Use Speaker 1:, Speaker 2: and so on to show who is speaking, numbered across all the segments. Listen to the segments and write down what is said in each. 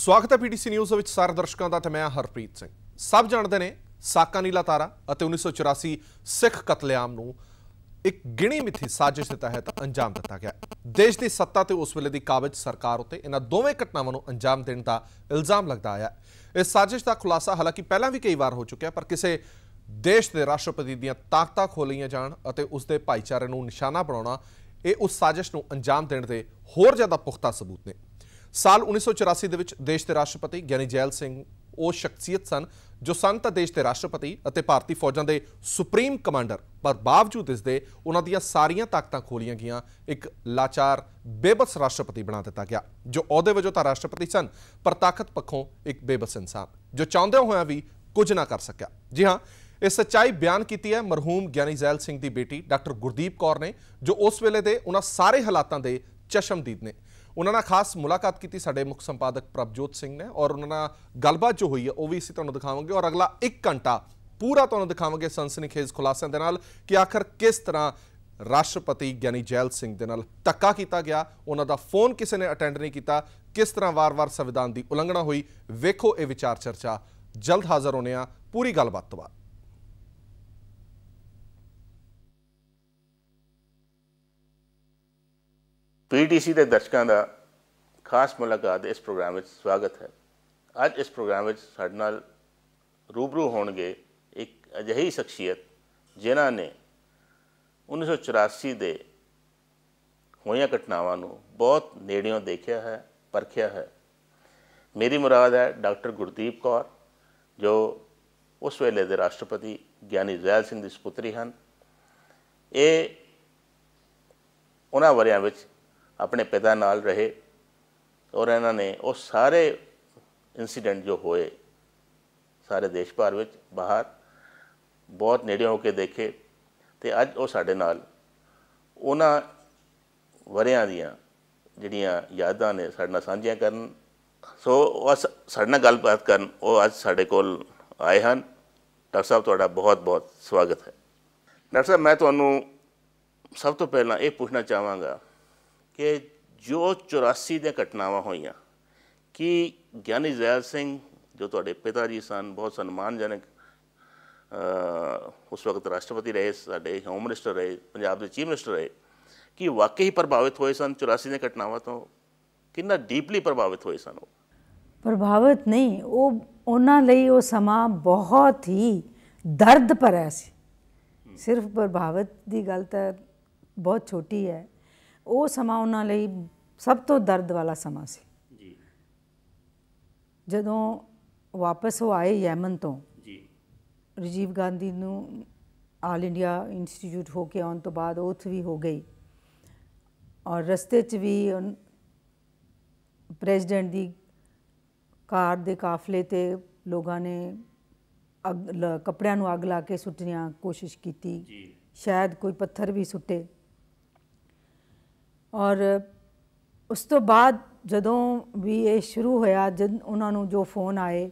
Speaker 1: ਸਵਾਗਤ ਹੈ PTC news ਵਿੱਚ ਸਾਰੇ ਦਰਸ਼ਕਾਂ ਦਾ ਤੇ ਮੈਂ ਹਰਪ੍ਰੀਤ ਸਿੰਘ ਸਭ ਜਾਣਦੇ ਨੇ ਸਾਕਾ ਨੀਲਾ ਤਾਰਾ ਅਤੇ 1984 ਸਿੱਖ ਕਤਲੇਆਮ ਨੂੰ ਇੱਕ ਗਿਣੀ ਮਿੱਥੀ ਸਾਜ਼ਿਸ਼ ਦੇ ਤਹਿਤ ਅੰਜਾਮ ਦਿੱਤਾ ਗਿਆ ਦੇਸ਼ ਦੀ ਸੱਤਾ ਤੇ ਉਸ ਵੇਲੇ ਦੀ ਕਾਬਜ ਸਰਕਾਰ ਉਤੇ ਇਹਨਾਂ ਦੋਵੇਂ ਘਟਨਾਵਾਂ ਨੂੰ ਅੰਜਾਮ ਦੇਣ ਦਾ ਇਲਜ਼ਾਮ ਲੱਗਦਾ ਆਇਆ ਇਸ ਸਾਜ਼ਿਸ਼ ਦਾ ਖੁਲਾਸਾ ਹਾਲਾਂਕਿ ਪਹਿਲਾਂ ਵੀ ਕਈ ਵਾਰ ਹੋ ਚੁੱਕਿਆ ਪਰ ਕਿਸੇ ਦੇਸ਼ ਦੇ ਰਾਸ਼ਟਰਪਤੀ ਦੀਆਂ ਤਾਕਤਾਂ ਖੋਲੀਆਂ ਜਾਣ ਅਤੇ ਉਸ ਦੇ ਭਾਈਚਾਰੇ ਨੂੰ ਨਿਸ਼ਾਨਾ ਬਣਾਉਣਾ ਇਹ ਉਸ ਸਾਜ਼ਿਸ਼ ਨੂੰ ਅੰਜਾਮ ਦੇਣ ਦੇ ਹੋਰ ਜ਼ਿਆਦਾ ਪੁਖਤਾ ਸਬੂਤ ਨੇ ਸਾਲ 1984 ਦੇ ਵਿੱਚ ਦੇਸ਼ ਦੇ ਰਾਸ਼ਟਰਪਤੀ ਗਿਆਨੀ ਜੈਲ ਸਿੰਘ ਉਹ ਸ਼ਖਸੀਅਤ ਸਨ ਜੋ ਸੰਤ ਦੇਸ਼ ਦੇ ਰਾਸ਼ਟਰਪਤੀ ਅਤੇ ਭਾਰਤੀ ਫੌਜਾਂ ਦੇ ਸੁਪਰੀਮ ਕਮਾਂਡਰ ਪਰ ਬਾਵਜੂਦ ਇਸ ਦੇ ਉਹਨਾਂ ਦੀਆਂ ਸਾਰੀਆਂ ਤਾਕਤਾਂ ਖੋਲੀਆਂ ਗਈਆਂ ਇੱਕ ਲਾਚਾਰ ਬੇਬਸ ਰਾਸ਼ਟਰਪਤੀ ਬਣਾ ਦਿੱਤਾ ਗਿਆ ਜੋ ਅਹੁਦੇ ਵਜੋਂ ਤਾਂ ਰਾਸ਼ਟਰਪਤੀ ਸਨ ਪਰ ਤਾਕਤ ਪੱਖੋਂ ਇੱਕ ਬੇਬਸ ਇਨਸਾਨ ਜੋ ਚਾਹੁੰਦੇ ਹੋਇਆ ਵੀ ਕੁਝ ਨਾ ਕਰ ਸਕਿਆ ਜੀ ਹਾਂ ਇਹ ਸੱਚਾਈ ਬਿਆਨ ਕੀਤੀ ਹੈ ਮਰਹੂਮ ਗਿਆਨੀ ਜ਼ੈਲ ਸਿੰਘ ਦੀ ਬੇਟੀ ਡਾਕਟਰ ਗੁਰਦੀਪ ਕੌਰ ਨੇ ਜੋ ਉਸ ਵੇਲੇ ਦੇ ਉਹਨਾਂ ਸਾਰੇ ਹਾਲਾਤਾਂ ਦੇ ਚਸ਼ਮਦੀਦ ਨੇ ਉਹਨਾਂ ਨਾਲ ਖਾਸ ਮੁਲਾਕਾਤ ਕੀਤੀ ਸਾਡੇ ਮੁੱਖ ਸੰਪਾਦਕ ਪ੍ਰਭਜੋਤ ਸਿੰਘ ਨੇ ਔਰ ਉਹਨਾਂ ਨਾਲ ਗੱਲਬਾਤ ਜੋ ਹੋਈ ਹੈ ਉਹ ਵੀ ਅਸੀਂ ਤੁਹਾਨੂੰ ਦਿਖਾਵਾਂਗੇ ਔਰ ਅਗਲਾ 1 ਘੰਟਾ ਪੂਰਾ ਤੁਹਾਨੂੰ ਦਿਖਾਵਾਂਗੇ ਸਨਸਨੀਖੇਜ਼ ਖੁਲਾਸਿਆਂ ਦੇ ਨਾਲ ਕਿ ਆਖਰ ਕਿਸ ਤਰ੍ਹਾਂ ਰਾਸ਼ਟਰਪਤੀ ਗਿਆਨੀ ਜੈਲ ਸਿੰਘ ਦੇ ਨਾਲ ਤੱਕਾ ਕੀਤਾ ਗਿਆ ਉਹਨਾਂ ਦਾ ਫੋਨ ਕਿਸੇ ਨੇ ਅਟੈਂਡ ਨਹੀਂ ਕੀਤਾ ਕਿਸ ਤਰ੍ਹਾਂ ਵਾਰ-ਵਾਰ ਸੰਵਿਧਾਨ ਦੀ ਉਲੰਘਣਾ ਹੋਈ ਵੇਖੋ ਇਹ ਵਿਚਾਰ ਚਰਚਾ ਜਲਦ ਹਾਜ਼ਰ ਹੋਣੇ ਆ ਪੂਰੀ ਗੱਲਬਾਤ ਤੋਂ ਬਾਅਦ
Speaker 2: ਪੀਟੀਸੀ ਦੇ ਦਰਸ਼ਕਾਂ ਦਾ ਖਾਸ ਮੁਲਾਕਾਤ ਇਸ ਪ੍ਰੋਗਰਾਮ ਵਿੱਚ ਸਵਾਗਤ ਹੈ ਅੱਜ ਇਸ ਪ੍ਰੋਗਰਾਮ ਵਿੱਚ ਸਾਡੇ ਨਾਲ ਰੂਬਰੂ ਹੋਣਗੇ ਇੱਕ ਅਜਿਹੀ ਸ਼ਖਸੀਅਤ ਜਿਨ੍ਹਾਂ ਨੇ 1984 ਦੇ ਹੋਈਆਂ ਘਟਨਾਵਾਂ ਨੂੰ ਬਹੁਤ ਨੇੜਿਓਂ ਦੇਖਿਆ ਹੈ ਪਰਖਿਆ ਹੈ ਮੇਰੀ ਮੁਰਾਦ ਹੈ ਡਾਕਟਰ ਗੁਰਦੀਪ ਕੌਰ ਜੋ ਉਸ ਵੇਲੇ ਦੇ ਰਾਸ਼ਟਰਪਤੀ ਗਿਆਨੀ ਜ਼ੈਲ ਸਿੰਘ ਦੀ ਸੁਪੁੱਤਰੀ ਹਨ ਇਹ ਉਹਨਾਂ ਵਰਿਆਂ ਵਿੱਚ ਆਪਣੇ ਪਿਤਾ ਨਾਲ ਰਹੇ ਔਰ ਇਹਨਾਂ ਨੇ ਉਹ ਸਾਰੇ ਇਨਸੀਡੈਂਟ ਜੋ ਹੋਏ ਸਾਰੇ ਦੇਸ਼ ਭਰ ਵਿੱਚ ਬਾਹਰ ਬਹੁਤ ਨੇੜੇ ਹੋ ਕੇ ਦੇਖੇ ਤੇ ਅੱਜ ਉਹ ਸਾਡੇ ਨਾਲ ਉਹਨਾਂ ਵਰਿਆਂ ਦੀਆਂ ਜਿਹੜੀਆਂ ਯਾਦਾਂ ਨੇ ਸਾਡੇ ਨਾਲ ਸਾਂਝੀਆਂ ਕਰਨ ਸੋ ਉਹ ਸਾਡੇ ਨਾਲ ਗੱਲਬਾਤ ਕਰਨ ਉਹ ਅੱਜ ਸਾਡੇ ਕੋਲ ਆਏ ਹਨ ਡਾਕਟਰ ਸਾਹਿਬ ਤੁਹਾਡਾ ਬਹੁਤ-ਬਹੁਤ ਸਵਾਗਤ ਹੈ ਡਾਕਟਰ ਸਾਹਿਬ ਮੈਂ ਤੁਹਾਨੂੰ ਸਭ ਤੋਂ ਪਹਿਲਾਂ ਇਹ ਪੁੱਛਣਾ ਚਾਹਾਂਗਾ ਕਿ ਜੋ 84 ਦੀਆਂ ਘਟਨਾਵਾਂ ਹੋਈਆਂ ਕਿ ਗਿਆਨੀ ਜ਼ੈਲ ਸਿੰਘ ਜੋ ਤੁਹਾਡੇ ਪਿਤਾ ਜੀ ਸਨ ਬਹੁਤ ਸਨਮਾਨਜਨਕ ਉਸ ਵਕਤ ਰਾਸ਼ਟਰਪਤੀ ਰਹੇ ਸਾਡੇ ਹੋਮ ਮਿਨਿਸਟਰ ਰਹੇ ਪੰਜਾਬ ਦੇ ਚੀਫ ਮਿਨਿਸਟਰ ਰਹੇ ਕਿ ਵਾਕਈ ਪ੍ਰਭਾਵਿਤ ਹੋਏ ਸਨ 84 ਦੀਆਂ ਘਟਨਾਵਾਂ ਤੋਂ ਕਿੰਨਾ ਡੀਪਲੀ ਪ੍ਰਭਾਵਿਤ ਹੋਏ ਸਨ ਉਹ
Speaker 3: ਪ੍ਰਭਾਵਿਤ ਨਹੀਂ ਉਹ ਉਹਨਾਂ ਲਈ ਉਹ ਸਮਾਂ ਬਹੁਤ ਹੀ ਦਰਦ ਭਰਿਆ ਸੀ ਸਿਰਫ ਪ੍ਰਭਾਵਿਤ ਦੀ ਗੱਲ ਤਾਂ ਬਹੁਤ ਛੋਟੀ ਹੈ ਉਹ ਸਮਾਂ ਉਹਨਾਂ ਲਈ ਸਭ ਤੋਂ ਦਰਦ ਵਾਲਾ ਸਮਾਂ ਸੀ ਜੀ ਜਦੋਂ ਵਾਪਸ ਉਹ ਆਏ ਯਮਨ ਤੋਂ ਜੀ ਰਜੀਵ ਗਾਂਧੀ ਨੂੰ ਆਲ ਇੰਡੀਆ ਇੰਸਟੀਚਿਊਟ ਹੋ ਕੇ ਆਉਣ ਤੋਂ ਬਾਅਦ ਉਥ ਵੀ ਹੋ ਗਈ ਔਰ ਰਸਤੇ 'ਚ ਵੀ ਪ੍ਰੈਜ਼ੀਡੈਂਟ ਦੀ ਕਾਰ ਦੇ ਕਾਫਲੇ ਤੇ ਲੋਕਾਂ ਨੇ ਕੱਪੜਿਆਂ ਨੂੰ ਅੱਗ ਲਾ ਕੇ ਸੁੱਟਣੀਆਂ ਕੋਸ਼ਿਸ਼ ਕੀਤੀ ਜੀ ਸ਼ਾਇਦ ਕੋਈ ਪੱਥਰ ਵੀ ਸੁੱਟੇ ਔਰ ਉਸ ਤੋਂ ਬਾਅਦ ਜਦੋਂ ਵੀ ਇਹ ਸ਼ੁਰੂ ਹੋਇਆ ਜਦ ਉਹਨਾਂ ਨੂੰ ਜੋ ਫੋਨ ਆਏ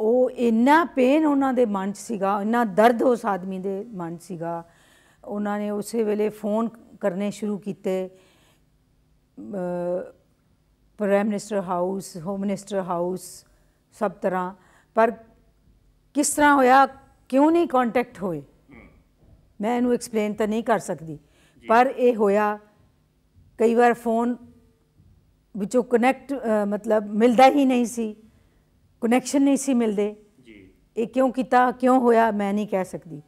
Speaker 3: ਉਹ ਇੰਨਾ ਪੇਨ ਉਹਨਾਂ ਦੇ ਮਨ 'ਚ ਸੀਗਾ ਇੰਨਾ ਦਰਦ ਉਸ ਆਦਮੀ ਦੇ ਮਨ 'ਚ ਸੀਗਾ ਉਹਨਾਂ ਨੇ ਉਸੇ ਵੇਲੇ ਫੋਨ ਕਰਨੇ ਸ਼ੁਰੂ ਕੀਤੇ prime minister house home minister house ਸਭ ਤਰ੍ਹਾਂ ਪਰ ਕਿਸ ਤਰ੍ਹਾਂ ਹੋਇਆ ਕਿਉਂ ਨਹੀਂ ਕੰਟੈਕਟ ਹੋਏ ਮੈਂ ਇਹਨੂੰ ਐਕਸਪਲੇਨ ਤਾਂ ਨਹੀਂ ਕਰ ਸਕਦੀ ਪਰ ਇਹ ਹੋਇਆ ਕਈ ਵਾਰ ਫੋਨ ਵਿੱਚੋਂ ਕਨੈਕਟ ਮਤਲਬ ਮਿਲਦਾ ਹੀ ਨਹੀਂ ਸੀ ਕਨੈਕਸ਼ਨ ਨਹੀਂ ਸੀ ਮਿਲਦੇ ਜੀ ਇਹ ਕਿਉਂ ਕੀਤਾ ਕਿਉਂ ਹੋਇਆ ਮੈਂ ਨਹੀਂ ਕਹਿ ਸਕਦੀ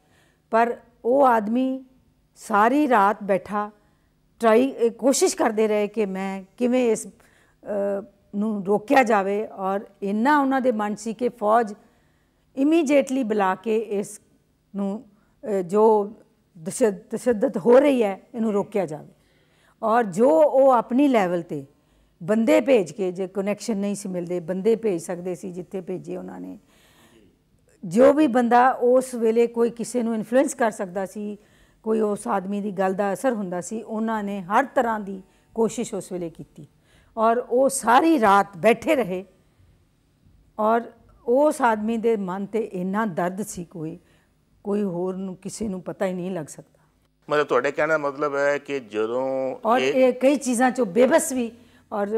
Speaker 3: ਪਰ ਉਹ ਆਦਮੀ ਸਾਰੀ ਰਾਤ ਬੈਠਾ ਟਰਾਈ ਕੋਸ਼ਿਸ਼ ਕਰਦੇ ਰਹੇ ਕਿ ਮੈਂ ਕਿਵੇਂ ਇਸ ਨੂੰ ਰੋਕਿਆ ਜਾਵੇ ਔਰ ਇੰਨਾ ਉਹਨਾਂ ਦੇ ਮਨ ਸੀ ਕਿ ਫੌਜ ਇਮੀਡੀਏਟਲੀ ਬੁਲਾ ਕੇ ਇਸ ਨੂੰ ਜੋ ਤਸ਼ੱਦਦ ਹੋ ਰਹੀ ਹੈ ਇਹਨੂੰ ਰੋਕਿਆ ਜਾਵੇ ਔਰ ਜੋ ਉਹ ਆਪਣੀ ਲੈਵਲ ਤੇ ਬੰਦੇ ਭੇਜ ਕੇ ਜੇ ਕਨੈਕਸ਼ਨ ਨਹੀਂ ਸੀ ਮਿਲਦੇ ਬੰਦੇ ਭੇਜ ਸਕਦੇ ਸੀ ਜਿੱਥੇ ਭੇਜੇ ਉਹਨਾਂ ਨੇ ਜੋ ਵੀ ਬੰਦਾ ਉਸ ਵੇਲੇ ਕੋਈ ਕਿਸੇ ਨੂੰ ਇਨਫਲੂਐਂਸ ਕਰ ਸਕਦਾ ਸੀ ਕੋਈ ਉਸ ਆਦਮੀ ਦੀ ਗੱਲ ਦਾ ਅਸਰ ਹੁੰਦਾ ਸੀ ਉਹਨਾਂ ਨੇ ਹਰ ਤਰ੍ਹਾਂ ਦੀ ਕੋਸ਼ਿਸ਼ ਉਸ ਵੇਲੇ ਕੀਤੀ ਔਰ ਉਹ ਸਾਰੀ ਰਾਤ ਬੈਠੇ ਰਹੇ ਔਰ ਉਸ ਆਦਮੀ ਦੇ ਮਨ ਤੇ ਇੰਨਾ ਦਰਦ ਸੀ ਕੋਈ ਕੋਈ ਹੋਰ ਨੂੰ ਕਿਸੇ ਨੂੰ ਪਤਾ ਹੀ ਨਹੀਂ ਲੱਗ ਸਕਦਾ
Speaker 2: ਮਤਲਬ ਤੁਹਾਡੇ ਕਹਿਣ ਦਾ ਮਤਲਬ ਹੈ ਕਿ ਜਦੋਂ
Speaker 3: ਔਰ ਇਹ ਕਈ ਚੀਜ਼ਾਂ ਚੋਂ ਬੇਬਸ ਵੀ ਔਰ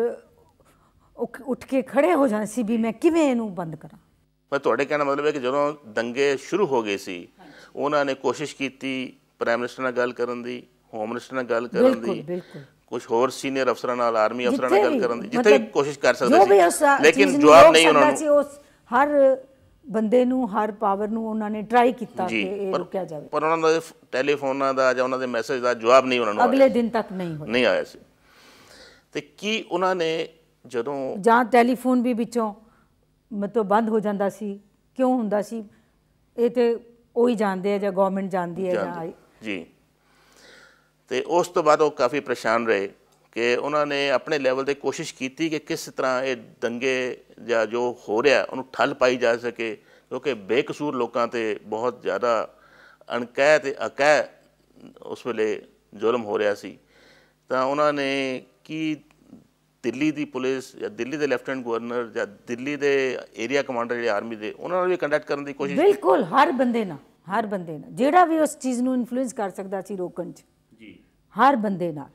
Speaker 3: ਉੱਠ ਕੇ ਖੜੇ ਹੋ ਜਾਣ ਸੀ ਵੀ ਮੈਂ ਕਿਵੇਂ ਇਹਨੂੰ ਬੰਦ ਕਰਾਂ
Speaker 2: ਮੈਂ ਤੁਹਾਡੇ ਕਹਿਣ ਦਾ ਮਤਲਬ ਹੈ ਕਿ ਜਦੋਂ ਦੰਗੇ ਸ਼ੁਰੂ ਹੋ ਗਏ ਸੀ ਉਹਨਾਂ ਨੇ ਕੋਸ਼ਿਸ਼ ਕੀਤੀ ਪ੍ਰਾਈਮ ਮਿਨਿਸਟਰ ਨਾਲ ਗੱਲ ਕਰਨ ਦੀ ਹੋਮ ਮਿਨਿਸਟਰ ਨਾਲ ਗੱਲ ਕਰਨ ਦੀ ਬਿਲਕੁਲ ਕੁਝ ਹੋਰ ਸੀਨੀਅਰ ਅਫਸਰਾਂ ਨਾਲ ਆਰਮੀ ਅਫਸਰਾਂ ਨਾਲ ਗੱਲ ਕਰਨ ਦੀ ਜਿੱਥੇ ਕੋਸ਼ਿਸ਼ ਕਰ ਸਕਦੇ ਸੀ ਲੇਕਿਨ ਜਵਾਬ ਨਹੀਂ ਉਹਨਾਂ
Speaker 3: ਨੂੰ ਹਰ ਬੰਦੇ ਨੂੰ ਹਰ ਪਾਵਰ ਨੂੰ ਉਹਨਾਂ ਨੇ ਟਰਾਈ ਕੀਤਾ ਕਿ ਇਹ ਰੁਕਿਆ ਜਾਵੇ
Speaker 2: ਪਰ ਉਹਨਾਂ ਦੇ ਟੈਲੀਫੋਨਾਂ ਦਾ ਜਾਂ ਉਹਨਾਂ ਦੇ ਮੈਸੇਜ ਦਾ ਜਵਾਬ ਨਹੀਂ ਉਹਨਾਂ ਨੂੰ ਅਗਲੇ ਦਿਨ
Speaker 3: ਤੱਕ ਨਹੀਂ ਹੋਇਆ
Speaker 2: ਨਹੀਂ ਆਇਆ ਸੀ ਤੇ ਕੀ ਉਹਨਾਂ ਨੇ ਜਦੋਂ ਜਾਂ
Speaker 3: ਟੈਲੀਫੋਨ ਵੀ ਵਿੱਚੋਂ ਮਤਲਬ ਬੰਦ ਹੋ ਜਾਂਦਾ ਸੀ ਕਿਉਂ ਹੁੰਦਾ ਸੀ ਇਹ ਤੇ ਉਹ ਹੀ ਜਾਣਦੇ ਆ ਜਾਂ ਗਵਰਨਮੈਂਟ ਜਾਣਦੀ ਹੈ ਜਾਂ
Speaker 2: ਜੀ ਤੇ ਉਸ ਤੋਂ ਬਾਅਦ ਉਹ ਕਾਫੀ ਪਰੇਸ਼ਾਨ ਰਹੇ ਕਿ ਉਹਨਾਂ ਨੇ ਆਪਣੇ ਲੈਵਲ ਤੇ ਕੋਸ਼ਿਸ਼ ਕੀਤੀ ਕਿ ਕਿਸ ਤਰ੍ਹਾਂ ਇਹ ਦੰਗੇ ਜਾਂ ਜੋ ਹੋ ਰਿਹਾ ਉਹਨੂੰ ਠੱਲ ਪਾਈ ਜਾ ਸਕੇ ਕਿਉਂਕਿ ਬੇਕਸੂਰ ਲੋਕਾਂ ਤੇ ਬਹੁਤ ਜ਼ਿਆਦਾ ਅਣਕਹਿ ਤੇ ਅਕਹਿ ਉਸ ਵੇਲੇ ਜ਼ੁਲਮ ਹੋ ਰਿਹਾ ਸੀ ਤਾਂ ਉਹਨਾਂ ਨੇ ਕੀ ਦਿੱਲੀ ਦੀ ਪੁਲਿਸ ਜਾਂ ਦਿੱਲੀ ਦੇ ਲੈਫਟਨੈਂਟ ਗਵਰਨਰ ਜਾਂ ਦਿੱਲੀ ਦੇ ਏਰੀਆ ਕਮਾਂਡਰ ਜਿਹੜੇ ਆਰਮੀ ਦੇ ਉਹਨਾਂ ਨਾਲ ਵੀ ਕੰਟੈਕਟ ਕਰਨ ਦੀ ਕੋਸ਼ਿਸ਼ ਬਿਲਕੁਲ
Speaker 3: ਹਰ ਬੰਦੇ ਨਾਲ ਹਰ ਬੰਦੇ ਨਾਲ ਜਿਹੜਾ ਵੀ ਉਸ ਚੀਜ਼ ਨੂੰ ਇਨਫਲੂਐਂਸ ਕਰ ਸਕਦਾ ਸੀ ਰੋਕਣ 'ਚ ਜੀ ਹਰ ਬੰਦੇ ਨਾਲ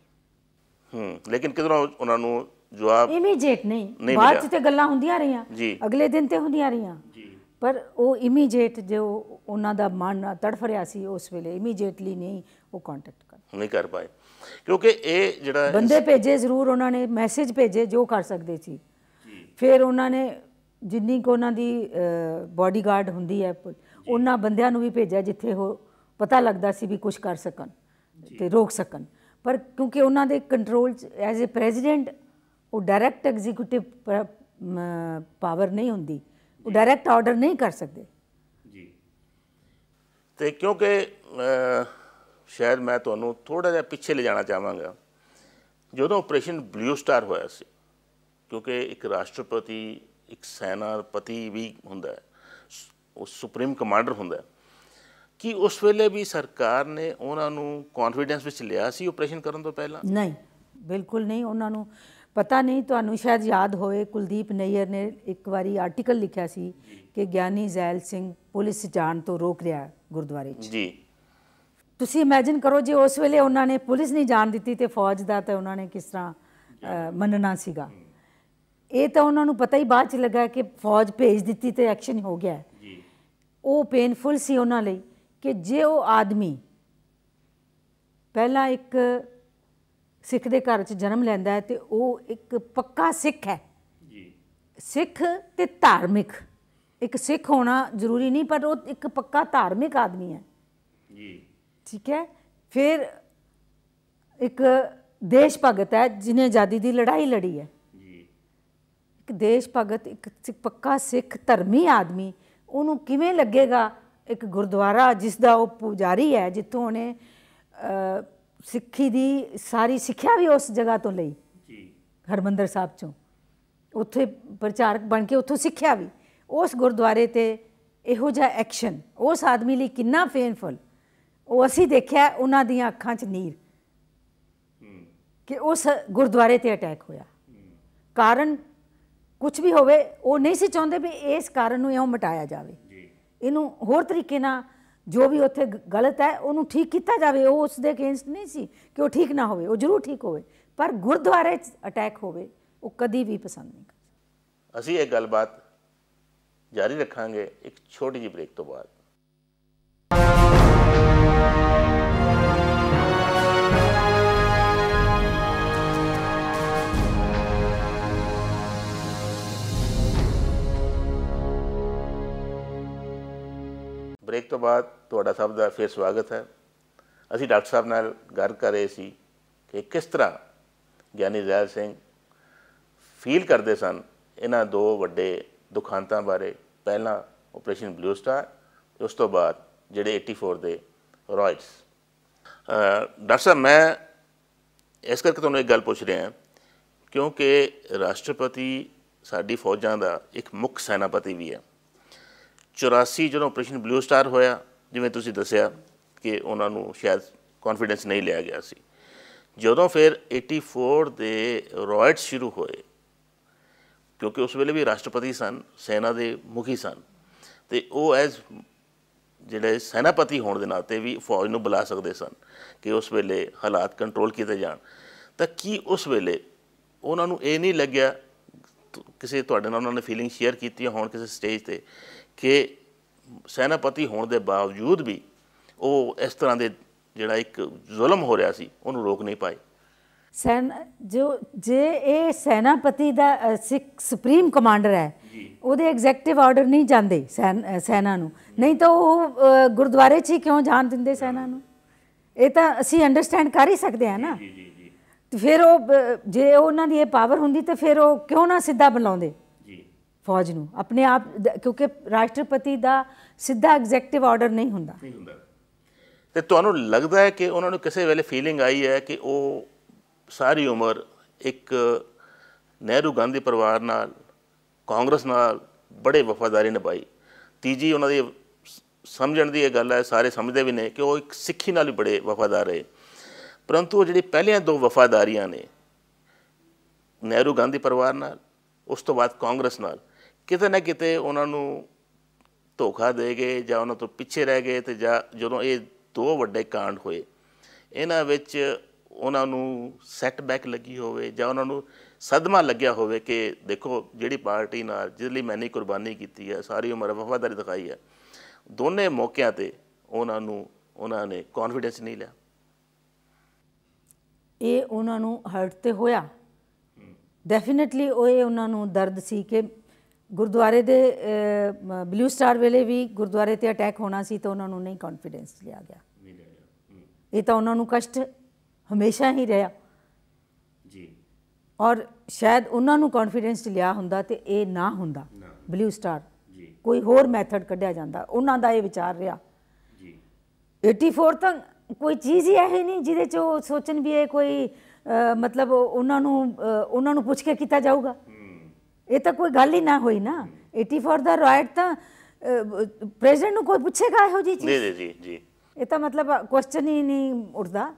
Speaker 2: ਹੂੰ ਲੇਕਿਨ ਕਿਦਰੋਂ ਉਹਨਾਂ ਨੂੰ ਜਵਾਬ
Speaker 3: ਇਮੀਡੀਏਟ ਨਹੀਂ ਬਾਅਦ ਚ ਤੇ ਗੱਲਾਂ ਹੁੰਦੀਆਂ ਰਹੀਆਂ ਅਗਲੇ ਦਿਨ ਤੇ ਹੁੰਦੀਆਂ ਰਹੀਆਂ ਜੀ ਪਰ ਉਹ ਇਮੀਡੀਏਟ ਜੋ ਉਹਨਾਂ ਦਾ ਮਨ ਤੜਫ ਰਿਹਾ ਸੀ ਉਸ ਵੇਲੇ ਇਮੀਡੀਏਟਲੀ ਨਹੀਂ ਉਹ ਕੰਟੈਕਟ
Speaker 2: ਕਰ ਨਹੀਂ ਕਰ ਪਾਏ ਕਿਉਂਕਿ ਇਹ ਜਿਹੜਾ ਬੰਦੇ
Speaker 3: ਭੇਜੇ ਜ਼ਰੂਰ ਉਹਨਾਂ ਨੇ ਮੈਸੇਜ ਭੇਜੇ ਜੋ ਕਰ ਸਕਦੇ ਸੀ ਫਿਰ ਉਹਨਾਂ ਨੇ ਜਿੰਨੀ ਕੋ ਉਹਨਾਂ ਦੀ ਬਾਡੀਗਾਰਡ ਹੁੰਦੀ ਹੈ ਉਹਨਾਂ ਬੰਦਿਆਂ ਨੂੰ ਵੀ ਭੇਜਿਆ ਜਿੱਥੇ ਉਹ ਪਤਾ ਲੱਗਦਾ ਸੀ ਵੀ ਕੁਝ ਕਰ ਸਕਣ ਤੇ ਰੋਕ ਸਕਣ ਪਰ ਕਿਉਂਕਿ ਉਹਨਾਂ ਦੇ ਕੰਟਰੋਲ ਐਜ਼ ਅ ਪ੍ਰੈਜ਼ੀਡੈਂਟ ਉਹ ਡਾਇਰੈਕਟ ਐਗਜ਼ੀਕਿਊਟਿਵ ਪਾਵਰ ਨਹੀਂ ਹੁੰਦੀ ਉਹ ਡਾਇਰੈਕਟ ਆਰਡਰ ਨਹੀਂ ਕਰ ਸਕਦੇ ਜੀ
Speaker 2: ਤੇ ਕਿਉਂਕਿ ਸ਼ਾਇਦ ਮੈਂ ਤੁਹਾਨੂੰ ਥੋੜਾ ਜਿਹਾ ਪਿੱਛੇ ਲੈ ਜਾਣਾ ਚਾਹਾਂਗਾ ਜਦੋਂ ਆਪਰੇਸ਼ਨ ਬਲੂ ਸਟਾਰ ਹੋਇਆ ਸੀ ਕਿਉਂਕਿ ਇੱਕ ਰਾਸ਼ਟਰਪਤੀ ਇੱਕ ਸੈਨਾਪਤੀ ਵੀ ਹੁੰਦਾ ਹੈ ਉਹ ਸੁਪਰੀਮ ਕਮਾਂਡਰ ਹੁੰਦਾ ਹੈ ਕਿ ਉਸ ਵੇਲੇ ਵੀ ਸਰਕਾਰ ਨੇ ਉਹਨਾਂ ਨੂੰ ਕੌਨਫੀਡੈਂਸ ਵਿੱਚ ਲਿਆ ਸੀ ਆਪਰੇਸ਼ਨ ਕਰਨ ਤੋਂ ਪਹਿਲਾਂ ਨਹੀਂ
Speaker 3: ਬਿਲਕੁਲ ਨਹੀਂ ਉਹਨਾਂ ਨੂੰ ਪਤਾ ਨਹੀਂ ਤੁਹਾਨੂੰ ਸ਼ਾਇਦ ਯਾਦ ਹੋਵੇ ਕੁਲਦੀਪ ਨਈਰ ਨੇ ਇੱਕ ਵਾਰੀ ਆਰਟੀਕਲ ਲਿਖਿਆ ਸੀ ਕਿ ਗਿਆਨੀ ਜ਼ੈਲ ਸਿੰਘ ਪੁਲਿਸ ਜਾਣ ਤੋਂ ਰੋਕ ਰਿਹਾ ਗੁਰਦੁਆਰੇ 'ਚ ਜੀ ਤੁਸੀਂ ਇਮੇਜਿਨ ਕਰੋ ਜੇ ਉਸ ਵੇਲੇ ਉਹਨਾਂ ਨੇ ਪੁਲਿਸ ਨਹੀਂ ਜਾਣ ਦਿੱਤੀ ਤੇ ਫੌਜ ਦਾ ਤਾਂ ਉਹਨਾਂ ਨੇ ਕਿਸ ਤਰ੍ਹਾਂ ਮੰਨਣਾ ਸੀਗਾ ਇਹ ਤਾਂ ਉਹਨਾਂ ਨੂੰ ਪਤਾ ਹੀ ਬਾਅਦ 'ਚ ਲੱਗਾ ਕਿ ਫੌਜ ਭੇਜ ਦਿੱਤੀ ਤੇ ਐਕਸ਼ਨ ਹੋ ਗਿਆ ਜੀ ਉਹ ਪੇਨਫੁਲ ਸੀ ਉਹਨਾਂ ਲਈ ਕਿ ਜੇ ਉਹ ਆਦਮੀ ਪਹਿਲਾਂ ਇੱਕ ਸਿੱਖ ਦੇ ਘਰ 'ਚ ਜਨਮ ਲੈਂਦਾ ਹੈ ਤੇ ਉਹ ਇੱਕ ਪੱਕਾ ਸਿੱਖ ਹੈ ਜੀ ਸਿੱਖ ਤੇ ਧਾਰਮਿਕ ਇੱਕ ਸਿੱਖ ਹੋਣਾ ਜ਼ਰੂਰੀ ਨਹੀਂ ਪਰ ਉਹ ਇੱਕ ਪੱਕਾ ਧਾਰਮਿਕ ਆਦਮੀ ਹੈ ਜੀ ਠੀਕ ਹੈ ਫਿਰ ਇੱਕ ਦੇਸ਼ ਭਗਤ ਹੈ ਜਿਨੇ ਆਜ਼ਾਦੀ ਦੀ ਲੜਾਈ ਲੜੀ ਹੈ ਜੀ ਇੱਕ ਦੇਸ਼ ਭਗਤ ਇੱਕ ਪੱਕਾ ਸਿੱਖ ਧਰਮੀ ਆਦਮੀ ਉਹਨੂੰ ਕਿਵੇਂ ਲੱਗੇਗਾ ਇੱਕ ਗੁਰਦੁਆਰਾ ਜਿਸ ਦਾ ਉਹ ਪੁਜਾਰੀ ਹੈ ਜਿੱਥੋਂ ਉਹਨੇ ਸਿੱਖੀ ਦੀ ਸਾਰੀ ਸਿੱਖਿਆ ਵੀ ਉਸ ਜਗ੍ਹਾ ਤੋਂ ਲਈ ਜੀ ਹਰਮੰਦਰ ਸਾਹਿਬ ਚੋਂ ਉੱਥੇ ਪ੍ਰਚਾਰਕ ਬਣ ਕੇ ਉੱਥੋਂ ਸਿੱਖਿਆ ਵੀ ਉਸ ਗੁਰਦੁਆਰੇ ਤੇ ਇਹੋ ਜਿਹਾ ਐਕਸ਼ਨ ਉਸ ਆਦਮੀ ਲਈ ਕਿੰਨਾ ਪੇਨਫੁਲ ਉਹ ਅਸੀਂ ਦੇਖਿਆ ਉਹਨਾਂ ਦੀਆਂ ਅੱਖਾਂ 'ਚ ਨੀਰ ਕਿ ਉਸ ਗੁਰਦੁਆਰੇ ਤੇ ਅਟੈਕ ਹੋਇਆ ਕਾਰਨ ਕੁਝ ਵੀ ਹੋਵੇ ਉਹ ਨਹੀਂ ਸੀ ਚਾਹੁੰਦੇ ਵੀ ਇਸ ਕਾਰਨ ਨੂੰ ਇਉਂ ਮਟਾਇਆ ਜਾਵੇ ਇਹਨੂੰ ਹੋਰ ਤਰੀਕੇ ਨਾਲ ਜੋ ਵੀ ਉੱਥੇ ਗਲਤ ਹੈ ਉਹਨੂੰ ਠੀਕ ਕੀਤਾ ਜਾਵੇ ਉਹ ਉਸ ਦੇ ਅਗੇਂਸਟ ਨਹੀਂ ਸੀ ਕਿ ਉਹ ਠੀਕ ਨਾ ਹੋਵੇ ਉਹ ਜ਼ਰੂਰ ਠੀਕ ਹੋਵੇ ਪਰ ਗੁਰਦੁਆਰੇ 'ਚ ਅਟੈਕ ਹੋਵੇ ਉਹ ਕਦੀ ਵੀ ਪਸੰਦ ਨਹੀਂ
Speaker 2: ਅਸੀਂ ਇਹ ਗੱਲਬਾਤ ਜਾਰੀ ਰੱਖਾਂਗੇ ਇੱਕ ਛੋਟੀ ਜਿਹੀ ਬ੍ਰੇਕ ਤੋਂ ਬਾਅਦ ਬ੍ਰੇਕ ਤੋਂ ਬਾਅਦ ਤੁਹਾਡਾ ਸਭ ਦਾ ਫੇਰ ਸਵਾਗਤ ਹੈ ਅਸੀਂ ਡਾਕਟਰ ਸਾਹਿਬ ਨਾਲ ਗੱਲ ਕਰ ਰਹੇ ਸੀ ਕਿ ਕਿਸ ਤਰ੍ਹਾਂ ਗਿਆਨੀ ਜ਼ੈਲ ਸਿੰਘ ਫੀਲ ਕਰਦੇ ਸਨ ਇਹਨਾਂ ਦੋ ਵੱਡੇ ਦੁਖਾਂਤਾਂ ਬਾਰੇ ਪਹਿਲਾਂ ਆਪਰੇਸ਼ਨ ਬਲੂ ਸਟਾਰ ਉਸ ਤੋਂ ਬਾਅਦ ਜਿਹੜੇ 84 ਦੇ ਰੋਇਡਸ ਡਾਕਟਰ ਸਾਹਿਬ ਮੈਂ ਇਸ ਕਰਕੇ ਤੁਹਾਨੂੰ ਇੱਕ ਗੱਲ ਪੁੱਛ ਰਿਹਾ ਹਾਂ ਕਿਉਂਕਿ ਰਾਸ਼ਟਰਪਤੀ ਸਾਡੀ ਫੌਜਾਂ ਦਾ ਇੱਕ ਮੁੱਖ ਸੈਨਾਪਤੀ ਵੀ ਹੈ 84 ਜਦੋਂ ਆਪਰੇਸ਼ਨ ਬਲੂ ਸਟਾਰ ਹੋਇਆ ਜਿਵੇਂ ਤੁਸੀਂ ਦੱਸਿਆ ਕਿ ਉਹਨਾਂ ਨੂੰ ਸ਼ਾਇਦ ਕੌਨਫੀਡੈਂਸ ਨਹੀਂ ਲਿਆ ਗਿਆ ਸੀ ਜਦੋਂ ਫਿਰ 84 ਦੇ ਰੋਇਟਸ ਸ਼ੁਰੂ ਹੋਏ ਕਿਉਂਕਿ ਉਸ ਵੇਲੇ ਵੀ ਰਾਸ਼ਟਰਪਤੀ ਸਨ ਸੈਨਾ ਦੇ ਮੁਖੀ ਸਨ ਤੇ ਉਹ ਐਜ਼ ਜਿਹੜੇ ਸੈਨਾਪਤੀ ਹੋਣ ਦੇ ਨਾਤੇ ਵੀ ਫੌਜ ਨੂੰ ਬੁਲਾ ਸਕਦੇ ਸਨ ਕਿ ਉਸ ਵੇਲੇ ਹਾਲਾਤ ਕੰਟਰੋਲ ਕੀਤੇ ਜਾਣ ਤਾਂ ਕੀ ਉਸ ਵੇਲੇ ਉਹਨਾਂ ਨੂੰ ਇਹ ਨਹੀਂ ਲੱਗਿਆ ਕਿਸੇ ਤੁਹਾਡੇ ਨਾਲ ਉਹਨਾਂ ਨੇ ਫੀਲਿੰਗ ਸ਼ੇਅਰ ਕੀਤੀ ਹੋਣ ਕਿਸੇ ਸਟੇਜ ਤੇ ਕਿ ਸੈਨਾਪਤੀ ਹੋਣ ਦੇ ਬਾਵਜੂਦ ਵੀ ਉਹ ਇਸ ਤਰ੍ਹਾਂ ਦੇ ਜਿਹੜਾ ਇੱਕ ਜ਼ੁਲਮ ਹੋ ਰਿਹਾ ਸੀ ਉਹਨੂੰ ਰੋਕ ਨਹੀਂ ਪਾਏ
Speaker 3: ਸੈਨ ਜੋ ਜੇ ਇਹ ਸੈਨਾਪਤੀ ਦਾ ਸਿੱਖ ਸੁਪਰੀਮ ਕਮਾਂਡਰ ਹੈ ਉਹਦੇ ਐਗਜ਼ੈਕਟਿਵ ਆਰਡਰ ਨਹੀਂ ਜਾਂਦੇ ਸੈਨਾ ਨੂੰ ਨਹੀਂ ਤਾਂ ਉਹ ਗੁਰਦੁਆਰੇ 'ਚ ਹੀ ਕਿਉਂ ਜਾਣ ਦਿੰਦੇ ਸੈਨਾ ਨੂੰ ਇਹ ਤਾਂ ਅਸੀਂ ਅੰਡਰਸਟੈਂਡ ਕਰ ਹੀ ਸਕਦੇ ਹਾਂ ਨਾ ਜੀ ਜੀ ਜੀ ਫਿਰ ਉਹ ਜੇ ਉਹਨਾਂ ਦੀ ਇਹ ਪਾਵਰ ਹੁੰਦੀ ਤਾਂ ਫਿਰ ਉਹ ਕਿਉਂ ਨਾ ਸਿੱਧਾ ਬਣਾਉਂਦੇ ਫੌਜ ਨੂੰ ਆਪਣੇ ਆਪ ਕਿਉਂਕਿ ਰਾਸ਼ਟਰਪਤੀ ਦਾ ਸਿੱਧਾ ਐਗਜ਼ੈਕਟਿਵ ਆਰਡਰ ਨਹੀਂ ਹੁੰਦਾ
Speaker 2: ਤੇ ਤੁਹਾਨੂੰ ਲੱਗਦਾ ਹੈ ਕਿ ਉਹਨਾਂ ਨੂੰ ਕਿਸੇ ਵੇਲੇ ਫੀਲਿੰਗ ਆਈ ਹੈ ਕਿ ਉਹ ساری ਉਮਰ ਇੱਕ ਨਹਿਰੂ ਗਾਂਧੀ ਪਰਿਵਾਰ ਨਾਲ ਕਾਂਗਰਸ ਨਾਲ ਬੜੇ ਵਫਾਦਾਰੀ ਨਿਭਾਈ ਤੀਜੀ ਉਹਨਾਂ ਦੀ ਸਮਝਣ ਦੀ ਇਹ ਗੱਲ ਹੈ ਸਾਰੇ ਸਮਝਦੇ ਵੀ ਨੇ ਕਿ ਉਹ ਇੱਕ ਸਿੱਖੀ ਨਾਲ ਵੀ ਬੜੇ ਵਫਾਦਾਰ ਰਹੇ ਪਰੰਤੂ ਉਹ ਜਿਹੜੀ ਪਹਿਲੀਆਂ ਦੋ ਵਫਾਦਾਰੀਆਂ ਨੇ ਨਹਿਰੂ ਗਾਂਧੀ ਪਰਿਵਾਰ ਨਾਲ ਉਸ ਤੋਂ ਬਾਅਦ ਕਾਂਗਰਸ ਨਾਲ ਕਿਤੇ ਨਾ ਕਿਤੇ ਉਹਨਾਂ ਨੂੰ ਧੋਖਾ ਦੇ ਗਏ ਜਾਂ ਉਹਨਾਂ ਤੋਂ ਪਿੱਛੇ ਰਹਿ ਗਏ ਤੇ ਜਾਂ ਜਦੋਂ ਇਹ ਦੋ ਵੱਡੇ ਕਾਂਡ ਹੋਏ ਇਹਨਾਂ ਵਿੱਚ ਉਹਨਾਂ ਨੂੰ ਸੈਟਬੈਕ ਲੱਗੀ ਹੋਵੇ ਜਾਂ ਉਹਨਾਂ ਨੂੰ ਸਦਮਾ ਲੱਗਿਆ ਹੋਵੇ ਕਿ ਦੇਖੋ ਜਿਹੜੀ ਪਾਰਟੀ ਨਾਲ ਜਿਹਦੇ ਲਈ ਮੈਨੇ ਕੁਰਬਾਨੀ ਕੀਤੀ ਹੈ ساری ਉਮਰ ਵਫਾਦਾਰੀ ਦਿਖਾਈ ਹੈ ਦੋਨੇ ਮੌਕਿਆਂ ਤੇ ਉਹਨਾਂ ਨੂੰ ਉਹਨਾਂ ਨੇ ਕੌਨਫੀਡੈਂਸ ਨਹੀਂ ਲਿਆ
Speaker 3: ਇਹ ਉਹਨਾਂ ਨੂੰ ਹਰਟ ਤੇ ਹੋਇਆ ਡੈਫੀਨਿਟਲੀ ਉਹ ਇਹ ਉਹਨਾਂ ਨੂੰ ਦਰਦ ਸੀ ਕਿ ਗੁਰਦੁਆਰੇ ਦੇ ਬਲੂ ਸਟਾਰ ਵੇਲੇ ਵੀ ਗੁਰਦੁਆਰੇ ਤੇ ਅਟੈਕ ਹੋਣਾ ਸੀ ਤਾਂ ਉਹਨਾਂ ਨੂੰ ਨਹੀਂ ਕੌਨਫੀਡੈਂਸ ਲਿਆ ਗਿਆ ਇਹ ਤਾਂ ਉਹਨਾਂ ਨੂੰ ਕਸ਼ਟ ਹਮੇਸ਼ਾ ਹੀ ਰਿਹਾ ਜੀ ਔਰ ਸ਼ਾਇਦ ਉਹਨਾਂ ਨੂੰ ਕੌਨਫੀਡੈਂਸ ਲਿਆ ਹੁੰਦਾ ਤੇ ਇਹ ਨਾ ਹੁੰਦਾ ਬਲੂ ਸਟਾਰ ਜੀ ਕੋਈ ਹੋਰ ਮੈਥਡ ਕੱਢਿਆ ਜਾਂਦਾ ਉਹਨਾਂ ਦਾ ਇਹ ਵਿਚਾਰ ਰਿਹਾ ਜੀ 84 ਤਾਂ ਕੋਈ ਚੀਜ਼ ਹੀ ਹੈ ਨਹੀਂ ਜਿਹਦੇ ਚ ਸੋਚਣ ਵੀ ਇਹ ਕੋਈ ਮਤਲਬ ਉਹਨਾਂ ਨੂੰ ਉਹਨਾਂ ਨੂੰ ਪੁੱਛ ਕੇ ਕੀਤਾ ਜਾਊਗਾ ਇਹ ਤਾਂ ਕੋਈ ਗੱਲ ਹੀ ਨਾ ਹੋਈ ਨਾ 84 ਦਾ ਰਾਇਟ ਤਾਂ ਪ੍ਰੈਜ਼ੀਡੈਂਟ ਨੂੰ ਕੋਈ ਪੁੱਛੇਗਾ ਇਹੋ ਜੀ ਚੀਜ਼ ਜੀ ਜੀ ਜੀ ਇਹ ਤਾਂ ਮਤਲਬ ਕੁਐਸਚਨ ਹੀ ਨਹੀਂ ਉੱਠਦਾ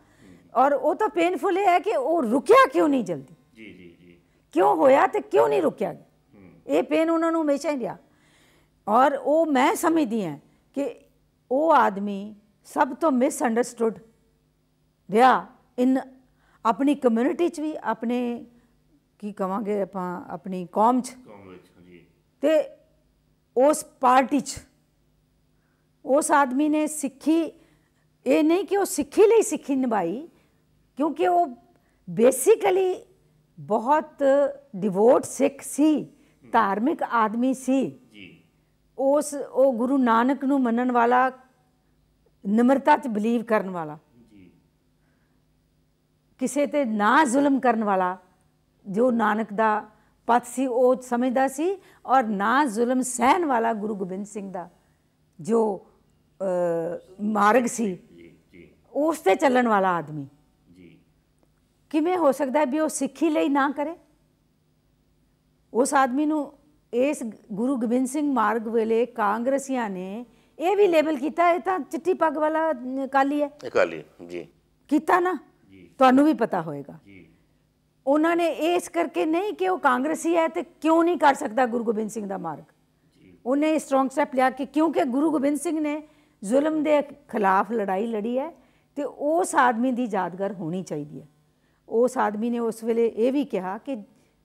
Speaker 3: ਔਰ ਉਹ ਤਾਂ ਪੇਨਫੁਲ ਹੈ ਕਿ ਉਹ ਰੁਕਿਆ ਕਿਉਂ ਨਹੀਂ ਜਲਦੀ ਜੀ ਜੀ ਜੀ ਕਿਉਂ ਹੋਇਆ ਤੇ ਕਿਉਂ ਨਹੀਂ ਰੁਕਿਆ ਇਹ ਪੇਨ ਉਹਨਾਂ ਨੂੰ ਹਮੇਸ਼ਾ ਹੀ ਰਿਹਾ ਔਰ ਉਹ ਮੈਂ ਸਮਝਦੀ ਹਾਂ ਕਿ ਉਹ ਆਦਮੀ ਸਭ ਤੋਂ ਮਿਸ ਅੰਡਰਸਟੂਡ ਰਿਹਾ ਇਨ ਆਪਣੀ ਕਮਿਊਨਿਟੀ 'ਚ ਵੀ ਆਪਣੇ ਕੀ ਕਵਾਂਗੇ ਆਪਾਂ ਆਪਣੀ ਕੌਮ 'ਚ
Speaker 2: ਕੌਮ ਵਿੱਚ ਜੀ
Speaker 3: ਤੇ ਉਸ ਪਾਰਟੀ 'ਚ ਉਸ ਆਦਮੀ ਨੇ ਸਿੱਖੀ ਇਹ ਨਹੀਂ ਕਿ ਉਹ ਸਿੱਖੀ ਲਈ ਸਿੱਖੀ ਨਿਭਾਈ ਕਿਉਂਕਿ ਉਹ ਬੇਸਿਕਲੀ ਬਹੁਤ ਡਿਵੋਟ ਸਿੱਖ ਸੀ ਧਾਰਮਿਕ ਆਦਮੀ ਸੀ ਜੀ ਉਸ ਉਹ ਗੁਰੂ ਨਾਨਕ ਨੂੰ ਮੰਨਣ ਵਾਲਾ ਨਿਮਰਤਾ 'ਚ ਬਲੀਵ ਕਰਨ ਵਾਲਾ ਜੀ ਕਿਸੇ ਤੇ ਨਾ ਜ਼ੁਲਮ ਕਰਨ ਵਾਲਾ ਜੋ ਨਾਨਕ ਦਾ ਪਤ ਸੀ ਉਹ ਸਮਝਦਾ ਸੀ ਔਰ ਨਾ ਜ਼ੁਲਮ ਸਹਿਣ ਵਾਲਾ ਗੁਰੂ ਗੋਬਿੰਦ ਸਿੰਘ ਦਾ ਜੋ ਮਾਰਗ ਸੀ ਉਸ ਤੇ ਚੱਲਣ ਵਾਲਾ ਆਦਮੀ ਜੀ ਕਿਵੇਂ ਹੋ ਸਕਦਾ ਵੀ ਉਹ ਸਿੱਖੀ ਲਈ ਨਾ ਕਰੇ ਉਸ ਆਦਮੀ ਨੂੰ ਇਸ ਗੁਰੂ ਗੋਬਿੰਦ ਸਿੰਘ ਮਾਰਗ ਵੇਲੇ ਕਾਂਗਰਸੀਆਂ ਨੇ ਇਹ ਵੀ ਲੇਬਲ ਕੀਤਾ ਇਹ ਤਾਂ ਚਿੱਟੀ ਪੱਗ ਵਾਲਾ ਕਾਲੀ ਹੈ
Speaker 2: ਇਹ ਕਾਲੀ ਜੀ
Speaker 3: ਕੀਤਾ ਨਾ ਤੁਹਾਨੂੰ ਵੀ ਪਤਾ ਹੋਏਗਾ ਜੀ ਉਹਨਾਂ ਨੇ ਇਸ ਕਰਕੇ ਨਹੀਂ ਕਿ ਉਹ ਕਾਂਗਰਸੀ ਹੈ ਤੇ ਕਿਉਂ ਨਹੀਂ ਕਰ ਸਕਦਾ ਗੁਰੂ ਗੋਬਿੰਦ ਸਿੰਘ ਦਾ ਮਾਰਗ ਉਹਨੇ ਸਟਰੋਂਗ ਸਟੈਪ ਲਿਆ ਕਿ ਕਿਉਂਕਿ ਗੁਰੂ ਗੋਬਿੰਦ ਸਿੰਘ ਨੇ ਜ਼ੁਲਮ ਦੇ ਖਿਲਾਫ ਲੜਾਈ ਲੜੀ ਹੈ ਤੇ ਉਸ ਆਦਮੀ ਦੀ ਯਾਦਗਾਰ ਹੋਣੀ ਚਾਹੀਦੀ ਹੈ ਉਸ ਆਦਮੀ ਨੇ ਉਸ ਵੇਲੇ ਇਹ ਵੀ ਕਿਹਾ ਕਿ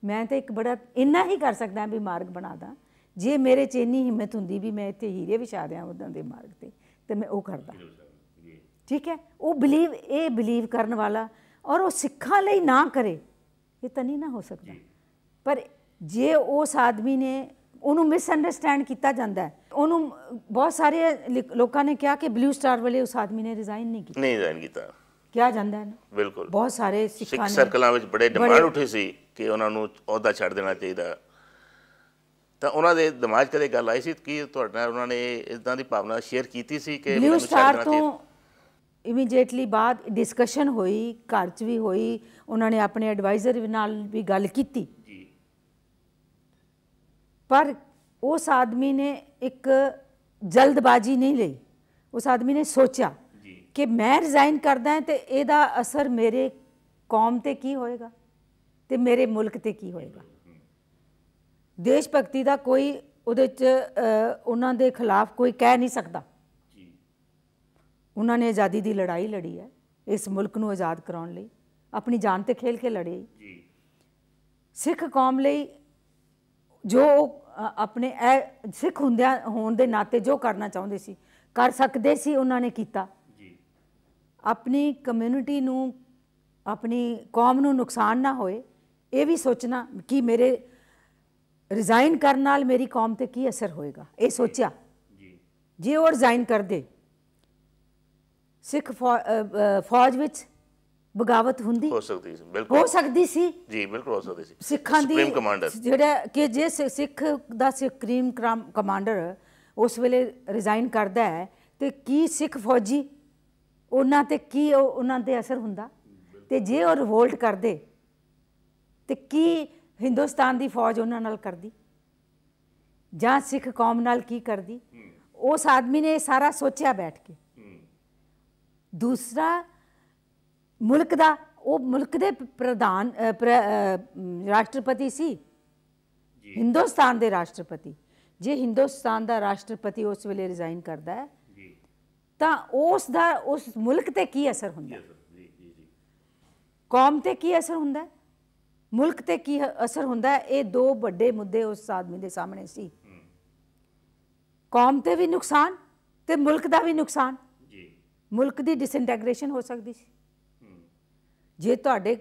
Speaker 3: ਮੈਂ ਤਾਂ ਇੱਕ ਬੜਾ ਇੰਨਾ ਹੀ ਕਰ ਸਕਦਾ ਵੀ ਮਾਰਗ ਬਣਾ ਦਾਂ ਜੇ ਮੇਰੇ 'ਚ ਇੰਨੀ ਹਿੰਮਤ ਹੁੰਦੀ ਵੀ ਮੈਂ ਇੱਥੇ ਹੀਰੇ ਵਿਛਾ ਦਿਆਂ ਉਦਾਂ ਦੇ ਮਾਰਗ ਤੇ ਤੇ ਮੈਂ ਉਹ ਕਰਦਾ ਠੀਕ ਹੈ ਉਹ ਬਲੀਵ ਇਹ ਬਲੀਵ ਕਰਨ ਵਾਲਾ ਔਰ ਉਹ ਸਿੱਖਾਂ ਲਈ ਨਾ ਕਰੇ ਇਹ ਤਾਂ ਨਹੀਂ ਨਾ ਹੋ ਸਕਦਾ ਪਰ ਜੇ ਉਸ ਆਦਮੀ ਨੇ ਉਹਨੂੰ ਮਿਸਅੰਡਰਸਟੈਂਡ ਕੀਤਾ ਜਾਂਦਾ ਉਹਨੂੰ ਬਹੁਤ ਸਾਰੇ ਲੋਕਾਂ ਨੇ ਕਿਹਾ ਕਿ ਬਲੂ ਸਟਾਰ ਵਾਲੇ ਉਸ ਆਦਮੀ ਨੇ ਰਿਜ਼ਾਈਨ ਨਹੀਂ ਕੀਤਾ
Speaker 2: ਨਹੀਂ ਰਿਜ਼ਾਈਨ ਕੀਤਾ ਕਿਹਾ ਜਾਂਦਾ ਹੈ ਨਾ ਬਿਲਕੁਲ
Speaker 3: ਬਹੁਤ ਸਾਰੇ ਸਿੱਖ ਸਰਕਲਾਂ
Speaker 2: ਵਿੱਚ ਬੜੇ ਡਿਮਾਂਡ ਉੱਠੇ ਸੀ ਕਿ ਉਹਨਾਂ ਨੂੰ ਅਹੁਦਾ ਛੱਡ ਦੇਣਾ ਚਾਹੀਦਾ ਤਾਂ ਉਹਨਾਂ ਦੇ ਦਿਮਾਗ ਕਦੇ ਗੱਲ ਆਈ ਸੀ ਕਿ ਤੁਹਾਡੇ ਨਾਲ ਉਹਨਾਂ ਨੇ ਇਦਾਂ ਦੀ ਭਾਵਨਾ ਸ਼ੇਅਰ ਕੀਤੀ ਸੀ ਕਿ ਬਲੂ ਸਟਾਰ ਤੋਂ
Speaker 3: ਇਮੀਡੀਏਟਲੀ ਬਾਅਦ ਡਿਸਕਸ਼ਨ ਹੋਈ ਘਰ 'ਚ ਵੀ ਹੋਈ ਉਹਨਾਂ ਨੇ ਆਪਣੇ ਐਡਵਾਈਜ਼ਰ ਨਾਲ ਵੀ ਗੱਲ ਕੀਤੀ ਜੀ ਪਰ ਉਸ ਆਦਮੀ ਨੇ ਇੱਕ ਜਲਦਬਾਜ਼ੀ ਨਹੀਂ ਲਈ ਉਸ ਆਦਮੀ ਨੇ ਸੋਚਿਆ ਕਿ ਮੈਂ ਰਿਜ਼ਾਈਨ ਕਰਦਾ ਹਾਂ ਤੇ ਇਹਦਾ ਅਸਰ ਮੇਰੇ ਕੌਮ ਤੇ ਕੀ ਹੋਏਗਾ ਤੇ ਮੇਰੇ ਮੁਲਕ ਤੇ ਕੀ ਹੋਏਗਾ ਦੇਸ਼ ਭਗਤੀ ਦਾ ਕੋਈ ਉਹਦੇ ਚ ਉਹਨਾਂ ਦੇ ਖਿਲਾਫ ਕੋਈ ਕਹਿ ਨਹੀਂ ਸਕਦਾ ਉਹਨਾਂ ਨੇ ਆਜ਼ਾਦੀ ਦੀ ਲੜਾਈ ਲੜੀ ਹੈ ਇਸ ਮੁਲਕ ਨੂੰ ਆਜ਼ਾਦ ਕਰਾਉਣ ਲਈ ਆਪਣੀ ਜਾਨ ਤੇ ਖੇਲ ਕੇ ਲੜੇ ਜੀ ਸਿੱਖ ਕੌਮ ਲਈ ਜੋ ਆਪਣੇ ਇਹ ਸਿੱਖ ਹੁੰਦਿਆਂ ਹੋਣ ਦੇ ਨਾਤੇ ਜੋ ਕਰਨਾ ਚਾਹੁੰਦੇ ਸੀ ਕਰ ਸਕਦੇ ਸੀ ਉਹਨਾਂ ਨੇ ਕੀਤਾ ਜੀ ਆਪਣੀ ਕਮਿਊਨਿਟੀ ਨੂੰ ਆਪਣੀ ਕੌਮ ਨੂੰ ਨੁਕਸਾਨ ਨਾ ਹੋਏ ਇਹ ਵੀ ਸੋਚਣਾ ਕਿ ਮੇਰੇ ਰਿਜ਼ਾਈਨ ਕਰਨ ਨਾਲ ਮੇਰੀ ਕੌਮ ਤੇ ਕੀ ਅਸਰ ਹੋਏਗਾ ਇਹ ਸੋਚਿਆ ਜੀ ਜੇ ਉਹ ਰਿਜ਼ਾਈਨ ਕਰਦੇ ਸਿੱਖ ਫੌਜ ਵਿੱਚ ਬਗਾਵਤ ਹੁੰਦੀ ਹੋ
Speaker 2: ਸਕਦੀ ਸੀ ਬਿਲਕੁਲ ਹੋ ਸਕਦੀ ਸੀ ਜੀ ਬਿਲਕੁਲ ਹੋ ਸਕਦੀ ਸੀ ਸਿੱਖਾਂ ਦੀ ਸੁਪਰੀਮ ਕਮਾਂਡਰ ਜਿਹੜਾ
Speaker 3: ਕਿ ਜੇ ਸਿੱਖ ਦਾ ਸੁਪਰੀਮ ਕਮਾਂਡਰ ਉਸ ਵੇਲੇ ਰਿਜ਼ਾਈਨ ਕਰਦਾ ਹੈ ਤੇ ਕੀ ਸਿੱਖ ਫੌਜੀ ਉਹਨਾਂ ਤੇ ਕੀ ਉਹਨਾਂ ਤੇ ਅਸਰ ਹੁੰਦਾ ਤੇ ਜੇ ਉਹ ਰਿਵੋਲਟ ਕਰਦੇ ਤੇ ਕੀ ਹਿੰਦੁਸਤਾਨ ਦੀ ਫੌਜ ਉਹਨਾਂ ਨਾਲ ਕਰਦੀ ਜਾਂ ਸਿੱਖ ਕੌਮ ਨਾਲ ਕੀ ਕਰਦੀ ਉਸ ਆਦਮੀ ਨੇ ਸਾਰਾ ਸੋਚਿਆ ਬੈਠ ਕੇ ਦੂਸਰਾ ਮੁਲਕ ਦਾ ਉਹ ਮੁਲਕ ਦੇ ਪ੍ਰਧਾਨ ਰਾਸ਼ਟਰਪਤੀ ਸੀ ਜੀ ਹਿੰਦੁਸਤਾਨ ਦੇ ਰਾਸ਼ਟਰਪਤੀ ਜੇ ਹਿੰਦੁਸਤਾਨ ਦਾ ਰਾਸ਼ਟਰਪਤੀ ਉਸ ਵੇਲੇ ਰਿਜ਼ਾਈਨ ਕਰਦਾ ਹੈ ਜੀ ਤਾਂ ਉਸ ਦਾ ਉਸ ਮੁਲਕ ਤੇ ਕੀ ਅਸਰ ਹੁੰਦਾ ਜੀ ਜੀ ਜੀ ਕੌਮ ਤੇ ਕੀ ਅਸਰ ਹੁੰਦਾ ਹੈ ਮੁਲਕ ਤੇ ਕੀ ਅਸਰ ਹੁੰਦਾ ਹੈ ਇਹ ਦੋ ਵੱਡੇ ਮੁੱਦੇ ਉਸ ਆਦਮੀ ਦੇ ਸਾਹਮਣੇ ਸੀ ਕੌਮ ਤੇ ਵੀ ਨੁਕਸਾਨ ਤੇ ਮੁਲਕ ਦਾ ਵੀ ਨੁਕਸਾਨ ਮੁਲਕ ਦੀ ਡਿਸਇੰਟੈਗ੍ਰੇਸ਼ਨ ਹੋ ਸਕਦੀ ਸੀ ਜੇ ਤੁਹਾਡੇ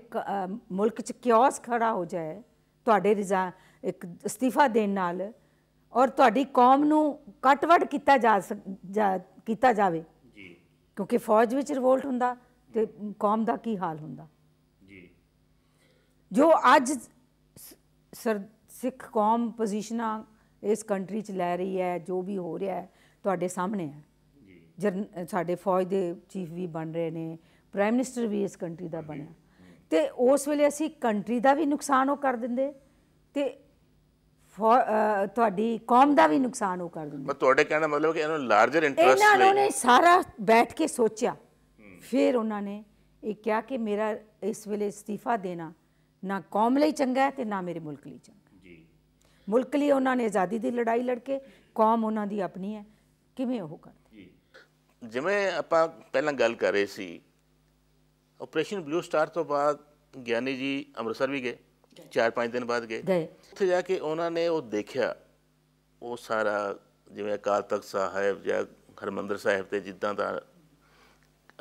Speaker 3: ਮੁਲਕ 'ਚ ਕਿਓਸ ਖੜਾ ਹੋ ਜਾਏ ਤੁਹਾਡੇ ਰਿਜ਼ਾ ਇੱਕ ਅਸਤੀਫਾ ਦੇਣ ਨਾਲ ਔਰ ਤੁਹਾਡੀ ਕੌਮ ਨੂੰ ਕਟਵੜ ਕੀਤਾ ਜਾ ਕੀਤਾ ਜਾਵੇ ਜੀ ਕਿਉਂਕਿ ਫੌਜ ਵਿੱਚ ਰਿਵੋਲਟ ਹੁੰਦਾ ਤੇ ਕੌਮ ਦਾ ਕੀ ਹਾਲ ਹੁੰਦਾ ਜੀ ਜੋ ਅੱਜ ਸਿੱਖ ਕੌਮ ਪੋਜੀਸ਼ਨਾਂ ਇਸ ਕੰਟਰੀ 'ਚ ਲੈ ਰਹੀ ਹੈ ਜੋ ਵੀ ਹੋ ਰਿਹਾ ਹੈ ਤੁਹਾਡੇ ਸਾਹਮਣੇ ਹੈ ਜਰ ਸਾਡੇ ਫੌਜ ਦੇ ਚੀਫ ਵੀ ਬਣ ਰਹੇ ਨੇ ਪ੍ਰਾਈਮ ਮਿਨਿਸਟਰ ਵੀ ਇਸ ਕੰਟਰੀ ਦਾ ਬਣਿਆ ਤੇ ਉਸ ਵੇਲੇ ਅਸੀਂ ਕੰਟਰੀ ਦਾ ਵੀ ਨੁਕਸਾਨ ਉਹ ਕਰ ਦਿੰਦੇ ਤੇ ਤੁਹਾਡੀ ਕੌਮ ਦਾ ਵੀ ਨੁਕਸਾਨ ਉਹ ਕਰ ਦਿੰਦੇ ਮੈਂ
Speaker 2: ਤੁਹਾਡੇ ਕਹਿਣਾ ਮਤਲਬ ਕਿ ਇਹਨਾਂ ਨੂੰ ਲਾਰਜਰ ਇੰਟਰਸਟ ਲਈ ਇਹਨਾਂ ਨੇ ਸਾਰਾ
Speaker 3: ਬੈਠ ਕੇ ਸੋਚਿਆ ਫਿਰ ਉਹਨਾਂ ਨੇ ਇਹ ਕਿਹਾ ਕਿ ਮੇਰਾ ਇਸ ਵੇਲੇ ਅਸਤੀਫਾ ਦੇਣਾ ਨਾ ਕੌਮ ਲਈ ਚੰਗਾ ਹੈ ਤੇ ਨਾ ਮੇਰੇ ਮੁਲਕ ਲਈ ਚੰਗਾ ਜੀ ਮੁਲਕ ਲਈ ਉਹਨਾਂ ਨੇ ਆਜ਼ਾਦੀ ਦੀ ਲੜਾਈ ਲੜ ਕੇ ਕੌਮ ਉਹਨਾਂ ਦੀ ਆਪਣੀ ਹੈ ਕਿਵੇਂ ਉਹ ਕਰ
Speaker 2: ਜਿਵੇਂ ਆਪਾਂ ਪਹਿਲਾਂ ਗੱਲ ਕਰ ਰਹੇ ਸੀ ਆਪਰੇਸ਼ਨ ਬਲੂ ਸਟਾਰ ਤੋਂ ਬਾਅਦ ਗਿਆਨੀ ਜੀ ਅੰਮ੍ਰਿਤਸਰ ਵੀ ਗਏ 4-5 ਦਿਨ ਬਾਅਦ ਗਏ ਉੱਥੇ ਜਾ ਕੇ ਉਹਨਾਂ ਨੇ ਉਹ ਦੇਖਿਆ ਉਹ ਸਾਰਾ ਜਿਵੇਂ ਅਕਾਲ ਤਖਤ ਸਾਹਿਬ ਜਾਂ ਹਰਮੰਦਰ ਸਾਹਿਬ ਤੇ ਜਿੱਦਾਂ ਦਾ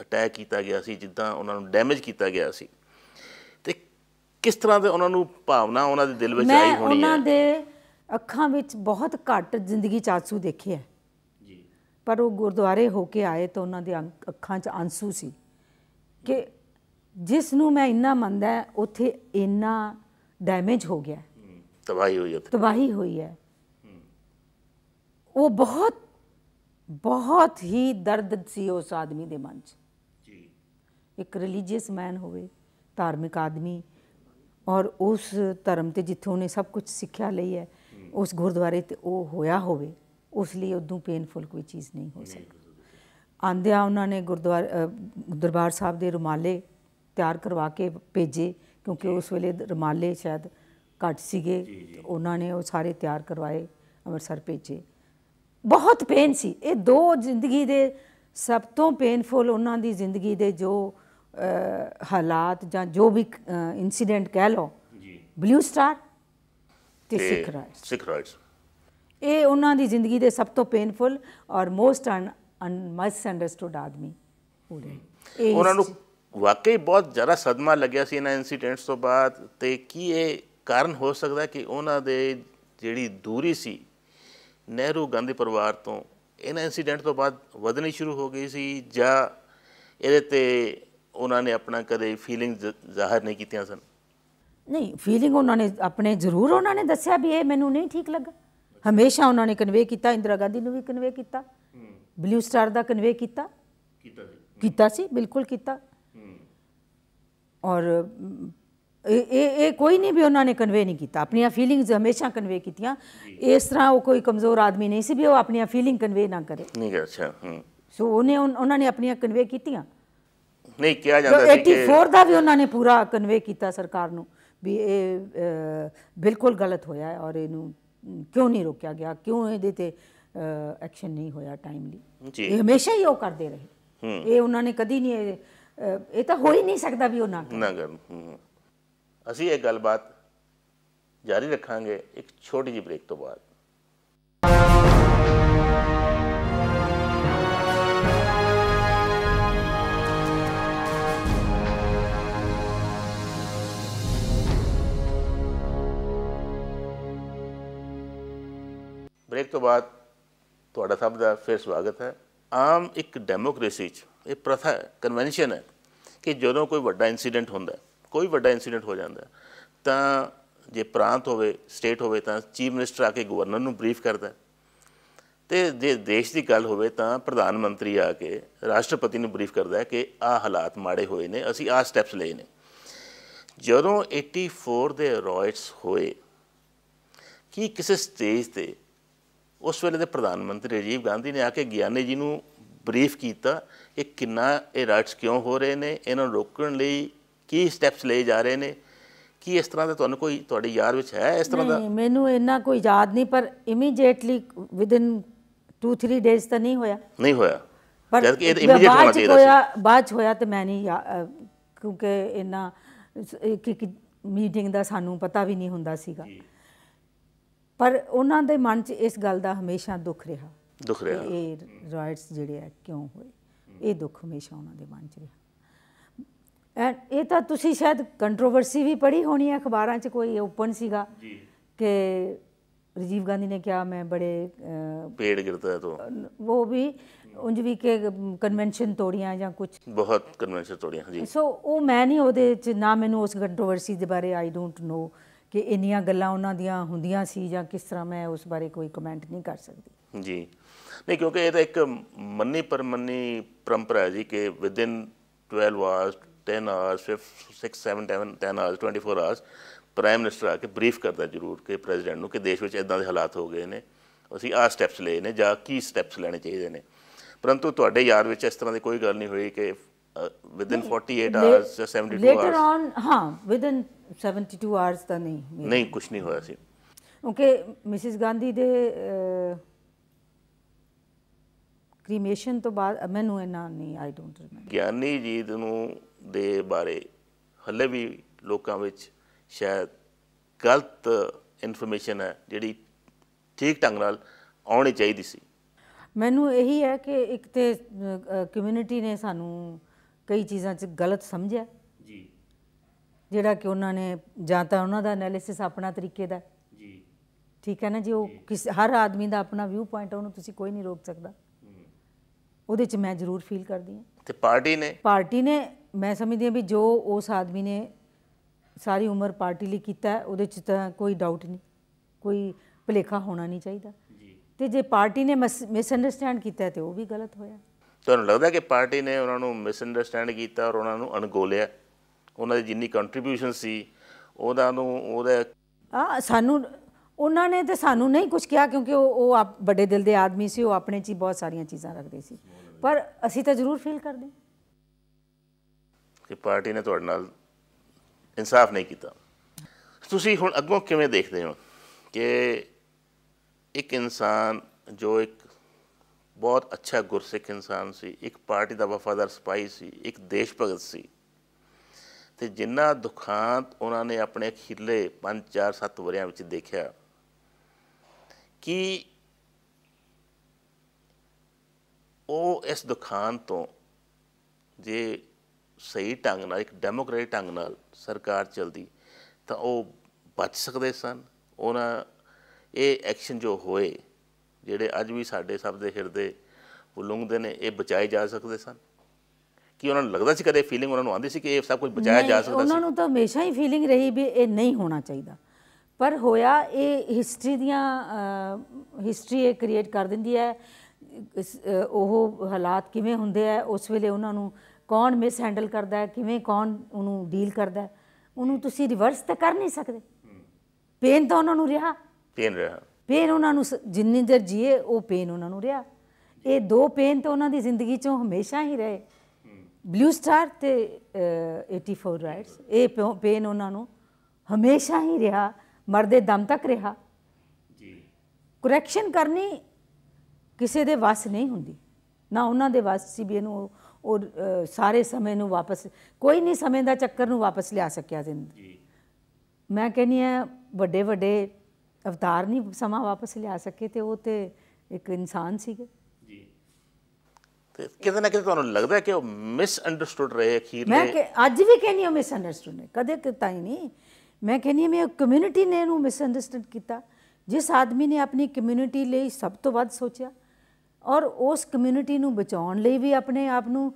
Speaker 2: ਅਟੈਕ ਕੀਤਾ ਗਿਆ ਸੀ ਜਿੱਦਾਂ ਉਹਨਾਂ ਨੂੰ ਡੈਮੇਜ ਕੀਤਾ ਗਿਆ ਸੀ ਤੇ ਕਿਸ ਤਰ੍ਹਾਂ ਦੇ ਉਹਨਾਂ ਨੂੰ ਭਾਵਨਾ ਉਹਨਾਂ ਦੇ ਦਿਲ ਵਿੱਚ ਆਈ ਹੋਣੀ ਹੈ ਮੈਂ ਉਹਨਾਂ
Speaker 3: ਦੇ ਅੱਖਾਂ ਵਿੱਚ ਬਹੁਤ ਘੱਟ ਜ਼ਿੰਦਗੀ ਚਾਚੂ ਦੇਖਿਆ ਪਰ ਉਹ ਗੁਰਦੁਆਰੇ ਹੋ ਕੇ ਆਏ ਤਾਂ ਉਹਨਾਂ ਦੇ ਅੱਖਾਂ 'ਚ ਅੰਸੂ ਸੀ ਕਿ ਜਿਸ ਨੂੰ ਮੈਂ ਇੰਨਾ ਮੰਨਦਾ ਉੱਥੇ ਇੰਨਾ ਡੈਮੇਜ ਹੋ ਗਿਆ ਤਬਾਹੀ ਹੋਈ ਹੈ ਤਬਾਹੀ ਹੋਈ ਹੈ ਉਹ ਬਹੁਤ ਬਹੁਤ ਹੀ ਦਰਦ ਸੀ ਉਸ ਆਦਮੀ ਦੇ ਮਨ 'ਚ ਜੀ ਇੱਕ ਰਿਲੀਜੀਅਸ ਮੈਨ ਹੋਵੇ ਧਾਰਮਿਕ ਆਦਮੀ ਔਰ ਉਸ ਧਰਮ ਤੇ ਜਿੱਥੋਂ ਉਹਨੇ ਸਭ ਕੁਝ ਸਿੱਖਿਆ ਲਈ ਹੈ ਉਸ ਗੁਰਦੁਆਰੇ ਤੇ ਉਹ ਹੋਇਆ ਹੋਵੇ ਉਸ ਲਈ ਉਦੋਂ ਪੇਨਫੁਲ ਕੋਈ ਚੀਜ਼ ਨਹੀਂ ਹੋ ਸਕਦੀ ਆਂਦਿਆਂ ਉਹਨਾਂ ਨੇ ਗੁਰਦੁਆਰਾ ਦਰਬਾਰ ਸਾਹਿਬ ਦੇ ਰੁਮਾਲੇ ਤਿਆਰ ਕਰਵਾ ਕੇ ਭੇਜੇ ਕਿਉਂਕਿ ਉਸ ਵੇਲੇ ਰੁਮਾਲੇ ਸ਼ਾਇਦ ਘੱਟ ਸੀਗੇ ਉਹਨਾਂ ਨੇ ਉਹ ਸਾਰੇ ਤਿਆਰ ਕਰਵਾਏ ਅੰਮ੍ਰਿਤਸਰ ਭੇਜੇ ਬਹੁਤ ਪੇਨ ਸੀ ਇਹ ਦੋ ਜ਼ਿੰਦਗੀ ਦੇ ਸਭ ਤੋਂ ਪੇਨਫੁਲ ਉਹਨਾਂ ਦੀ ਜ਼ਿੰਦਗੀ ਦੇ ਜੋ ਹਾਲਾਤ ਜਾਂ ਜੋ ਵੀ ਇਨਸੀਡੈਂਟ ਕਹਿ ਲਓ ਜੀ ਬਲੂ ਸਟਾਰ ਤੇ ਸਿੱਖ
Speaker 2: ਰਾਈਟਸ ਸਿੱਖ ਰਾਈਟਸ
Speaker 3: ਇਹ ਉਹਨਾਂ ਦੀ ਜ਼ਿੰਦਗੀ ਦੇ ਸਭ ਤੋਂ ਪੇਨਫੁਲ ਔਰ ਮੋਸਟ ਅਨ ਅੰਡਰਸਟੂਡ ਆਦਮੀ ਹੋਏ ਉਹਨਾਂ ਨੂੰ
Speaker 2: ਵਾਕਈ ਬਹੁਤ ਜ਼ਿਆਦਾ ਸਦਮਾ ਲੱਗਿਆ ਸੀ ਇਹਨਾਂ ਇਨਸੀਡੈਂਟਸ ਤੋਂ ਬਾਅਦ ਤੇ ਕੀ ਇਹ ਕਾਰਨ ਹੋ ਸਕਦਾ ਕਿ ਉਹਨਾਂ ਦੇ ਜਿਹੜੀ ਦੂਰੀ ਸੀ ਨਹਿਰੂ ਗਾਂਧੀ ਪਰਿਵਾਰ ਤੋਂ ਇਹਨਾਂ ਇਨਸੀਡੈਂਟ ਤੋਂ ਬਾਅਦ ਵਧਣੀ ਸ਼ੁਰੂ ਹੋ ਗਈ ਸੀ ਜਾਂ ਇਹਦੇ ਤੇ ਉਹਨਾਂ ਨੇ ਆਪਣਾ ਕਦੇ ਫੀਲਿੰਗ ਜ਼ਾਹਰ ਨਹੀਂ ਕੀਤੀਆਂ ਸਨ
Speaker 3: ਨਹੀਂ ਫੀਲਿੰਗ ਉਹਨਾਂ ਨੇ ਆਪਣੇ ਜ਼ਰੂਰ ਉਹਨਾਂ ਨੇ ਦੱਸਿਆ ਵੀ ਇਹ ਮੈਨੂੰ ਨਹੀਂ ਠੀਕ ਲੱਗਾ ਹਮੇਸ਼ਾ ਉਹਨਾਂ ਨੇ ਕਨਵੇ ਕੀਤਾ ਇੰਦਰਾ ਗਾਂਧੀ ਨੂੰ ਵੀ ਕਨਵੇ ਕੀਤਾ ਹੂੰ ਬਲੂ ਸਟਾਰ ਦਾ ਕਨਵੇ ਕੀਤਾ ਕੀਤਾ ਸੀ ਕੀਤਾ ਸੀ ਬਿਲਕੁਲ ਕੀਤਾ ਹੂੰ ਔਰ ਇਹ ਇਹ ਕੋਈ ਨਹੀਂ ਵੀ ਉਹਨਾਂ ਨੇ ਕਨਵੇ ਨਹੀਂ ਕੀਤਾ ਆਪਣੀਆਂ ਫੀਲਿੰਗਸ ਹਮੇਸ਼ਾ ਕਨਵੇ ਕੀਤੀਆਂ ਇਸ ਤਰ੍ਹਾਂ ਉਹ ਕੋਈ ਕਮਜ਼ੋਰ ਆਦਮੀ ਨਹੀਂ ਸੀ ਵੀ ਉਹ ਆਪਣੀਆਂ ਫੀਲਿੰਗ ਕਨਵੇ ਨਾ ਕਰੇ
Speaker 2: ਨਹੀਂ ਅੱਛਾ ਹੂੰ
Speaker 3: ਸੋ ਉਹਨੇ ਉਹਨਾਂ ਨੇ ਆਪਣੀਆਂ ਕਨਵੇ ਕੀਤੀਆਂ
Speaker 2: ਨਹੀਂ ਕਿਹਾ ਜਾਂਦਾ ਸੀ ਕਿ 84
Speaker 3: ਦਾ ਵੀ ਉਹਨਾਂ ਨੇ ਪੂਰਾ ਕਨਵੇ ਕੀਤਾ ਸਰਕਾਰ ਨੂੰ ਵੀ ਇਹ ਬਿਲਕੁਲ ਗਲਤ ਹੋਇਆ ਹੈ ਔਰ ਇਹਨੂੰ ਕਿਉਂ ਨਹੀਂ ਰੋਕਿਆ ਗਿਆ ਕਿਉਂ ਇਹਦੇ ਤੇ ਐਕਸ਼ਨ ਨਹੀਂ ਹੋਇਆ ਟਾਈਮਲੀ ਇਹ ਹਮੇਸ਼ਾ ਹੀ ਉਹ ਕਰਦੇ ਰਹੇ ਇਹ ਉਹਨਾਂ ਨੇ ਕਦੀ ਨਹੀਂ ਇਹ ਤਾਂ ਹੋ ਹੀ ਨਹੀਂ ਸਕਦਾ ਵੀ ਉਹ ਨਾ
Speaker 2: ਨਾ ਕਰ ਅਸੀਂ ਇਹ ਗੱਲਬਾਤ ਜਾਰੀ ਰੱਖਾਂਗੇ ਇੱਕ ਛੋਟੀ ਜਿਹੀ ਬ੍ਰੇਕ ਤੋਂ ਬਾਅਦ ਬ੍ਰੇਕ ਤੋਂ ਬਾਅਦ ਤੁਹਾਡਾ ਸਭ ਦਾ ਫਿਰ ਸਵਾਗਤ ਹੈ ਆਮ ਇੱਕ ਡੈਮੋਕ੍ਰੇਸੀ 'ਚ ਇਹ ਪ੍ਰਥਾ ਕਨਵੈਨਸ਼ਨ ਹੈ ਕਿ ਜਦੋਂ ਕੋਈ ਵੱਡਾ ਇਨਸੀਡੈਂਟ ਹੁੰਦਾ ਕੋਈ ਵੱਡਾ ਇਨਸੀਡੈਂਟ ਹੋ ਜਾਂਦਾ ਤਾਂ ਜੇ ਪ੍ਰਾਂਤ ਹੋਵੇ ਸਟੇਟ ਹੋਵੇ ਤਾਂ ਚੀਫ ਮਿਨਿਸਟਰ ਆ ਕੇ ਗਵਰਨਰ ਨੂੰ ਬਰੀਫ ਕਰਦਾ ਤੇ ਜੇ ਦੇਸ਼ ਦੀ ਗੱਲ ਹੋਵੇ ਤਾਂ ਪ੍ਰਧਾਨ ਮੰਤਰੀ ਆ ਕੇ ਰਾਸ਼ਟਰਪਤੀ ਨੂੰ ਬਰੀਫ ਕਰਦਾ ਹੈ ਕਿ ਆ ਹਾਲਾਤ ਮਾੜੇ ਹੋਏ ਨੇ ਅਸੀਂ ਆ ਸਟੈਪਸ ਲਏ ਨੇ ਜਦੋਂ 84 ਦੇ ਰੋਇਟਸ ਹੋਏ ਕੀ ਕਿਸੇ ਸਟੇਜ ਤੇ ਉਸ ਵੇਲੇ ਦੇ ਪ੍ਰਧਾਨ ਮੰਤਰੀ ਰਜੀਵ ਗਾਂਧੀ ਨੇ ਆ ਕੇ ਗਿਆਨੀ ਜੀ ਨੂੰ ਬਰੀਫ ਕੀਤਾ ਕਿ ਕਿੰਨਾ ਇਹ ਰਾਈਟਸ ਕਿਉਂ ਹੋ ਰਹੇ ਨੇ ਇਹਨਾਂ ਨੂੰ ਰੋਕਣ ਲਈ ਕੀ ਸਟੈਪਸ ਲਏ ਜਾ ਰਹੇ ਨੇ ਕੀ ਇਸ ਤਰ੍ਹਾਂ ਦਾ ਤੁਹਾਨੂੰ ਕੋਈ ਤੁਹਾਡੇ ਯਾਰ ਵਿੱਚ ਹੈ ਇਸ ਤਰ੍ਹਾਂ ਦਾ ਨਹੀਂ
Speaker 3: ਮੈਨੂੰ ਇੰਨਾ ਕੋਈ ਯਾਦ ਨਹੀਂ ਪਰ ਇਮੀਡੀਏਟਲੀ ਵਿਦਨ 2-3 ਡੇਸ ਤਾਂ ਨਹੀਂ ਹੋਇਆ ਨਹੀਂ ਹੋਇਆ ਪਰ ਜਦ ਕਿ ਇਹ ਇਮੀਡੀਏਟ ਹੋਣਾ ਚਾਹੀਦਾ ਸੀ ਬਾਅਦ ਹੋਇਆ ਤੇ ਮੈਂ ਨਹੀਂ ਕਿਉਂਕਿ ਇੰਨਾ ਕਿ ਮੀਟਿੰਗ ਦਾ ਸਾਨੂੰ ਪਤਾ ਵੀ ਨਹੀਂ ਹੁੰਦਾ ਸੀਗਾ ਪਰ ਉਹਨਾਂ ਦੇ ਮਨ 'ਚ ਇਸ ਗੱਲ ਦਾ ਹਮੇਸ਼ਾ ਦੁੱਖ ਰਿਹਾ ਦੁੱਖ ਰਿਹਾ ਇਹ ਰਾਇਟਸ ਜਿਹੜੇ ਆ ਕਿਉਂ ਹੋਏ ਇਹ ਦੁੱਖ ਹਮੇਸ਼ਾ ਉਹਨਾਂ ਦੇ ਮਨ 'ਚ ਰਿਹਾ ਐਂਡ ਇਹ ਤਾਂ ਤੁਸੀਂ ਸ਼ਾਇਦ ਕੰਟਰੋਵਰਸੀ ਵੀ ਪੜ੍ਹੀ ਹੋਣੀ ਹੈ ਅਖਬਾਰਾਂ 'ਚ ਕੋਈ ਓਪਨ ਸੀਗਾ ਜੀ ਕਿ ਰਜੀਵ ਗਾਂਧੀ ਨੇ ਕਿਹਾ ਮੈਂ ਬੜੇ
Speaker 2: ਪੇੜ ਗਿਰਦਾ है
Speaker 3: ਉਹ ਵੀ ਉਂਝ ਵੀ ਕਿ ਕਨਵੈਨਸ਼ਨ ਤੋੜੀਆਂ ਜਾਂ ਕੁਝ
Speaker 2: ਬਹੁਤ ਕਨਵੈਨਸ਼ਨ ਤੋੜੀਆਂ ਜੀ ਸੋ
Speaker 3: ਉਹ ਮੈਂ ਨਹੀਂ ਉਹਦੇ ਚ ਨਾ ਮੈਨੂੰ ਉਸ ਕੰਟਰੋਵਰਸੀ ਦੇ ਬਾਰੇ ਆਈ ਡੋਨਟ ਨੋ ਕਿ ਇੰਨੀਆਂ ਗੱਲਾਂ ਉਹਨਾਂ ਦੀਆਂ ਹੁੰਦੀਆਂ ਸੀ ਜਾਂ ਕਿਸ ਤਰ੍ਹਾਂ ਮੈਂ ਉਸ ਬਾਰੇ ਕੋਈ ਕਮੈਂਟ ਨਹੀਂ ਕਰ ਸਕਦੀ
Speaker 2: ਜੀ ਨਹੀਂ ਕਿਉਂਕਿ ਇਹ ਤਾਂ ਇੱਕ ਮੰਨੀ ਪਰਮੰਨੀ ਪਰੰਪਰਾ ਹੈ ਜੀ ਕਿ within 12 hours 10 hours 6 7 10 10 hours 24 hours prime minister ਆ ਕੇ ਬਰੀਫ ਕਰਦਾ ਜ਼ਰੂਰ ਕਿ ਪ੍ਰੈਜ਼ੀਡੈਂਟ ਨੂੰ ਕਿ ਦੇਸ਼ ਵਿੱਚ ਇਦਾਂ ਦੇ ਹਾਲਾਤ ਹੋ ਗਏ ਨੇ ਅਸੀਂ ਆ ਸਟੈਪਸ ਲਏ ਨੇ ਜਾਂ ਕੀ ਸਟੈਪਸ ਲੈਣੇ ਚਾਹੀਦੇ ਨੇ ਪਰੰਤੂ ਤੁਹਾਡੇ ਯਾਰ ਵਿੱਚ ਇਸ ਤਰ੍ਹਾਂ ਦੀ ਕੋਈ ਗੱਲ ਨਹੀਂ ਹੋਈ ਕਿ uh, within 48 hours ਜਾਂ 72 hours later
Speaker 3: on ਹਾਂ within 72 hours ਤਾਂ ਨਹੀਂ
Speaker 2: ਨਹੀਂ ਕੁਝ ਨਹੀਂ ਹੋਇਆ ਸੀ
Speaker 3: ਕਿਉਂਕਿ ਮਿਸਿਸ ਗਾਂਧੀ ਦੇ ਕ੍ਰੀਮੇਸ਼ਨ ਤੋਂ ਬਾਅਦ ਮੈਨੂੰ ਇਹਨਾਂ ਨਹੀਂ ਆਈ ਡੋਨਟ
Speaker 2: ਰਿਮੈਂਬਰ ਗਿਆਨੀ ਜੀ ਨੂੰ ਦੇ ਬਾਰੇ ਹੱਲੇ ਵੀ ਲੋਕਾਂ ਵਿੱਚ ਸ਼ਾਇਦ ਗਲਤ ਇਨਫੋਰਮੇਸ਼ਨ ਹੈ ਜਿਹੜੀ ਠੀਕ ਢੰਗ ਨਾਲ ਆਉਣੀ ਚਾਹੀਦੀ ਸੀ
Speaker 3: ਮੈਨੂੰ ਇਹੀ ਹੈ ਕਿ ਇੱਕ ਤੇ ਕਮਿਊਨਿਟੀ ਨੇ ਸਾਨੂੰ ਕਈ ਚੀਜ਼ਾਂ 'ਚ ਗਲਤ ਸਮਝਿਆ ਜੀ ਜਿਹੜਾ ਕਿ ਉਹਨਾਂ ਨੇ ਜਾਂ ਤਾਂ ਉਹਨਾਂ ਦਾ ਐਨਾਲਿਸਿਸ ਆਪਣਾ ਤਰੀਕੇ ਦਾ ਜੀ ਠੀਕ ਹੈ ਨਾ ਜੀ ਉਹ ਹਰ ਆਦਮੀ ਦਾ ਆਪਣਾ ਵਿਊ ਪੁਆਇੰਟ ਉਹਨੂੰ ਤੁਸੀਂ ਕੋਈ ਨਹੀਂ ਰੋਕ ਸਕਦਾ ਉਹਦੇ 'ਚ ਮੈਂ ਜ਼ਰੂਰ ਫੀਲ ਕਰਦੀ ਹਾਂ
Speaker 2: ਤੇ ਪਾਰਟੀ ਨੇ
Speaker 3: ਪਾਰਟੀ ਨੇ ਮੈਂ ਸਮਝਦੀ ਹਾਂ ਵੀ ਜੋ ਉਸ ਆਦਮੀ ਨੇ ਸਾਰੀ ਉਮਰ ਪਾਰਟੀ ਲਈ ਕੀਤਾ ਉਹਦੇ 'ਚ ਤਾਂ ਕੋਈ ਡਾਊਟ ਨਹੀਂ ਕੋਈ ਭਲੇਖਾ ਹੋਣਾ ਨਹੀਂ ਚਾਹੀਦਾ ਤੇ ਜੇ ਪਾਰਟੀ ਨੇ ਮਿਸ ਅੰਡਰਸਟੈਂਡ ਕੀਤਾ ਤੇ ਉਹ ਵੀ ਗਲਤ ਹੋਇਆ
Speaker 2: ਤੁਹਾਨੂੰ ਲੱਗਦਾ ਕਿ ਪਾਰਟੀ ਨੇ ਉਹਨਾਂ ਨੂੰ ਮਿਸਅੰਡਰਸਟੈਂਡ ਕੀਤਾ ਔਰ ਉਹਨਾਂ ਨੂੰ ਅਣਗੋਲਿਆ ਉਹਨਾਂ ਦੀ ਜਿੰਨੀ ਕੰਟਰੀਬਿਊਸ਼ਨ ਸੀ ਉਹਦਾ ਨੂੰ ਉਹਦਾ
Speaker 3: ਆ ਸਾਨੂੰ ਉਹਨਾਂ ਨੇ ਤੇ ਸਾਨੂੰ ਨਹੀਂ ਕੁਝ ਕਿਹਾ ਕਿਉਂਕਿ ਉਹ ਉਹ ਆਪ ਵੱਡੇ ਦਿਲ ਦੇ ਆਦਮੀ ਸੀ ਉਹ ਆਪਣੇ 'ਚ ਹੀ ਬਹੁਤ ਸਾਰੀਆਂ ਚੀਜ਼ਾਂ ਰੱਖਦੇ ਸੀ ਪਰ ਅਸੀਂ ਤਾਂ ਜ਼ਰੂਰ ਫੀਲ ਕਰਦੇ
Speaker 2: ਕਿ ਪਾਰਟੀ ਨੇ ਤੁਹਾਡੇ ਨਾਲ ਇਨਸਾਫ ਨਹੀਂ ਕੀਤਾ ਤੁਸੀਂ ਹੁਣ ਅੱਗੋਂ ਕਿਵੇਂ ਦੇਖਦੇ ਹੋ ਕਿ ਇੱਕ ਇਨਸਾਨ ਜੋ ਇੱਕ ਬਹੁਤ ਅੱਛਾ ਗੁਰਸਿੱਖ ਇਨਸਾਨ ਸੀ ਇੱਕ ਪਾਰਟੀ ਦਾ ਵਫਾਦਾਰ ਸਿਪਾਹੀ ਸੀ ਇੱਕ ਦੇਸ਼ ਭਗਤ ਸੀ ਤੇ ਜਿੰਨਾ ਦੁਖਾਂਤ ਉਹਨਾਂ ਨੇ ਆਪਣੇ ਅਖੀਰਲੇ 5 4 7 ਵਰਿਆਂ ਵਿੱਚ ਦੇਖਿਆ ਕਿ ਉਹ ਇਸ ਦੁਖਾਂਤ ਤੋਂ ਜੇ ਸਹੀ ਢੰਗ ਨਾਲ ਇੱਕ ਡੈਮੋਕ੍ਰੇਟਿਕ ਢੰਗ ਨਾਲ ਸਰਕਾਰ ਚਲਦੀ ਤਾਂ ਉਹ ਬਚ ਸਕਦੇ ਸਨ ਉਹਨਾਂ ਇਹ ਐਕਸ਼ਨ ਜੋ ਹੋਏ ਜਿਹੜੇ ਅੱਜ ਵੀ ਸਾਡੇ ਸਭ ਦੇ ਹਿਰਦੇ ਉਲੰਘਦੇ ਨੇ ਇਹ ਬਚਾਏ ਜਾ ਸਕਦੇ ਸਨ ਕਿ ਉਹਨਾਂ ਨੂੰ ਲੱਗਦਾ ਸੀ ਕਦੇ ਫੀਲਿੰਗ ਉਹਨਾਂ ਨੂੰ ਆਉਂਦੀ ਸੀ ਕਿ ਇਹ ਸਭ ਕੁਝ ਬਚਾਇਆ ਜਾ ਸਕਦਾ ਸੀ ਉਹਨਾਂ
Speaker 3: ਨੂੰ ਤਾਂ ਹਮੇਸ਼ਾ ਹੀ ਫੀਲਿੰਗ ਰਹੀ ਵੀ ਇਹ ਨਹੀਂ ਹੋਣਾ ਚਾਹੀਦਾ ਪਰ ਹੋਇਆ ਇਹ ਹਿਸਟਰੀ ਦੀਆਂ ਹਿਸਟਰੀ ਇਹ ਕ੍ਰੀਏਟ ਕਰ ਦਿੰਦੀ ਹੈ ਉਹ ਹਾਲਾਤ ਕਿਵੇਂ ਹੁੰਦੇ ਆ ਉਸ ਵੇਲੇ ਉਹਨਾਂ ਨੂੰ ਕੌਣ ਮਿਸ ਹੈਂਡਲ ਕਰਦਾ ਹੈ ਕਿਵੇਂ ਕੌਣ ਉਹਨੂੰ ਡੀਲ ਕਰਦਾ ਉਹਨੂੰ ਤੁਸੀਂ ਰਿਵਰਸ ਤਾਂ ਕਰ ਨਹੀਂ ਸਕਦੇ ਪੇਨ ਤਾਂ ਉਹਨਾਂ ਨੂੰ ਰਿਹਾ ਪੇਨ ਰਿਹਾ ਪੇਨ ਉਹਨਾਂ ਨੂੰ ਜਿੰਨੀ ਦਰ ਜੀਏ ਉਹ ਪੇਨ ਉਹਨਾਂ ਨੂੰ ਰਿਹਾ ਇਹ ਦੋ ਪੇਨ ਤਾਂ ਉਹਨਾਂ ਦੀ ਜ਼ਿੰਦਗੀ ਚੋਂ ਹਮੇਸ਼ਾ ਹੀ ਰਹੇ ਬਲੂ ਸਟਾਰ ਤੇ 84 ਰਾਈਟਸ ਇਹ ਪੇਨ ਉਹਨਾਂ ਨੂੰ ਹਮੇਸ਼ਾ ਹੀ ਰਿਹਾ ਮਰਦੇ ਦਮ ਤੱਕ ਰਿਹਾ ਜੀ ਕਰੈਕਸ਼ਨ ਕਰਨੀ ਕਿਸੇ ਦੇ ਵਾਸ ਨਹੀਂ ਹੁੰਦੀ ਨਾ ਉਹਨਾਂ ਦੇ ਵਾਸ ਸੀ ਵੀ ਇਹਨੂੰ ਉਹ ਸਾਰੇ ਸਮੇਂ ਨੂੰ ਵਾਪਸ ਕੋਈ ਨਹੀਂ ਸਮੇਂ ਦਾ ਚੱਕਰ ਨੂੰ ਵਾਪਸ ਲਿਆ ਸਕਿਆ ਜੀ ਮੈਂ ਕਹਿੰਨੀ ਆ ਵੱਡੇ ਵੱਡੇ ਅਵਤਾਰ ਨਹੀਂ ਸਮਾਂ ਵਾਪਸ ਲਿਆ ਸਕੇ ਤੇ ਉਹ ਤੇ ਇੱਕ ਇਨਸਾਨ ਸੀਗੇ ਜੀ
Speaker 2: ਤੇ ਕਿਤੇ ਨਾ ਕਿਤੇ ਤੁਹਾਨੂੰ ਲੱਗਦਾ ਕਿ ਉਹ ਮਿਸ ਅੰਡਰਸਟੂਡ ਰਹੇ ਅਖੀਰ ਮੈਂ ਕਿ
Speaker 3: ਅੱਜ ਵੀ ਕਹਿੰਨੀ ਹਾਂ ਮਿਸ ਅੰਡਰਸਟੂਡ ਨੇ ਕਦੇ ਕਿਤਾ ਹੀ ਨਹੀਂ ਮੈਂ ਕਹਿੰਨੀ ਮੈਂ ਕਮਿਊਨਿਟੀ ਨੇ ਇਹਨੂੰ ਮਿਸ ਅੰਡਰਸਟੂਡ ਕੀਤਾ ਜਿਸ ਆਦਮੀ ਨੇ ਆਪਣੀ ਕਮਿਊਨਿਟੀ ਲਈ ਸਭ ਤੋਂ ਵੱਧ ਸੋਚਿਆ ਔਰ ਉਸ ਕਮਿਊਨਿਟੀ ਨੂੰ ਬਚਾਉਣ ਲਈ ਵੀ ਆਪਣੇ ਆਪ ਨੂੰ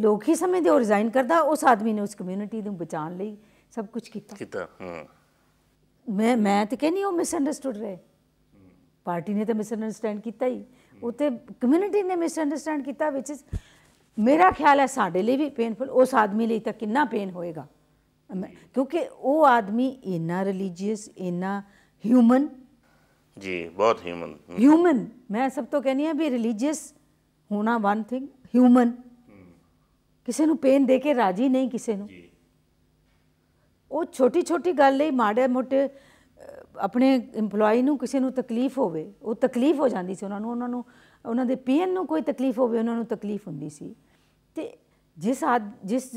Speaker 3: ਲੋਕ ਹੀ ਸਮੇਂ ਦੇ ਉਹ ਰਿਜ਼ਾਈਨ ਕਰਦਾ ਉਸ ਆਦਮੀ ਨੇ ਉਸ ਕਮਿਊਨਿਟੀ ਨੂੰ ਬਚਾਉਣ ਲਈ ਸਭ ਕੁਝ ਕੀਤਾ
Speaker 2: ਕੀਤਾ ਹਾਂ
Speaker 3: ਮੈਂ ਮੈਂ ਤੇ ਕਹਿੰਨੀ ਉਹ ਮਿਸ ਅੰਡਰਸਟੂਡ ਰਹੇ ਪਾਰਟੀ ਨੇ ਤਾਂ ਮਿਸ ਅੰਡਰਸਟੈਂਡ ਕੀਤਾ ਹੀ ਉਤੇ ਕਮਿਊਨਿਟੀ ਨੇ ਮਿਸ ਅੰਡਰਸਟੈਂਡ ਕੀਤਾ ਵਿਚ ਮੇਰਾ ਖਿਆਲ ਹੈ ਸਾਡੇ ਲਈ ਵੀ ਪੇਨਫੁਲ ਉਸ ਆਦਮੀ ਲਈ ਤਾਂ ਕਿੰਨਾ ਪੇਨ ਹੋਏਗਾ ਕਿਉਂਕਿ ਉਹ ਆਦਮੀ ਇੰਨਾ ਰਿਲੀਜੀਅਸ ਇੰਨਾ ਹਿਊਮਨ
Speaker 2: ਜੀ ਬਹੁਤ ਹਿਊਮਨ ਹਿਊਮਨ
Speaker 3: ਮੈਂ ਸਭ ਤੋਂ ਕਹਿੰਨੀ ਆ ਵੀ ਰਿਲੀਜੀਅਸ ਹੋਣਾ ਵਨ ਥਿੰਗ ਹਿਊਮਨ ਕਿਸੇ ਨੂੰ ਪੇਨ ਦੇ ਕੇ ਰਾਜੀ ਨਹੀਂ ਕਿਸੇ ਨੂੰ ਜੀ ਉਹ ਛੋਟੀ ਛੋਟੀ ਗੱਲ ਲਈ ਮਾੜੇ ਮੋਟੇ ਆਪਣੇ EMPLOYE ਨੂੰ ਕਿਸੇ ਨੂੰ ਤਕਲੀਫ ਹੋਵੇ ਉਹ ਤਕਲੀਫ ਹੋ ਜਾਂਦੀ ਸੀ ਉਹਨਾਂ ਨੂੰ ਉਹਨਾਂ ਨੂੰ ਉਹਨਾਂ ਦੇ ਪੀਐਨ ਨੂੰ ਕੋਈ ਤਕਲੀਫ ਹੋਵੇ ਉਹਨਾਂ ਨੂੰ ਤਕਲੀਫ ਹੁੰਦੀ ਸੀ ਤੇ ਜਿਸ ਜਿਸ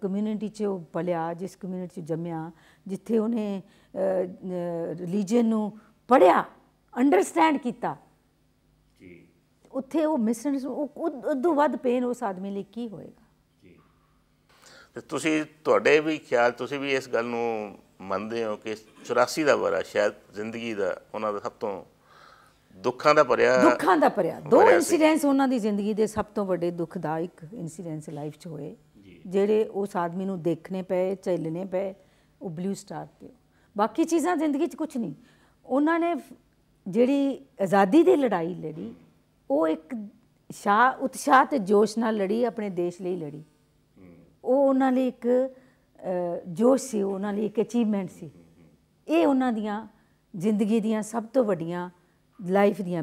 Speaker 3: ਕਮਿਊਨਿਟੀ 'ਚ ਉਹ ਪਲਿਆ ਜਿਸ ਕਮਿਊਨਿਟੀ 'ਚ ਜੰਮਿਆ ਜਿੱਥੇ ਉਹਨੇ ਰਿਲੀਜੀਅਨ ਨੂੰ ਪੜਿਆ ਅੰਡਰਸਟੈਂਡ ਕੀਤਾ ਜੀ ਉੱਥੇ ਉਹ ਮਿਸਨ ਉਹ ਉਦੋਂ ਵੱਧ ਪੇਨ ਉਸ ਆਦਮੀ ਲਈ ਕੀ ਹੋਏਗਾ
Speaker 2: ਤੇ ਤੁਸੀਂ ਤੁਹਾਡੇ ਵੀ ਖਿਆਲ ਤੁਸੀਂ ਵੀ ਇਸ ਗੱਲ ਨੂੰ ਮੰਨਦੇ ਹੋ ਕਿ 84 ਦਾ ਵਰਾ ਸ਼ਾਇਦ ਜ਼ਿੰਦਗੀ ਦਾ ਉਹਨਾਂ ਦਾ ਸਭ ਤੋਂ ਦੁੱਖਾਂ ਦਾ ਭਰਿਆ ਦੁੱਖਾਂ ਦਾ ਭਰਿਆ ਦੋ ਇਨਸੀਡੈਂਸ
Speaker 3: ਉਹਨਾਂ ਦੀ ਜ਼ਿੰਦਗੀ ਦੇ ਸਭ ਤੋਂ ਵੱਡੇ ਦੁਖਦਾਇਕ ਇਨਸੀਡੈਂਸ ਲਾਈਫ 'ਚ ਹੋਏ ਜਿਹੜੇ ਉਸ ਆਦਮੀ ਨੂੰ ਦੇਖਣੇ ਪਏ ਚੱਲਨੇ ਪਏ ਉਹ ਬਲੂ ਸਟਾਰ ਤੇ ਬਾਕੀ ਚੀਜ਼ਾਂ ਜ਼ਿੰਦਗੀ 'ਚ ਕੁਝ ਨਹੀਂ ਉਹਨਾਂ ਨੇ ਜਿਹੜੀ ਆਜ਼ਾਦੀ ਦੀ ਲੜਾਈ ਲੜੀ ਉਹ ਇੱਕ ਸ਼ਾ ਉਤਸ਼ਾਹ ਤੇ ਜੋਸ਼ ਨਾਲ ਲੜੀ ਆਪਣੇ ਦੇਸ਼ ਲਈ ਲੜੀ ਉਹ ਉਹਨਾਂ ਲਈ ਇੱਕ ਜੋਸ਼ ਸੀ ਉਹਨਾਂ ਲਈ ਇੱਕ ਅਚੀਵਮੈਂਟ ਸੀ ਇਹ ਉਹਨਾਂ ਦੀਆਂ ਜ਼ਿੰਦਗੀ ਦੀਆਂ ਸਭ ਤੋਂ ਵੱਡੀਆਂ ਲਾਈਫ ਦੀਆਂ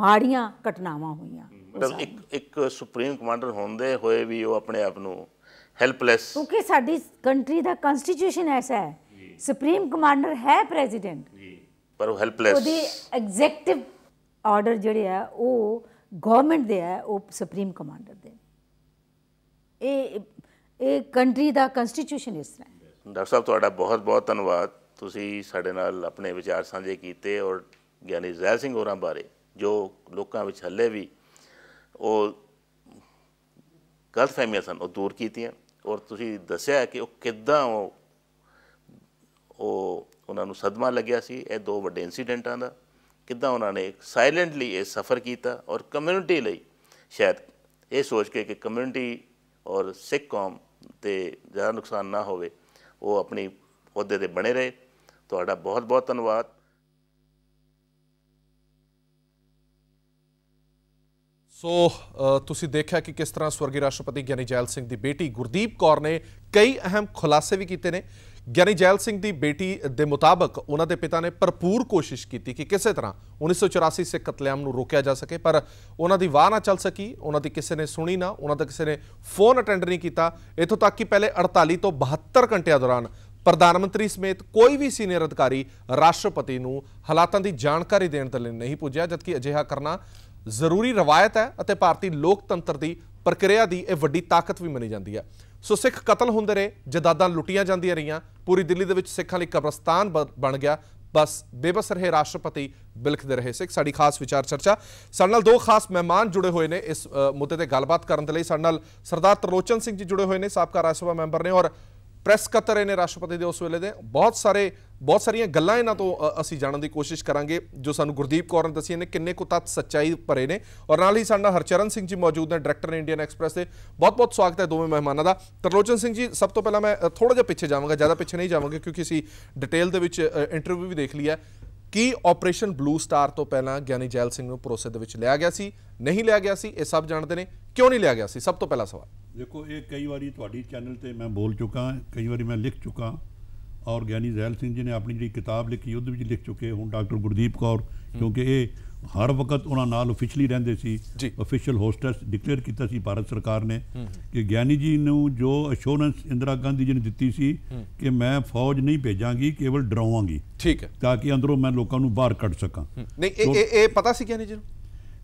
Speaker 3: ਮਾੜੀਆਂ ਘਟਨਾਵਾਂ ਹੋਈਆਂ ਮਤਲਬ
Speaker 2: ਇੱਕ ਇੱਕ ਸੁਪਰੀਮ ਕਮਾਂਡਰ ਹੁੰਦੇ ਹੋਏ ਵੀ ਉਹ ਆਪਣੇ ਆਪ ਨੂੰ ਹੈਲਪਲੈਸ
Speaker 3: ਕਿਉਂਕਿ ਸਾਡੀ ਕੰਟਰੀ ਦਾ ਕਨਸਟੀਟਿਊਸ਼ਨ ਐਸਾ ਹੈ ਸੁਪਰੀਮ ਕਮਾਂਡਰ ਹੈ ਪ੍ਰੈਜ਼ੀਡੈਂਟ ਜੀ
Speaker 2: ਪਰ ਉਹ ਹੈਲਪਲੈਸ ਉਹਦੀ
Speaker 3: ਐਗਜ਼ੈਕਟਿਵ ਆਰਡਰ ਜਿਹੜੇ ਆ ਉਹ ਗਵਰਨਮੈਂਟ ਦੇ ਆ ਉਹ ਸੁਪਰੀਮ ਕਮਾਂਡਰ ਦੇ ਇਹ ਇਹ ਕੰਟਰੀ ਦਾ ਕਨਸਟੀਟਿਊਸ਼ਨ ਇਸ ਤਰ੍ਹਾਂ
Speaker 2: ਡਾਕਟਰ ਸਾਹਿਬ ਤੁਹਾਡਾ ਬਹੁਤ ਬਹੁਤ ਧੰਨਵਾਦ ਤੁਸੀਂ ਸਾਡੇ ਨਾਲ ਆਪਣੇ ਵਿਚਾਰ ਸਾਂਝੇ ਕੀਤੇ ਔਰ ਗਿਆਨੀ ਜ਼ੈਲ ਸਿੰਘ ਹੋਰਾਂ ਬਾਰੇ ਜੋ ਲੋਕਾਂ ਵਿੱਚ ਹੱਲੇ ਵੀ ਉਹ ਫਹਿਮੀਆਂ ਸਨ ਉਹ ਦੂਰ ਕੀਤੀਆਂ ਔਰ ਤੁਸੀਂ ਦੱਸਿਆ ਕਿ ਉਹ ਕਿੱਦਾਂ ਉਹ ਉਹ ਉਹਨਾਂ ਨੂੰ ਸਦਮਾ ਲੱਗਿਆ ਸੀ ਇਹ ਦੋ ਵੱਡੇ ਇਨਸੀਡੈਂਟਾਂ ਦਾ ਕਿੱਦਾਂ ਉਹਨਾਂ ਨੇ ਸਾਇਲੈਂਟਲੀ ਇਹ ਸਫਰ ਕੀਤਾ ਔਰ ਕਮਿਊਨਿਟੀ ਲਈ ਸ਼ਾਇਦ ਇਹ ਸੋਚ ਕੇ ਕਿ ਕਮਿਊਨਿਟੀ ਔਰ ਸਿੱਖ ਕੌਮ ਤੇ ਜ਼ਿਆਦਾ ਨੁਕਸਾਨ ਨਾ ਹੋਵੇ ਉਹ ਆਪਣੀ ਅਹੁਦੇ ਤੇ ਬਣੇ ਰਹੇ ਤੁਹਾਡਾ ਬਹੁਤ ਬਹੁਤ ਧੰਨਵਾਦ
Speaker 1: ਸੋ ਤੁਸੀਂ ਦੇਖਿਆ ਕਿ ਕਿਸ ਤਰ੍ਹਾਂ ਸਵਰਗੀ ਰਾਸ਼ਟਰਪਤੀ ਗਿਆਨੀ ਜੈਲ ਸਿੰਘ ਦੀ ਬੇਟੀ ਗੁਰਦੀਪ ਕੌਰ ਨੇ ਕਈ ਅਹਿਮ ਖੁਲਾਸੇ ਵੀ ਕੀਤੇ ਨੇ ਗਿਆਨੀ ਜੈਲ ਸਿੰਘ ਦੀ ਬੇਟੀ ਦੇ ਮੁਤਾਬਕ ਉਹਨਾਂ ਦੇ ਪਿਤਾ ਨੇ ਭਰਪੂਰ ਕੋਸ਼ਿਸ਼ ਕੀਤੀ ਕਿ ਕਿਸੇ ਤਰ੍ਹਾਂ 1984 ਸਿੱਖ ਕਤਲੇਆਮ ਨੂੰ ਰੋਕਿਆ ਜਾ ਸਕੇ ਪਰ ਉਹਨਾਂ ਦੀ ਵਾਹ ਨਾ ਚੱਲ ਸਕੀ ਉਹਨਾਂ ਦੀ ਕਿਸੇ ਨੇ ਸੁਣੀ ਨਾ ਉਹਨਾਂ ਦਾ ਕਿਸੇ ਨੇ ਫੋਨ ਅਟੈਂਡ ਨਹੀਂ ਕੀਤਾ ਇਥੋਂ ਤੱਕ ਕਿ ਪਹਿਲੇ 48 ਤੋਂ 72 ਘੰਟਿਆਂ ਦੌਰਾਨ ਪ੍ਰਧਾਨ ਮੰਤਰੀ ਸਮੇਤ ਕੋਈ ਵੀ ਸੀਨੀਅਰ ਅਧਿਕਾਰੀ ਰਾਸ਼ਟਰਪਤੀ ਨੂੰ ਹਾਲਾਤਾਂ ਦੀ ਜਾਣਕਾਰੀ ਦੇਣ ਦੇ ਲਈ ਨਹੀਂ ਪੁੱਜਿਆ ਜਦਕਿ ਅਜਿਹਾ ਕਰਨਾ ਜ਼ਰੂਰੀ ਰਵਾਇਤ ਹੈ ਅਤੇ ਭਾਰਤੀ ਲੋਕਤੰਤਰ ਦੀ ਪ੍ਰਕਿਰਿਆ ਦੀ ਇਹ ਵੱਡੀ ਤਾਕਤ ਵੀ ਮੰਨੀ ਜਾਂਦੀ ਹੈ ਸੋ ਸਿੱਖ ਕਤਲ ਹੁੰਦੇ ਰਹੇ ਜਦਾਦਾਂ ਲੁੱਟੀਆਂ ਜਾਂਦੀਆਂ ਰਹੀਆਂ ਪੂਰੀ ਦਿੱਲੀ ਦੇ ਵਿੱਚ ਸਿੱਖਾਂ ਲਈ ਕਬਰਸਤਾਨ ਬਣ ਗਿਆ ਬਸ ਬੇਬਸ ਰਹੇ ਰਾਸ਼ਟਰਪਤੀ ਬਿਲਖਦੇ ਰਹੇ ਸਿੱਖ ਸਾਡੀ ਖਾਸ ਵਿਚਾਰ ਚਰਚਾ ਸਾਡੇ ਨਾਲ ਦੋ ਖਾਸ ਮਹਿਮਾਨ ਜੁੜੇ ਹੋਏ ਨੇ ਇਸ ਮੁੱਦੇ ਤੇ ਗੱਲਬਾਤ ਕਰਨ ਦੇ ਲਈ ਸਾਡੇ ਨਾਲ ਸਰਦਾਰ ਤਰਲੋਚਨ ਸਿੰਘ ਜੀ ਜੁੜੇ ਹੋਏ ਨੇ ਸਾਬਕਾ ਰਾਜ ਸਭਾ ਮੈਂਬਰ ਨੇ ਔਰ ਪ੍ਰੈਸ ਕਤਰੇ ਨੇ ਰਾਸ਼ਟਰਪਤੀ ਦੇ ਉਸ ਵੇਲੇ ਦੇ ਬਹੁਤ ਸਾਰੇ ਬਹੁਤ ਸਾਰੀਆਂ ਗੱਲਾਂ ਇਹਨਾਂ ਤੋਂ ਅਸੀਂ ਜਾਣਨ ਦੀ ਕੋਸ਼ਿਸ਼ ਕਰਾਂਗੇ ਜੋ ਸਾਨੂੰ ਗੁਰਦੀਪ ਕੌਰ ਨੇ ਦੱਸੀ ਨੇ ਕਿੰਨੇ ਕੁ ਤੱਤ ਸੱਚਾਈ ਭਰੇ ਨੇ ਔਰ ਨਾਲ ਹੀ ਸਾਡਾ ਹਰਚਰਨ ਸਿੰਘ ਜੀ ਮੌਜੂਦ ਨੇ ਡਾਇਰੈਕਟਰ ਨੇ ਇੰਡੀਅਨ ਐਕਸਪ੍ਰੈਸ ਦੇ ਬਹੁਤ-ਬਹੁਤ ਸਵਾਗਤ ਹੈ ਦੋਵੇਂ ਮਹਿਮਾਨਾਂ ਦਾ ਤਰਲੋਚਨ ਸਿੰਘ ਜੀ ਸਭ ਤੋਂ ਪਹਿਲਾਂ ਮੈਂ ਥੋੜਾ ਜਿਹਾ ਪਿੱਛੇ ਜਾਵਾਂਗਾ ਜ਼ਿਆਦਾ ਪਿੱਛੇ ਨਹੀਂ ਜਾਵਾਂਗੇ ਕਿਉਂਕਿ ਅਸੀਂ ਡਿਟੇਲ ਦੇ ਵਿੱਚ ਇੰਟਰਵਿਊ ਵੀ ਦੇਖ ਲਿਆ ਕੀ ਆਪਰੇਸ਼ਨ ਬਲੂ ਸਟਾਰ ਤੋਂ ਪਹਿਲਾਂ ਗਿਆਨੀ ਜੈਲ ਸਿੰਘ ਨੂੰ ਪ੍ਰੋਸੈਸ ਦੇ ਵਿੱਚ ਲਿਆ ਗਿਆ ਸੀ ਨਹੀਂ ਲਿਆ ਗਿਆ ਸੀ ਇਹ ਸਭ ਜਾਣਦੇ ਨੇ ਕਿਉਂ ਨਹੀਂ ਲਿਆ ਗਿਆ ਸੀ ਸਭ ਤੋਂ ਪਹਿਲਾ ਸਵਾਲ
Speaker 4: ਦੇਖੋ ਇਹ ਕਈ ਵਾਰੀ ਤੁਹਾਡੀ ਚੈਨਲ ਤੇ ਮੈਂ ਬੋਲ ਚੁੱਕਾ ਕਈ ਵਾਰੀ ਮੈਂ ਲਿਖ ਚੁੱਕਾ ਔਰ ਗਿਆਨੀ ਜ਼ੈਲ ਸਿੰਘ ਜੀ ਨੇ ਆਪਣੀ ਜਿਹੜੀ ਕਿਤਾਬ ਲਿਖੀ ਉਹਦੇ ਵਿੱਚ ਲਿਖ ਚੁੱਕੇ ਹੁਣ ਡਾਕਟਰ ਗੁਰਦੀਪ ਕੌਰ ਕਿਉਂਕਿ ਇਹ ਹਰ ਵਕਤ ਉਹਨਾਂ ਨਾਲ ਅਫੀਸ਼ੀਅਲੀ ਰਹਿੰਦੇ ਸੀ ਅਫੀਸ਼ੀਅਲ ਹੋਸਟਸ ਡਿਕਲੇਅਰ ਕੀਤਾ ਸੀ ਭਾਰਤ ਸਰਕਾਰ ਨੇ ਕਿ ਗਿਆਨੀ ਜੀ ਨੂੰ ਜੋ ਅਸ਼ੋਰੈਂਸ ਇੰਦਰਾ ਗਾਂਧੀ ਜੀ ਨੇ ਦਿੱਤੀ ਸੀ ਕਿ ਮੈਂ ਫੌਜ ਨਹੀਂ ਭੇਜਾਂਗੀ ਕੇਵਲ ਡਰਾਵਾਂਗੀ ਠੀਕ ਹੈ ਤਾਂ ਕਿ ਅੰਦਰੋਂ ਮੈਂ ਲੋਕਾਂ ਨੂੰ ਬਾਹਰ ਕੱਢ ਸਕਾਂ ਨਹੀਂ ਇਹ
Speaker 1: ਇਹ ਪਤਾ ਸੀ ਗਿਆਨੀ ਜੀ ਨੂੰ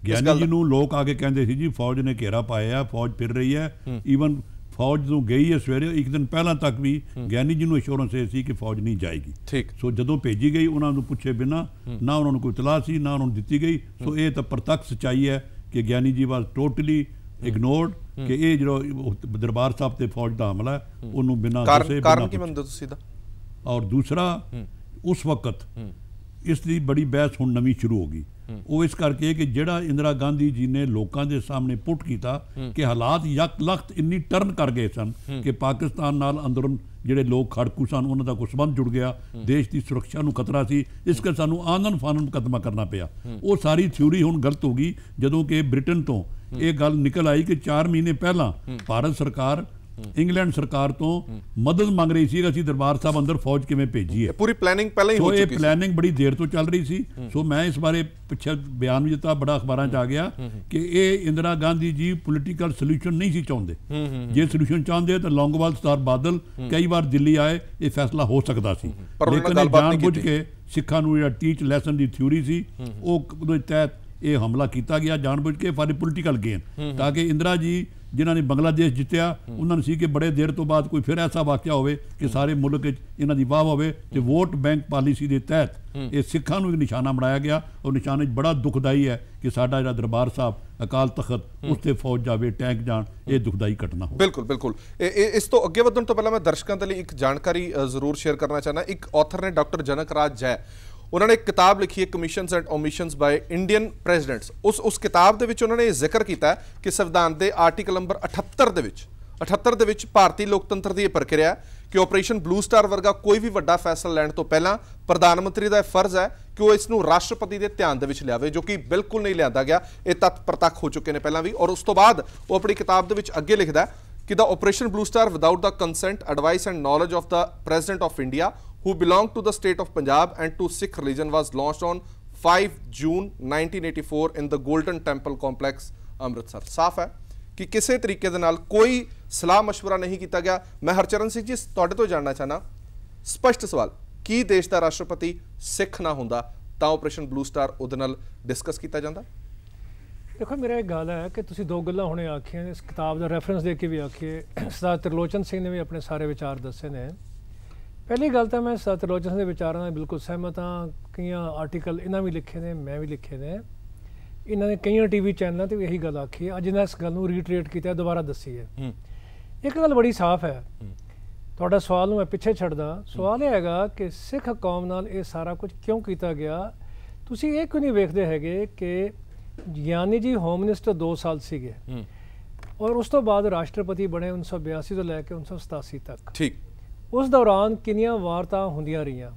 Speaker 4: ਗਿਆਨੀ ਜੀ ਨੂੰ ਲੋਕ ਆ ਕੇ ਕਹਿੰਦੇ ਸੀ ਜੀ ਫੌਜ ਨੇ ਘੇਰਾ ਪਾਇਆ ਫੌਜ ਫਿਰ ਰਹੀ ਹੈ ਈਵਨ ਫੌਜ ਨੂੰ ਗਈ ਹੈ ਸਵੇਰੇ ਇੱਕ ਦਿਨ ਪਹਿਲਾਂ ਤੱਕ ਵੀ ਗਿਆਨੀ ਜੀ ਨੂੰ ਅਸ਼ੋਰੈਂਸ ਸੀ ਕਿ ਫੌਜ ਨਹੀਂ ਜਾਏਗੀ ਠੀਕ ਸੋ ਜਦੋਂ ਭੇਜੀ ਗਈ ਉਹਨਾਂ ਨੂੰ ਪੁੱਛੇ ਬਿਨਾ ਨਾ ਉਹਨਾਂ ਨੂੰ ਕੋਈ ਇਤਲਾਹ ਸੀ ਨਾ ਉਹਨਾਂ ਨੂੰ ਦਿੱਤੀ ਗਈ ਸੋ ਇਹ ਤਾਂ ਪ੍ਰਤੱਖ ਸਚਾਈ ਹੈ ਕਿ ਗਿਆਨੀ ਜੀ ਵਾਸ ਟੋਟਲੀ ਇਗਨੋਰਡ ਕਿ ਇਹ ਜਿਹੜਾ ਦਰਬਾਰ ਸਾਹਿਬ ਤੇ ਫੌਜ ਦਾ ਹਮਲਾ ਉਹਨੂੰ ਬਿਨਾ ਦੱਸੇ ਕਾਰਨ ਕੀ ਮੰਨਦੇ ਤੁਸੀਂ ਦਾ ਔਰ ਦੂਸਰਾ ਉਸ ਵਕਤ ਇਸ ਦੀ ਬੜੀ ਬਹਿਸ ਹੁਣ ਨਵੀਂ ਸ਼ੁਰੂ ਹੋ ਗਈ ਉਹ ਇਸ ਕਰਕੇ ਕਿ ਜਿਹੜਾ ਇੰਦਰਾ ਗਾਂਧੀ ਜੀ ਨੇ ਲੋਕਾਂ ਦੇ ਸਾਹਮਣੇ ਪੁੱਟ ਕੀਤਾ ਕਿ ਹਾਲਾਤ ਯਕ ਲਖਤ ਇੰਨੀ ਟਰਨ ਕਰ ਗਏ ਸਨ ਕਿ ਪਾਕਿਸਤਾਨ ਨਾਲ ਅੰਦਰੋਂ ਜਿਹੜੇ ਲੋਕ ਖੜਕੂ ਸਨ ਉਹਨਾਂ ਦਾ ਕੋਈ ਜੁੜ ਗਿਆ ਦੇਸ਼ ਦੀ ਸੁਰੱਖਿਆ ਨੂੰ ਖਤਰਾ ਸੀ ਇਸ ਕਰਕੇ ਸਾਨੂੰ ਆਨਨ ਫਾਨਨ ਕਦਮਾ ਕਰਨਾ ਪਿਆ ਉਹ ਸਾਰੀ ਥਿਊਰੀ ਹੁਣ ਗਲਤ ਹੋ ਗਈ ਜਦੋਂ ਕਿ ਬ੍ਰਿਟਨ ਤੋਂ ਇਹ ਗੱਲ ਨਿਕਲ ਆਈ ਕਿ 4 ਮਹੀਨੇ ਪਹਿਲਾਂ ਭਾਰਤ ਸਰਕਾਰ ਇੰਗਲੈਂਡ ਸਰਕਾਰ ਤੋਂ ਮਦਦ ਮੰਗ ਰਹੀ ਸੀ ਅਸੀਂ ਦਰਬਾਰ ਸਾਹਿਬ ਅੰਦਰ ਫੌਜ ਕਿਵੇਂ ਭੇਜੀਏ ਪੂਰੀ ਪਲੈਨਿੰਗ ਪਹਿਲਾਂ ਹੀ ਹੋ ਚੁੱਕੀ ਸੀ ਸੋ ਇਹ ਪਲੈਨਿੰਗ ਬੜੀ ਦੇਰ ਤੋਂ ਚੱਲ ਰਹੀ ਸੀ ਸੋ ਮੈਂ ਇਸ ਬਾਰੇ ਪਿੱਛੇ ਬਿਆਨ ਵੀ ਦਿੱਤਾ ਬੜਾ ਅਖਬਾਰਾਂ 'ਚ ਆ ਗਿਆ ਕਿ ਇਹ ਇੰਦਰਾ ਗਾਂਧੀ ਜੀ ਪੋਲੀਟੀਕਲ ਸੋਲੂਸ਼ਨ ਨਹੀਂ ਸੀ ਚਾਹੁੰਦੇ ਜੇ ਸੋਲੂਸ਼ਨ ਚਾਹੁੰਦੇ ਤਾਂ ਲੌਂਗਵਾਲ ਸਟਾਰ ਬਾਦਲ ਕਈ ਵਾਰ ਦਿੱਲੀ ਆਏ ਇਹ ਫੈਸਲਾ ਹੋ ਸਕਦਾ ਸੀ ਪਰ ਲੇਕਿਨ ਇਹ ਜਾਣ ਬੁੱਝ ਕੇ ਸਿੱਖਾਂ ਨੂੰ ਜਿਹੜਾ ਟੀਚ ਲੈਸਨ ਦੀ ਥਿਊਰੀ ਸੀ ਉਹ ਉਹਦੇ ਤਹਿਤ ਇਹ ਹਮਲਾ ਕੀਤਾ ਗਿਆ ਜਾਣਬੁੱਝ ਕੇ ਫਾਰ ਪੋਲੀਟੀਕਲ ਗੇਨ ਤਾਂ ਕਿ ਇੰਦਰਾ ਜੀ ਜਿਨ੍ਹਾਂ ਨੇ ਬੰਗਲਾਦੇਸ਼ ਜਿੱਤਿਆ ਉਹਨਾਂ ਨੂੰ ਸੀ ਕਿ ਬੜੇ ਦੇਰ ਤੋਂ ਬਾਅਦ ਕੋਈ ਫਿਰ ਐਸਾ ਵਾਕਿਆ ਹੋਵੇ ਕਿ ਸਾਰੇ ਮੁਲਕ ਵਿੱਚ ਇਹਨਾਂ ਦੀ ਵਾਹ ਹੋਵੇ ਤੇ ਵੋਟ ਬੈਂਕ ਪਾਲਿਸੀ ਦੇ ਤਹਿਤ ਇਹ ਸਿੱਖਾਂ ਨੂੰ ਇੱਕ ਨਿਸ਼ਾਨਾ ਬਣਾਇਆ ਗਿਆ ਉਹ ਨਿਸ਼ਾਨੇ ਬੜਾ ਦੁਖਦਾਈ ਹੈ ਕਿ ਸਾਡਾ ਜਿਹੜਾ ਦਰਬਾਰ ਸਾਹਿਬ ਅਕਾਲ ਤਖਤ ਉਸ ਤੇ ਫੌਜ ਜਾਵੇ ਟੈਂਕ ਜਾਣ ਇਹ ਦੁਖਦਾਈ ਘਟਨਾ ਹੋ
Speaker 1: ਬਿਲਕੁਲ ਬਿਲਕੁਲ ਇਸ ਤੋਂ ਅੱਗੇ ਵਧਣ ਤੋਂ ਪਹਿਲਾਂ ਮੈਂ ਦਰਸ਼ਕਾਂ ਦੇ ਲਈ ਇੱਕ ਜਾਣਕਾਰੀ ਜ਼ਰੂਰ ਸ਼ੇਅਰ ਕਰਨਾ ਚਾਹਨਾ ਇੱਕ ਆਥਰ ਨੇ ਡਾਕਟਰ ਜਨਕ ਰਾਜ ਜੈ ਉਹਨਾਂ ਨੇ ਇੱਕ ਕਿਤਾਬ ਲਿਖੀ ਹੈ commissions and omissions by Indian presidents ਉਸ ਉਸ ਕਿਤਾਬ ਦੇ ਵਿੱਚ ਉਹਨਾਂ ਨੇ ਜ਼ਿਕਰ ਕੀਤਾ ਕਿ ਸੰਵਿਧਾਨ ਦੇ ਆਰਟੀਕਲ ਨੰਬਰ 78 ਦੇ ਵਿੱਚ 78 ਦੇ ਵਿੱਚ ਭਾਰਤੀ ਲੋਕਤੰਤਰ ਦੀ ਇਹ ਪ੍ਰਕਿਰਿਆ ਕਿ ਆਪਰੇਸ਼ਨ ਬਲੂ ਸਟਾਰ ਵਰਗਾ ਕੋਈ ਵੀ ਵੱਡਾ ਫੈਸਲਾ ਲੈਣ ਤੋਂ ਪਹਿਲਾਂ ਪ੍ਰਧਾਨ ਮੰਤਰੀ ਦਾ ਫਰਜ਼ ਹੈ ਕਿ ਉਹ ਇਸ ਨੂੰ ਰਾਸ਼ਟਰਪਤੀ ਦੇ ਧਿਆਨ ਦੇ ਵਿੱਚ ਲਿਆਵੇ ਜੋ ਕਿ ਬਿਲਕੁਲ ਨਹੀਂ ਲਿਆਂਦਾ ਗਿਆ ਇਹ ਤੱਤ ਪ੍ਰਤੱਖ ਹੋ ਚੁੱਕੇ ਨੇ ਪਹਿਲਾਂ ਵੀ ਔਰ ਉਸ ਤੋਂ ਬਾਅਦ ਉਹ ਆਪਣੀ ਕਿਤਾਬ ਦੇ ਵਿੱਚ ਅੱਗੇ ਲਿਖਦਾ ਕਿ the operation Blue Star without the consent advice and knowledge of the president of India who belonged to the state of Punjab and to Sikh religion was launched on 5 June 1984 in the Golden Temple complex Amritsar ਸਾਫ਼ ਹੈ ਕਿ ਕਿਸੇ ਤਰੀਕੇ ਦੇ ਨਾਲ ਕੋਈ ਸਲਾਹ مشورہ ਨਹੀਂ ਕੀਤਾ ਗਿਆ ਮੈਂ ਹਰਚਰਨ ਸਿੰਘ ਜੀ ਤੁਹਾਡੇ ਤੋਂ ਜਾਣਨਾ ਚਾਹਨਾ ਸਪਸ਼ਟ ਸਵਾਲ ਕੀ ਦੇਸ਼ ਦਾ ਰਾਸ਼ਟਰਪਤੀ ਸਿੱਖ ਨਾ ਹੁੰਦਾ ਤਾਂ ਆਪਰੇਸ਼ਨ ਬਲੂ ਸਟਾਰ ਉਹਦੇ ਨਾਲ ਡਿਸਕਸ ਕੀਤਾ ਜਾਂਦਾ
Speaker 5: ਦੇਖੋ ਮੇਰਾ ਇਹ ਗੱਲ ਹੈ ਕਿ ਤੁਸੀਂ ਦੋ ਗੱਲਾਂ ਹੁਣੇ ਆਖੀਆਂ ਇਸ ਕਿਤਾਬ ਦਾ ਰੈਫਰੈਂਸ ਦੇ ਕੇ ਵੀ ਆਖੀਏ ਸਰਦਾਰ ਤਰਲੋਚਨ ਸਿੰਘ ਨੇ ਵੀ ਆਪਣੇ ਸਾਰੇ ਵਿਚਾਰ ਦੱਸੇ ਨੇ ਪਹਿਲੀ ਗੱਲ ਤਾਂ ਮੈਂ ਸਤਲੋਚਨ ਦੇ ਵਿਚਾਰਾਂ ਨਾਲ ਬਿਲਕੁਲ ਸਹਿਮਤ ਹਾਂ ਕਈਆਂ ਆਰਟੀਕਲ ਇਹਨਾਂ ਵੀ ਲਿਖੇ ਨੇ ਮੈਂ ਵੀ ਲਿਖੇ ਨੇ ਇਹਨਾਂ ਨੇ ਕਈਆਂ ਟੀਵੀ ਚੈਨਲਾਂ ਤੇ ਵੀ ਇਹੀ ਗੱਲ ਆਖੀ ਹੈ ਅੱਜ ਇਹਨਾਂ ਇਸ ਗੱਲ ਨੂੰ ਰੀਟ੍ਰੇਟ ਕੀਤਾ ਦੁਬਾਰਾ ਦੱਸੀ ਹੈ ਇੱਕ ਗੱਲ ਬੜੀ ਸਾਫ਼ ਹੈ ਤੁਹਾਡਾ ਸਵਾਲ ਨੂੰ ਮੈਂ ਪਿੱਛੇ ਛੱਡਦਾ ਸਵਾਲ ਇਹ ਹੈਗਾ ਕਿ ਸਿੱਖ ਕੌਮ ਨਾਲ ਇਹ ਸਾਰਾ ਕੁਝ ਕਿਉਂ ਕੀਤਾ ਗਿਆ ਤੁਸੀਂ ਇਹ ਕਿਉਂ ਨਹੀਂ ਵੇਖਦੇ ਹੈਗੇ ਕਿ ਗਿਆਨੀ ਜੀ ਹੋਮ ਮਿਨਿਸਟਰ 2 ਸਾਲ ਸੀਗੇ ਔਰ ਉਸ ਤੋਂ ਬਾਅਦ ਰਾਸ਼ਟਰਪਤੀ ਬਣੇ 1982 ਤੋਂ ਲੈ ਕੇ 1987 ਤੱਕ ਠੀਕ ਉਸ ਦੌਰਾਨ ਕਿੰਨੀਆਂ ਵਾਰਤਾ ਹੁੰਦੀਆਂ ਰਹੀਆਂ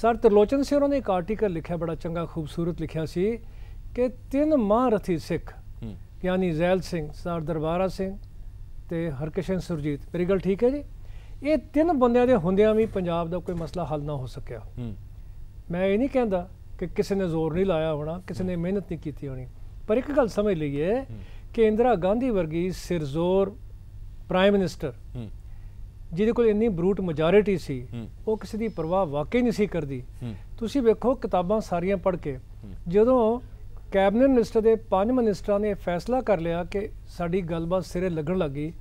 Speaker 5: ਸਰ ਤਰਲੋਚਨ ਸਿੰਘ ਉਹਨਾਂ ਨੇ ਇੱਕ ਆਰਟੀਕਲ ਲਿਖਿਆ ਬੜਾ ਚੰਗਾ ਖੂਬਸੂਰਤ ਲਿਖਿਆ ਸੀ ਕਿ ਤਿੰਨ ਮਹਾਰਥੀ ਸਿੱਖ ਯਾਨੀ ਜ਼ੈਲ ਸਿੰਘ ਸਰ ਦਰਬਾਰਾ ਸਿੰਘ ਤੇ ਹਰਕਿਸ਼ਨ ਸੁਰਜੀਤ ਮੇਰੀ ਗੱਲ ਠੀਕ ਹੈ ਜੀ ਇਹ ਤਿੰਨ ਬੰਦਿਆਂ ਦੇ ਹੁੰਦਿਆਂ ਵੀ ਪੰਜਾਬ ਦਾ ਕੋਈ ਮਸਲਾ ਹੱਲ ਨਾ ਹੋ ਸਕਿਆ ਮੈਂ ਇਹ ਨਹੀਂ ਕਹਿੰਦਾ ਕਿ ਕਿਸੇ ਨੇ ਜ਼ੋਰ ਨਹੀਂ ਲਾਇਆ ਹੋਣਾ ਕਿਸੇ ਨੇ ਮਿਹਨਤ ਨਹੀਂ ਕੀਤੀ ਹੋਣੀ ਪਰ ਇੱਕ ਗੱਲ ਸਮਝ ਲਈਏ ਕਿ ਇੰਦਰਾ ਗਾਂਧੀ ਵਰਗੀ ਸਿਰਜ਼ੋਰ ਪ੍ਰਾਈਮ ਮਿਨਿਸਟਰ ਜਿਹਦੇ ਕੋਲ ਇੰਨੀ ਬਰੂਟ ਮੈਜੋਰਿਟੀ ਸੀ ਉਹ ਕਿਸੇ ਦੀ ਪਰਵਾਹ ਵਾਕਈ ਨਹੀਂ ਸੀ ਕਰਦੀ ਤੁਸੀਂ ਵੇਖੋ ਕਿਤਾਬਾਂ ਸਾਰੀਆਂ ਪੜ੍ਹ ਕੇ ਜਦੋਂ ਕੈਬਨਿਟ ਮਿਨਿਸਟਰ ਦੇ ਪੰਜ ਮਿਨਿਸਟਰਾਂ ਨੇ ਫੈਸਲਾ ਕਰ ਲਿਆ ਕਿ ਸਾਡੀ ਗੱਲਬਾਤ ਸਿਰੇ ਲੱਗਣ ਲੱਗੀ